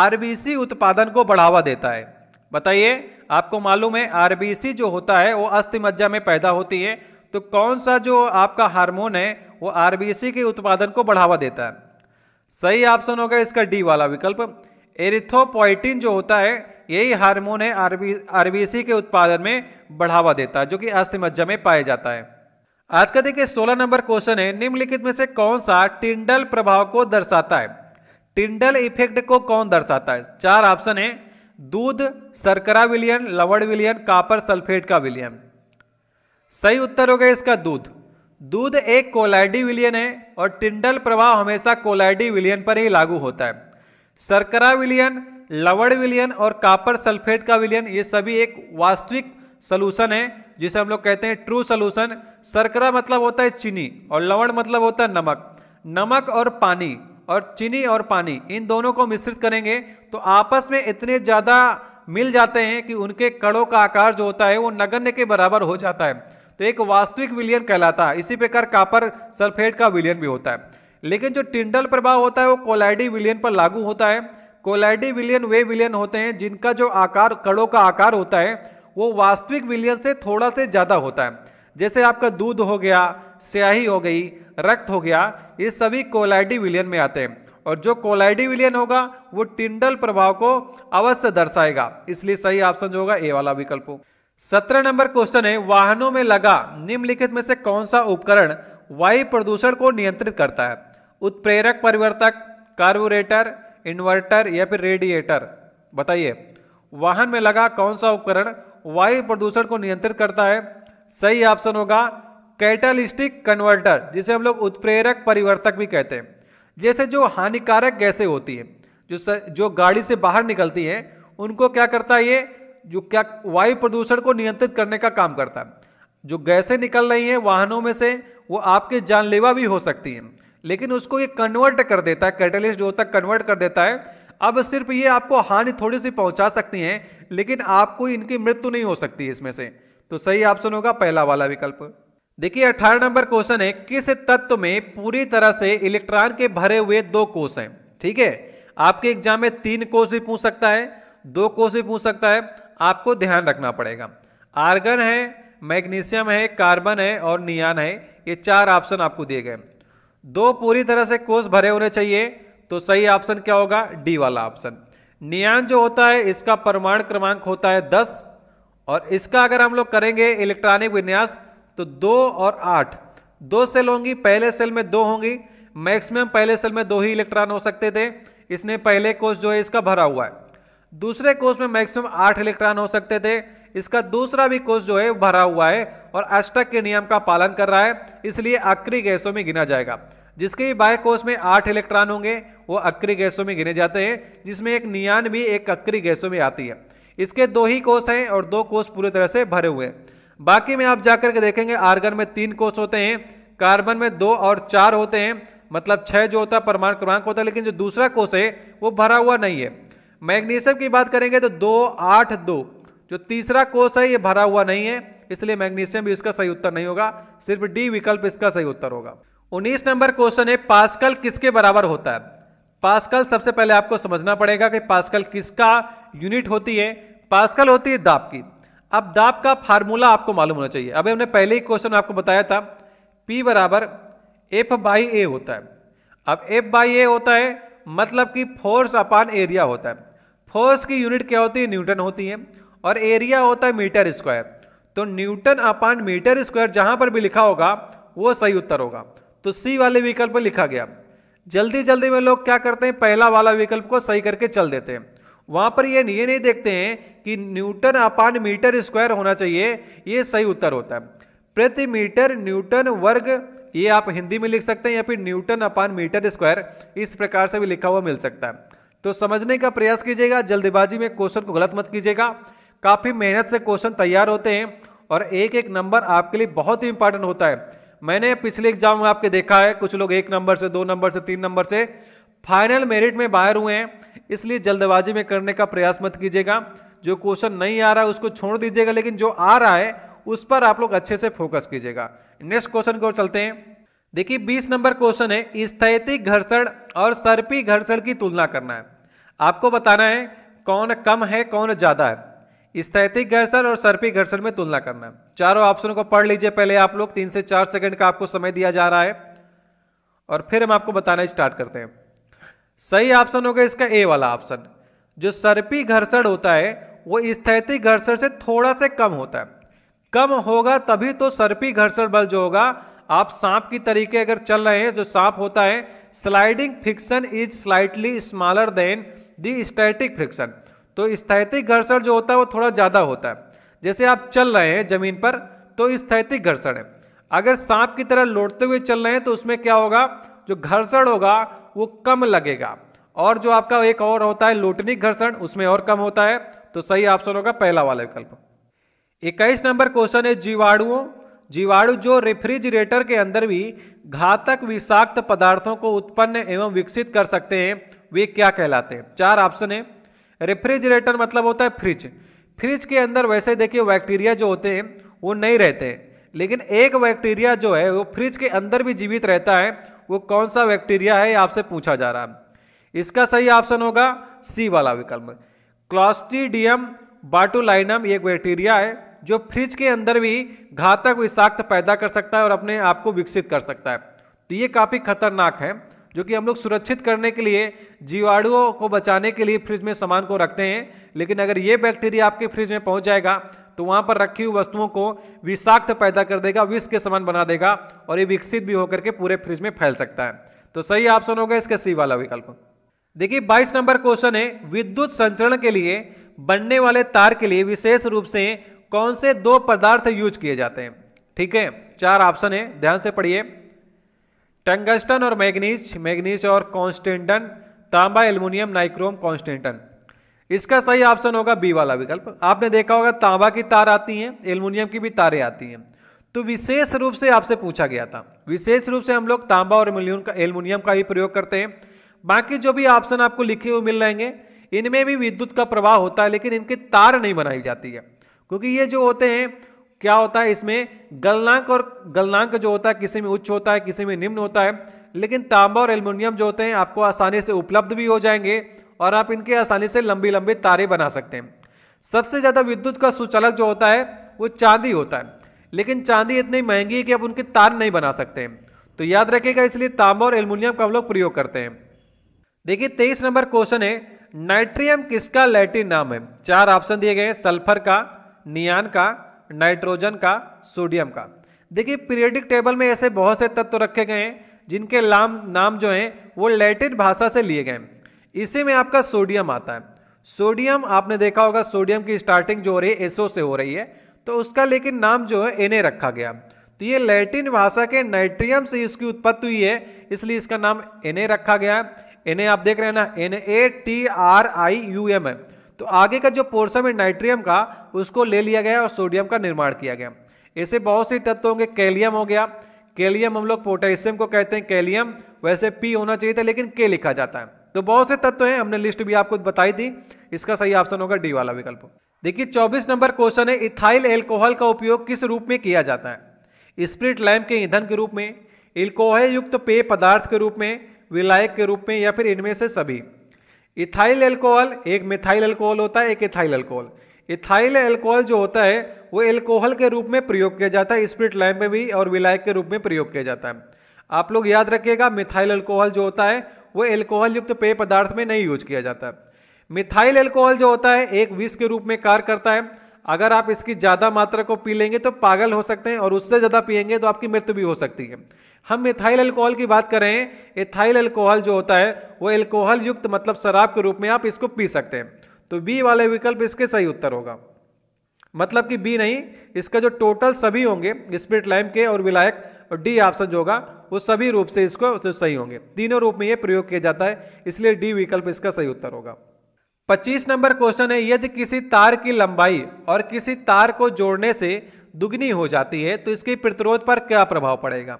आरबीसी उत्पादन को बढ़ावा देता है बताइए आपको मालूम है आरबीसी जो होता है वो मज्जा में पैदा होती है तो कौन सा जो आपका हार्मोन है वो आरबीसी के उत्पादन को बढ़ावा देता है सही ऑप्शन होगा इसका डी वाला विकल्प एरिथोपोइटिन जो होता है यही हार्मोन है आरबी आरबीसी के उत्पादन में बढ़ावा देता है जो कि मज्जा में पाया जाता है आज का देखिए सोलह नंबर क्वेश्चन है निम्नलिखित में से कौन सा टिंडल प्रभाव को दर्शाता है टिंडल इफेक्ट को कौन दर्शाता है चार ऑप्शन है दूध सरकरा विलियन लवण विलियन कापर सल्फेट का विलियन सही उत्तर होगा इसका दूध दूध एक कोलाइडी विलियन है और टिंडल प्रभाव हमेशा कोलाइडी विलियन पर ही लागू होता है सरकरा विलियन लवण विलियन और कापर सल्फेट का विलियन ये सभी एक वास्तविक सोलूशन है जिसे हम लोग कहते हैं ट्रू सोल्यूशन सरकरा मतलब होता है चीनी और लवण मतलब होता है नमक नमक और पानी और चीनी और पानी इन दोनों को मिश्रित करेंगे तो आपस में इतने ज़्यादा मिल जाते हैं कि उनके कड़ों का आकार जो होता है वो नगण्य के बराबर हो जाता है तो एक वास्तविक विलियन कहलाता है इसी प्रकार कापर सल्फेट का विलियन भी होता है लेकिन जो टिंडल प्रभाव होता है वो कोलाइडी विलियन पर लागू होता है कोलाइडी विलियन वे विलियन होते हैं जिनका जो आकार कड़ों का आकार होता है वो वास्तविक विलियन से थोड़ा से ज़्यादा होता है जैसे आपका दूध हो गया स्याही हो गई रक्त हो गया ये सभी कोलाइडी विलियन में आते हैं और जो कोलाइडी विलियन होगा वो टिंडल प्रभाव को अवश्य दर्शाएगा इसलिए सही ऑप्शन जो होगा ए वाला विकल्प हो सत्रह नंबर क्वेश्चन है वाहनों में लगा निम्नलिखित में से कौन सा उपकरण वायु प्रदूषण को नियंत्रित करता है उत्प्रेरक परिवर्तक कार्बोरेटर इन्वर्टर या फिर रेडिएटर बताइए वाहन में लगा कौन सा उपकरण वायु प्रदूषण को नियंत्रित करता है सही ऑप्शन होगा कैटलिस्टिक कन्वर्टर जिसे हम लोग उत्प्रेरक परिवर्तक भी कहते हैं जैसे जो हानिकारक गैसें होती हैं जो स, जो गाड़ी से बाहर निकलती हैं उनको क्या करता है ये जो क्या वायु प्रदूषण को नियंत्रित करने का काम करता है जो गैसें निकल रही हैं वाहनों में से वो आपके जानलेवा भी हो सकती हैं लेकिन उसको ये कन्वर्ट कर देता है कैटलिस्ट जो होता है कन्वर्ट कर देता है अब सिर्फ ये आपको हानि थोड़ी सी पहुंचा सकती हैं लेकिन आपको इनकी मृत्यु नहीं हो सकती इसमें से तो सही ऑप्शन होगा पहला वाला विकल्प देखिए अठारह नंबर क्वेश्चन है किस तत्व में पूरी तरह से इलेक्ट्रॉन के भरे हुए दो कोष हैं ठीक है आपके एग्जाम में तीन कोष भी पूछ सकता है दो कोष भी पूछ सकता है आपको ध्यान रखना पड़ेगा आर्गन है मैग्नीशियम है कार्बन है और नियान है ये चार ऑप्शन आपको दिए गए दो पूरी तरह से कोष भरे होने चाहिए तो सही ऑप्शन क्या होगा डी वाला ऑप्शन नियान जो होता है इसका परमाणु क्रमांक होता है दस और इसका अगर हम लोग करेंगे इलेक्ट्रॉनिक विन्यास तो दो और आठ दो सेल होंगी पहले सेल में दो होंगी मैक्सिमम पहले सेल में दो ही इलेक्ट्रॉन हो सकते थे इसने पहले कोष जो है इसका भरा हुआ है दूसरे कोष में मैक्सिमम आठ इलेक्ट्रॉन हो सकते थे इसका दूसरा भी कोष जो है भरा हुआ है और अष्टक के नियम का पालन कर रहा है इसलिए आखिरी गैसों में गिना जाएगा जिसके बाह्य कोष में आठ इलेक्ट्रॉन होंगे वो अक्री गैसों में गिने जाते हैं जिसमें एक नियान भी एक अक्री गैसों में आती है इसके दो ही कोष हैं और दो कोष पूरी तरह से भरे हुए हैं बाकी में आप जाकर के देखेंगे आर्गन में तीन कोष होते हैं कार्बन में दो और चार होते हैं मतलब छः जो होता है परमाणु क्रमांक होता है लेकिन जो दूसरा कोष है वो भरा हुआ नहीं है मैग्नीशियम की बात करेंगे तो दो आठ दो जो तीसरा कोष है ये भरा हुआ नहीं है इसलिए मैग्नीशियम भी इसका सही उत्तर नहीं होगा सिर्फ डी विकल्प इसका सही उत्तर होगा उन्नीस नंबर क्वेश्चन है पास्कल किसके बराबर होता है पास्कल सबसे पहले आपको समझना पड़ेगा कि पास्कल किसका यूनिट होती है पास्कल होती है दाब की अब दाब का फार्मूला आपको मालूम होना चाहिए अभी हमने पहले ही क्वेश्चन आपको बताया था पी बराबर एफ बाई ए होता है अब एफ बाई ए होता है मतलब कि फोर्स अपान एरिया होता है फोर्स की यूनिट क्या होती है न्यूटन होती है और एरिया होता है मीटर स्क्वायर तो न्यूटन अपान मीटर स्क्वायर जहां पर भी लिखा होगा वो सही उत्तर होगा तो सी वाले विकल्प लिखा गया जल्दी जल्दी में लोग क्या करते हैं पहला वाला विकल्प को सही करके चल देते हैं वहां पर ये ये नहीं देखते हैं कि न्यूटन अपान मीटर स्क्वायर होना चाहिए ये सही उत्तर होता है प्रति मीटर न्यूटन वर्ग ये आप हिंदी में लिख सकते हैं या फिर न्यूटन अपान मीटर स्क्वायर इस प्रकार से भी लिखा हुआ मिल सकता है तो समझने का प्रयास कीजिएगा जल्दबाजी में क्वेश्चन को गलत मत कीजिएगा काफ़ी मेहनत से क्वेश्चन तैयार होते हैं और एक एक नंबर आपके लिए बहुत ही इंपॉर्टेंट होता है मैंने पिछले एग्जाम में आपके देखा है कुछ लोग एक नंबर से दो नंबर से तीन नंबर से फाइनल मेरिट में बाहर हुए हैं इसलिए जल्दबाजी में करने का प्रयास मत कीजिएगा जो क्वेश्चन नहीं आ रहा है उसको छोड़ दीजिएगा लेकिन जो आ रहा है उस पर आप लोग अच्छे से फोकस कीजिएगा नेक्स्ट क्वेश्चन की ओर चलते हैं देखिए बीस नंबर क्वेश्चन है स्थैतिक घर्षण और सर्पी घर्षण की तुलना करना है आपको बताना है कौन कम है कौन ज़्यादा है स्थैतिक घर्षण और सर्पी घर्षण में तुलना करना चारों ऑप्शनों को पढ़ लीजिए पहले आप लोग तीन से चार सेकंड का आपको समय दिया जा रहा है और फिर हम आपको बताना स्टार्ट करते हैं सही ऑप्शन होगा इसका ए वाला ऑप्शन जो सर्पी घर्षण होता है वो स्थैतिक घर्षण से थोड़ा से कम होता है कम होगा तभी तो सर्पी घर्षण बल जो होगा आप सांप की तरीके अगर चल रहे हैं जो सांप होता है sliding friction is slightly smaller than the static friction तो स्थैतिक घर्षण जो होता है वो थोड़ा ज़्यादा होता है जैसे आप चल रहे हैं ज़मीन पर तो स्थैतिक घर्षण है अगर सांप की तरह लौटते हुए चल रहे हैं तो उसमें क्या होगा जो घर्षण होगा वो कम लगेगा और जो आपका एक और होता है लोटनिक घर्षण उसमें और कम होता है तो सही ऑप्शन होगा पहला वाला विकल्प इक्कीस नंबर क्वेश्चन है जीवाणुओं जीवाणु जो रेफ्रिजरेटर के अंदर भी घातक विषाक्त पदार्थों को उत्पन्न एवं विकसित कर सकते हैं वे क्या कहलाते हैं चार ऑप्शन है रेफ्रिजरेटर मतलब होता है फ्रिज फ्रिज के अंदर वैसे देखिए बैक्टीरिया जो होते हैं वो नहीं रहते लेकिन एक बैक्टीरिया जो है वो फ्रिज के अंदर भी जीवित रहता है वो कौन सा बैक्टीरिया है आपसे पूछा जा रहा है इसका सही ऑप्शन होगा सी वाला विकल्प क्लॉस्ट्रीडियम बाटुलाइनम एक बैक्टीरिया है जो फ्रिज के अंदर भी घातक विषाक्त पैदा कर सकता है और अपने आप को विकसित कर सकता है तो ये काफ़ी खतरनाक है जो कि हम लोग सुरक्षित करने के लिए जीवाणुओं को बचाने के लिए फ्रिज में सामान को रखते हैं लेकिन अगर ये बैक्टीरिया आपके फ्रिज में पहुंच जाएगा तो वहाँ पर रखी हुई वस्तुओं को विषाक्त पैदा कर देगा विष के समान बना देगा और ये विकसित भी होकर के पूरे फ्रिज में फैल सकता है तो सही ऑप्शन होगा इसका सी वाला विकल्प देखिए 22 नंबर क्वेश्चन है विद्युत संचरण के लिए बनने वाले तार के लिए विशेष रूप से कौन से दो पदार्थ यूज किए जाते हैं ठीक है चार ऑप्शन है ध्यान से पढ़िए टंगस्टन और मैग्नीज मैग्नीज और कॉन्स्टेंटन तांबा एल्यूमिनियम नाइक्रोम कॉन्स्टेंटन इसका सही ऑप्शन होगा बी वाला विकल्प आपने देखा होगा तांबा की तार आती हैं एल्यूमिनियम की भी तारें आती हैं तो विशेष रूप से आपसे पूछा गया था विशेष रूप से हम लोग तांबा और एल्यूमिनियम का एल्यूमिनियम का ही प्रयोग करते हैं बाकी जो भी ऑप्शन आपको लिखे हुए मिल रहेंगे इनमें भी विद्युत का प्रवाह होता है लेकिन इनकी तार नहीं बनाई जाती है क्योंकि ये जो होते हैं क्या होता है इसमें गलनांक और गलनांक जो होता है किसी में उच्च होता है किसी में निम्न होता है लेकिन तांबा और एल्यूमिनियम जो होते हैं आपको आसानी से उपलब्ध भी हो जाएंगे और आप इनके आसानी से लंबी लंबी तारे बना सकते हैं सबसे ज़्यादा विद्युत का सुचालक जो होता है वो चांदी होता है लेकिन चांदी इतनी महंगी है कि आप उनके तार नहीं बना सकते हैं तो याद रखिएगा इसलिए तांबा और एल्यूमिनियम का हम लोग प्रयोग करते हैं देखिए तेईस नंबर क्वेश्चन है नाइट्रियम किसका लैटिन नाम है चार ऑप्शन दिए गए हैं सल्फर का नियान का नाइट्रोजन का सोडियम का देखिए पीरियडिक टेबल में ऐसे बहुत से तत्व रखे गए हैं जिनके नाम नाम जो हैं वो लैटिन भाषा से लिए गए हैं इसी में आपका सोडियम आता है सोडियम आपने देखा होगा सोडियम की स्टार्टिंग जो हो रही है एसओ से हो रही है तो उसका लेकिन नाम जो है एन रखा गया तो ये लैटिन भाषा के नाइट्रियम से इसकी उत्पत्ति हुई है इसलिए इसका नाम एन रखा गया है एन आप देख रहे हैं ना N A T R I U M है तो आगे का जो पोर्सम है नाइट्रियम का उसको ले लिया गया और सोडियम का निर्माण किया गया ऐसे बहुत से तत्व होंगे कैलियम हो गया कैलियम हम लोग पोटेशियम को कहते हैं कैलियम वैसे पी होना चाहिए था लेकिन के लिखा जाता है तो बहुत से तत्व हैं हमने लिस्ट भी आपको बताई दी इसका सही ऑप्शन होगा डी वाला विकल्प देखिए चौबीस नंबर क्वेश्चन है इथाइल एल्कोहल का उपयोग किस रूप में किया जाता है स्प्रिट लैम्प के ईंधन के रूप में एल्कोहल युक्त पेय पदार्थ के रूप में विलायक के रूप में या फिर इनमें से सभी इथाइल एल्कोहल एक मिथाइल एल्कोहल होता है एक इथाइल एल्कोहल इथाइल एल्कोहल जो होता है वो एल्कोहल के रूप में प्रयोग किया जाता है स्प्रिट लाइन में भी और विलायक के रूप में प्रयोग किया जाता है आप लोग याद रखिएगा मिथाइल एल्कोहल जो होता है वो एल्कोहल युक्त पेय पदार्थ में नहीं यूज किया जाता मिथाइल एल्कोहल जो होता है एक विष के रूप में कार्य करता है अगर आप इसकी ज़्यादा मात्रा को पी लेंगे तो पागल हो सकते हैं और उससे ज़्यादा पियेंगे तो आपकी मृत्यु भी हो सकती है हम मिथाइल अल्कोहल की बात करें एथाइल अल्कोहल जो होता है वो अल्कोहल युक्त मतलब शराब के रूप में आप इसको पी सकते हैं तो बी वाले विकल्प इसके सही उत्तर होगा मतलब कि बी नहीं इसका जो टोटल सभी होंगे स्प्रिट लैम्प के और विलायक और डी ऑप्शन जो होगा वो सभी रूप से इसको सही होंगे तीनों रूप में ये प्रयोग किया जाता है इसलिए डी विकल्प इसका सही उत्तर होगा पच्चीस नंबर क्वेश्चन है यदि किसी तार की लंबाई और किसी तार को जोड़ने से दुगनी हो जाती है तो इसके प्रतिरोध पर क्या प्रभाव पड़ेगा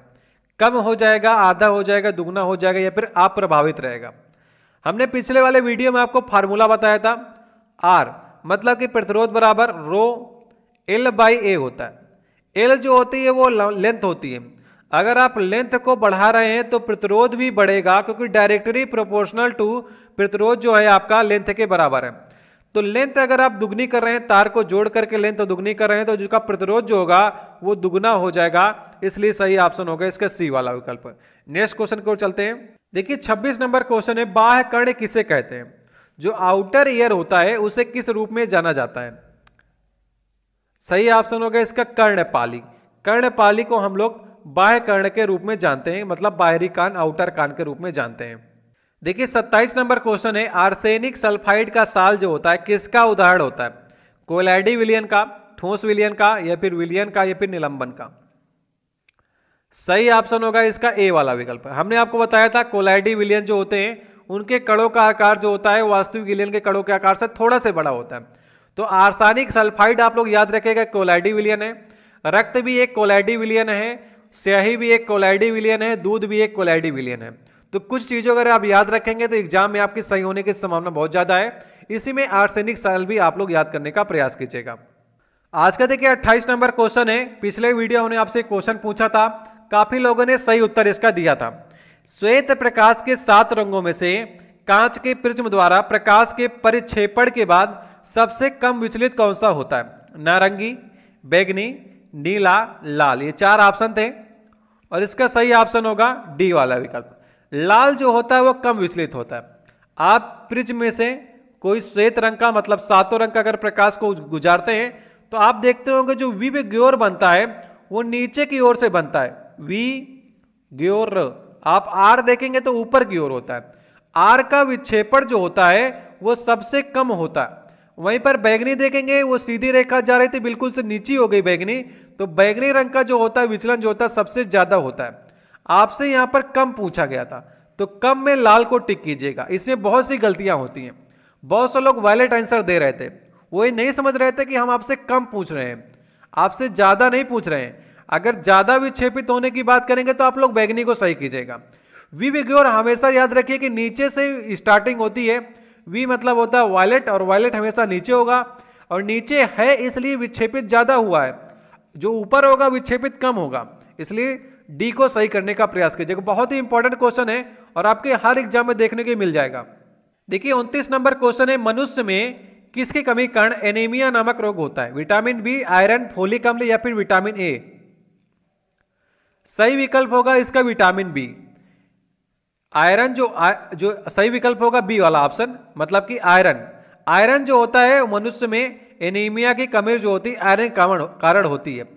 कम हो जाएगा आधा हो जाएगा दुगना हो जाएगा या फिर अप्रभावित रहेगा हमने पिछले वाले वीडियो में आपको फार्मूला बताया था आर मतलब कि प्रतिरोध बराबर रो एल बाई ए होता है एल जो होती है वो लेंथ होती है अगर आप लेंथ को बढ़ा रहे हैं तो प्रतिरोध भी बढ़ेगा क्योंकि डायरेक्टली प्रोपोर्शनल टू प्रतिरोध जो है आपका लेंथ के बराबर है तो लेंथ अगर आप दुगनी कर रहे हैं तार को जोड़ करके लेंथ दुगनी कर रहे हैं तो जिसका प्रतिरोध जो होगा वो दुगना हो जाएगा इसलिए सही ऑप्शन होगा इसका सी वाला विकल्प नेक्स्ट क्वेश्चन को चलते हैं देखिए छब्बीस नंबर क्वेश्चन है बाह्य कर्ण किसे कहते हैं जो आउटर ईयर होता है उसे किस रूप में जाना जाता है सही ऑप्शन होगा इसका कर्णपाली कर्णपाली को हम लोग बाह्य कर्ण के रूप में जानते हैं मतलब बाहरी कान आउटर कान के रूप में जानते हैं देखिए सत्ताईस नंबर क्वेश्चन है आर्सेनिक सल्फाइड का साल जो होता है किसका उदाहरण होता है कोलाइडी विलियन का ठोस विलियन का या फिर विलियन का या फिर निलंबन का सही ऑप्शन होगा इसका ए वाला विकल्प हमने आपको बताया था कोलाइडी विलियन जो होते हैं उनके कड़ों का आकार जो होता है वास्तविक विलियन के कड़ों के आकार से थोड़ा से बड़ा होता है तो आर्सानिक सल्फाइड आप लोग याद रखेगा कोलाइडी विलियन है रक्त भी एक कोलाइडी विलियन है स्याही भी एक कोलाइडी विलियन है दूध भी एक कोलाइडी विलियन है तो कुछ चीजों अगर आप याद रखेंगे तो एग्जाम में आपकी सही होने की संभावना बहुत ज़्यादा है इसी में आर्सेनिक साल भी आप लोग याद करने का प्रयास कीजिएगा आज का देखिए 28 नंबर क्वेश्चन है पिछले वीडियो हमने आपसे क्वेश्चन पूछा था काफ़ी लोगों ने सही उत्तर इसका दिया था श्वेत प्रकाश के सात रंगों में से कांच के प्रिज्म द्वारा प्रकाश के परिक्षेपण के बाद सबसे कम विचलित कौन सा होता है नारंगी बैगनी नीला लाल ये चार ऑप्शन थे और इसका सही ऑप्शन होगा डी वाला विकल्प लाल जो होता है वो कम विचलित होता है आप प्रिज में से कोई श्वेत रंग का मतलब सातों रंग का अगर प्रकाश को गुजारते हैं तो आप देखते होंगे जो वी में ग्योर बनता है वो नीचे की ओर से बनता है वी ग्योर आप आर देखेंगे तो ऊपर की ओर होता है आर का विक्षेपण जो होता है वो सबसे कम होता है वहीं पर बैगनी देखेंगे वो सीधी रेखा जा रही थी बिल्कुल से नीचे हो गई बैगनी तो बैगनी रंग का जो होता है विचलन जो होता है सबसे ज़्यादा होता है आपसे यहां पर कम पूछा गया था तो कम में लाल को टिक कीजिएगा इसमें बहुत सी गलतियां होती हैं बहुत से लोग वायलेट आंसर दे रहे थे वो ये नहीं समझ रहे थे कि हम आपसे कम पूछ रहे हैं आपसे ज़्यादा नहीं पूछ रहे हैं अगर ज़्यादा विक्षेपित होने की बात करेंगे तो आप लोग बैगनी को सही कीजिएगा वी विग्योर हमेशा याद रखिए कि नीचे से स्टार्टिंग होती है वी मतलब होता है वायलेट और वायलेट हमेशा नीचे होगा और नीचे है इसलिए विक्षेपित ज़्यादा हुआ है जो ऊपर होगा विक्षेपित कम होगा इसलिए डी को सही करने का प्रयास कीजिएगा बहुत ही इंपॉर्टेंट क्वेश्चन है और आपके हर एग्जाम में देखने को मिल जाएगा देखिए उनतीस नंबर क्वेश्चन है मनुष्य में किसकी कमी कारण एनीमिया नामक रोग होता है विटामिन बी आयरन फोलिक अम्ल या फिर विटामिन ए सही विकल्प होगा इसका विटामिन बी आयरन जो आ, जो सही विकल्प होगा बी वाला ऑप्शन मतलब कि आयरन आयरन जो होता है मनुष्य में एनीमिया की कमी जो होती है आयरन कारण होती है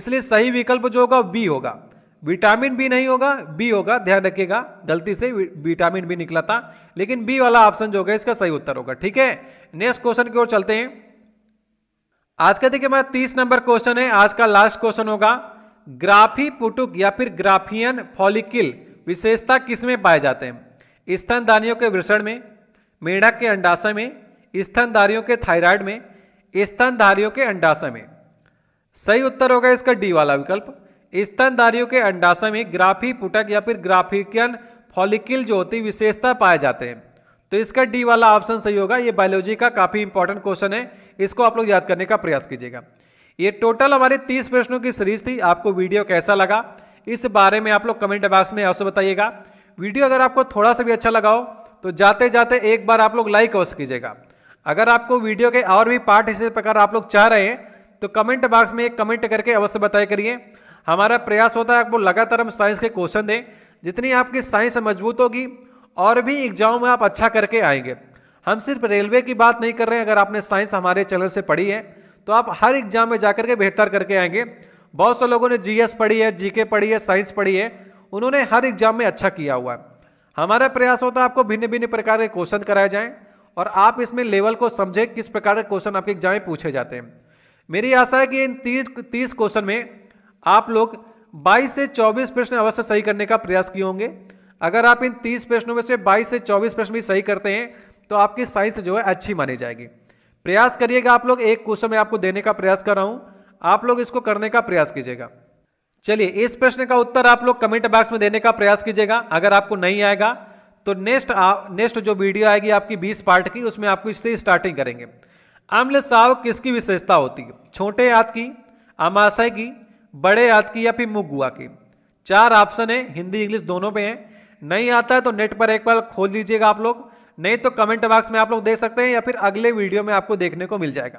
इसलिए सही विकल्प जो होगा बी होगा विटामिन बी नहीं होगा बी होगा ध्यान रखिएगा गलती से विटामिन बी निकला था लेकिन बी वाला ऑप्शन जो होगा इसका सही उत्तर होगा ठीक है नेक्स्ट क्वेश्चन की ओर चलते हैं आज का देखिए हमारा तीस नंबर क्वेश्चन है आज का लास्ट क्वेश्चन होगा ग्राफी पुटुक या फिर ग्राफियन फॉलिकिल विशेषता किसमें पाए जाते हैं स्तनदानियों के वृषण में मेढक के अंडाशय में स्तनधारियों के थायराइड में स्तनधारियों के अंडाशय में सही उत्तर होगा इसका डी वाला विकल्प स्तनधारियों के अंडाशय में ग्राफी पुटक या फिर ग्राफिकन फॉलिकल जो होती विशेषता पाए जाते हैं तो इसका डी वाला ऑप्शन सही होगा ये बायोलॉजी का काफ़ी इंपॉर्टेंट क्वेश्चन है इसको आप लोग याद करने का प्रयास कीजिएगा ये टोटल हमारे तीस प्रश्नों की सीरीज थी आपको वीडियो कैसा लगा इस बारे में आप लोग कमेंट बॉक्स में अवश्य बताइएगा वीडियो अगर आपको थोड़ा सा भी अच्छा लगा हो तो जाते जाते एक बार आप लोग लाइक अवश्य कीजिएगा अगर आपको वीडियो के और भी पार्ट इसी प्रकार आप लोग चाह रहे हैं तो कमेंट बॉक्स में एक कमेंट करके अवश्य बताया करिए हमारा प्रयास होता है आपको लगातार हम साइंस के क्वेश्चन दें जितनी आपकी साइंस मजबूत होगी और भी एग्जाम में आप अच्छा करके आएंगे हम सिर्फ रेलवे की बात नहीं कर रहे हैं अगर आपने साइंस हमारे चैनल से पढ़ी है तो आप हर एग्जाम में जाकर के बेहतर करके आएंगे बहुत से लोगों ने जीएस पढ़ी है जीके पढ़ी है साइंस पढ़ी है उन्होंने हर एग्जाम में अच्छा किया हुआ है हमारा प्रयास होता है आपको भिन्न भिन्न प्रकार के क्वेश्चन कराए जाएं और आप इसमें लेवल को समझें किस प्रकार के क्वेश्चन आपके एग्जाम में पूछे जाते हैं मेरी आशा है कि इन तीस तीस क्वेश्चन में आप लोग 22 से 24 प्रश्न अवश्य सही करने का प्रयास किए होंगे अगर आप इन 30 प्रश्नों में से 22 से 24 प्रश्न भी सही करते हैं तो आपकी साइंस जो है अच्छी मानी जाएगी प्रयास करिएगा आप लोग एक क्वेश्चन में आपको देने का प्रयास कर रहा हूं आप लोग इसको करने का प्रयास कीजिएगा चलिए इस प्रश्न का उत्तर आप लोग कमेंट बॉक्स में देने का प्रयास कीजिएगा अगर आपको नहीं आएगा तो नेक्स्ट नेक्स्ट जो वीडियो आएगी आपकी 20 पार्ट की उसमें आपको इससे स्टार्टिंग करेंगे अम्ल साव किसकी विशेषता होती है छोटे हाथ की अमाशय की बड़े याद की या फिर मुख गुआ की चार ऑप्शन है हिंदी इंग्लिश दोनों पे है नहीं आता है तो नेट पर एक बार खोल लीजिएगा आप लोग नहीं तो कमेंट बॉक्स में आप लोग देख सकते हैं या फिर अगले वीडियो में आपको देखने को मिल जाएगा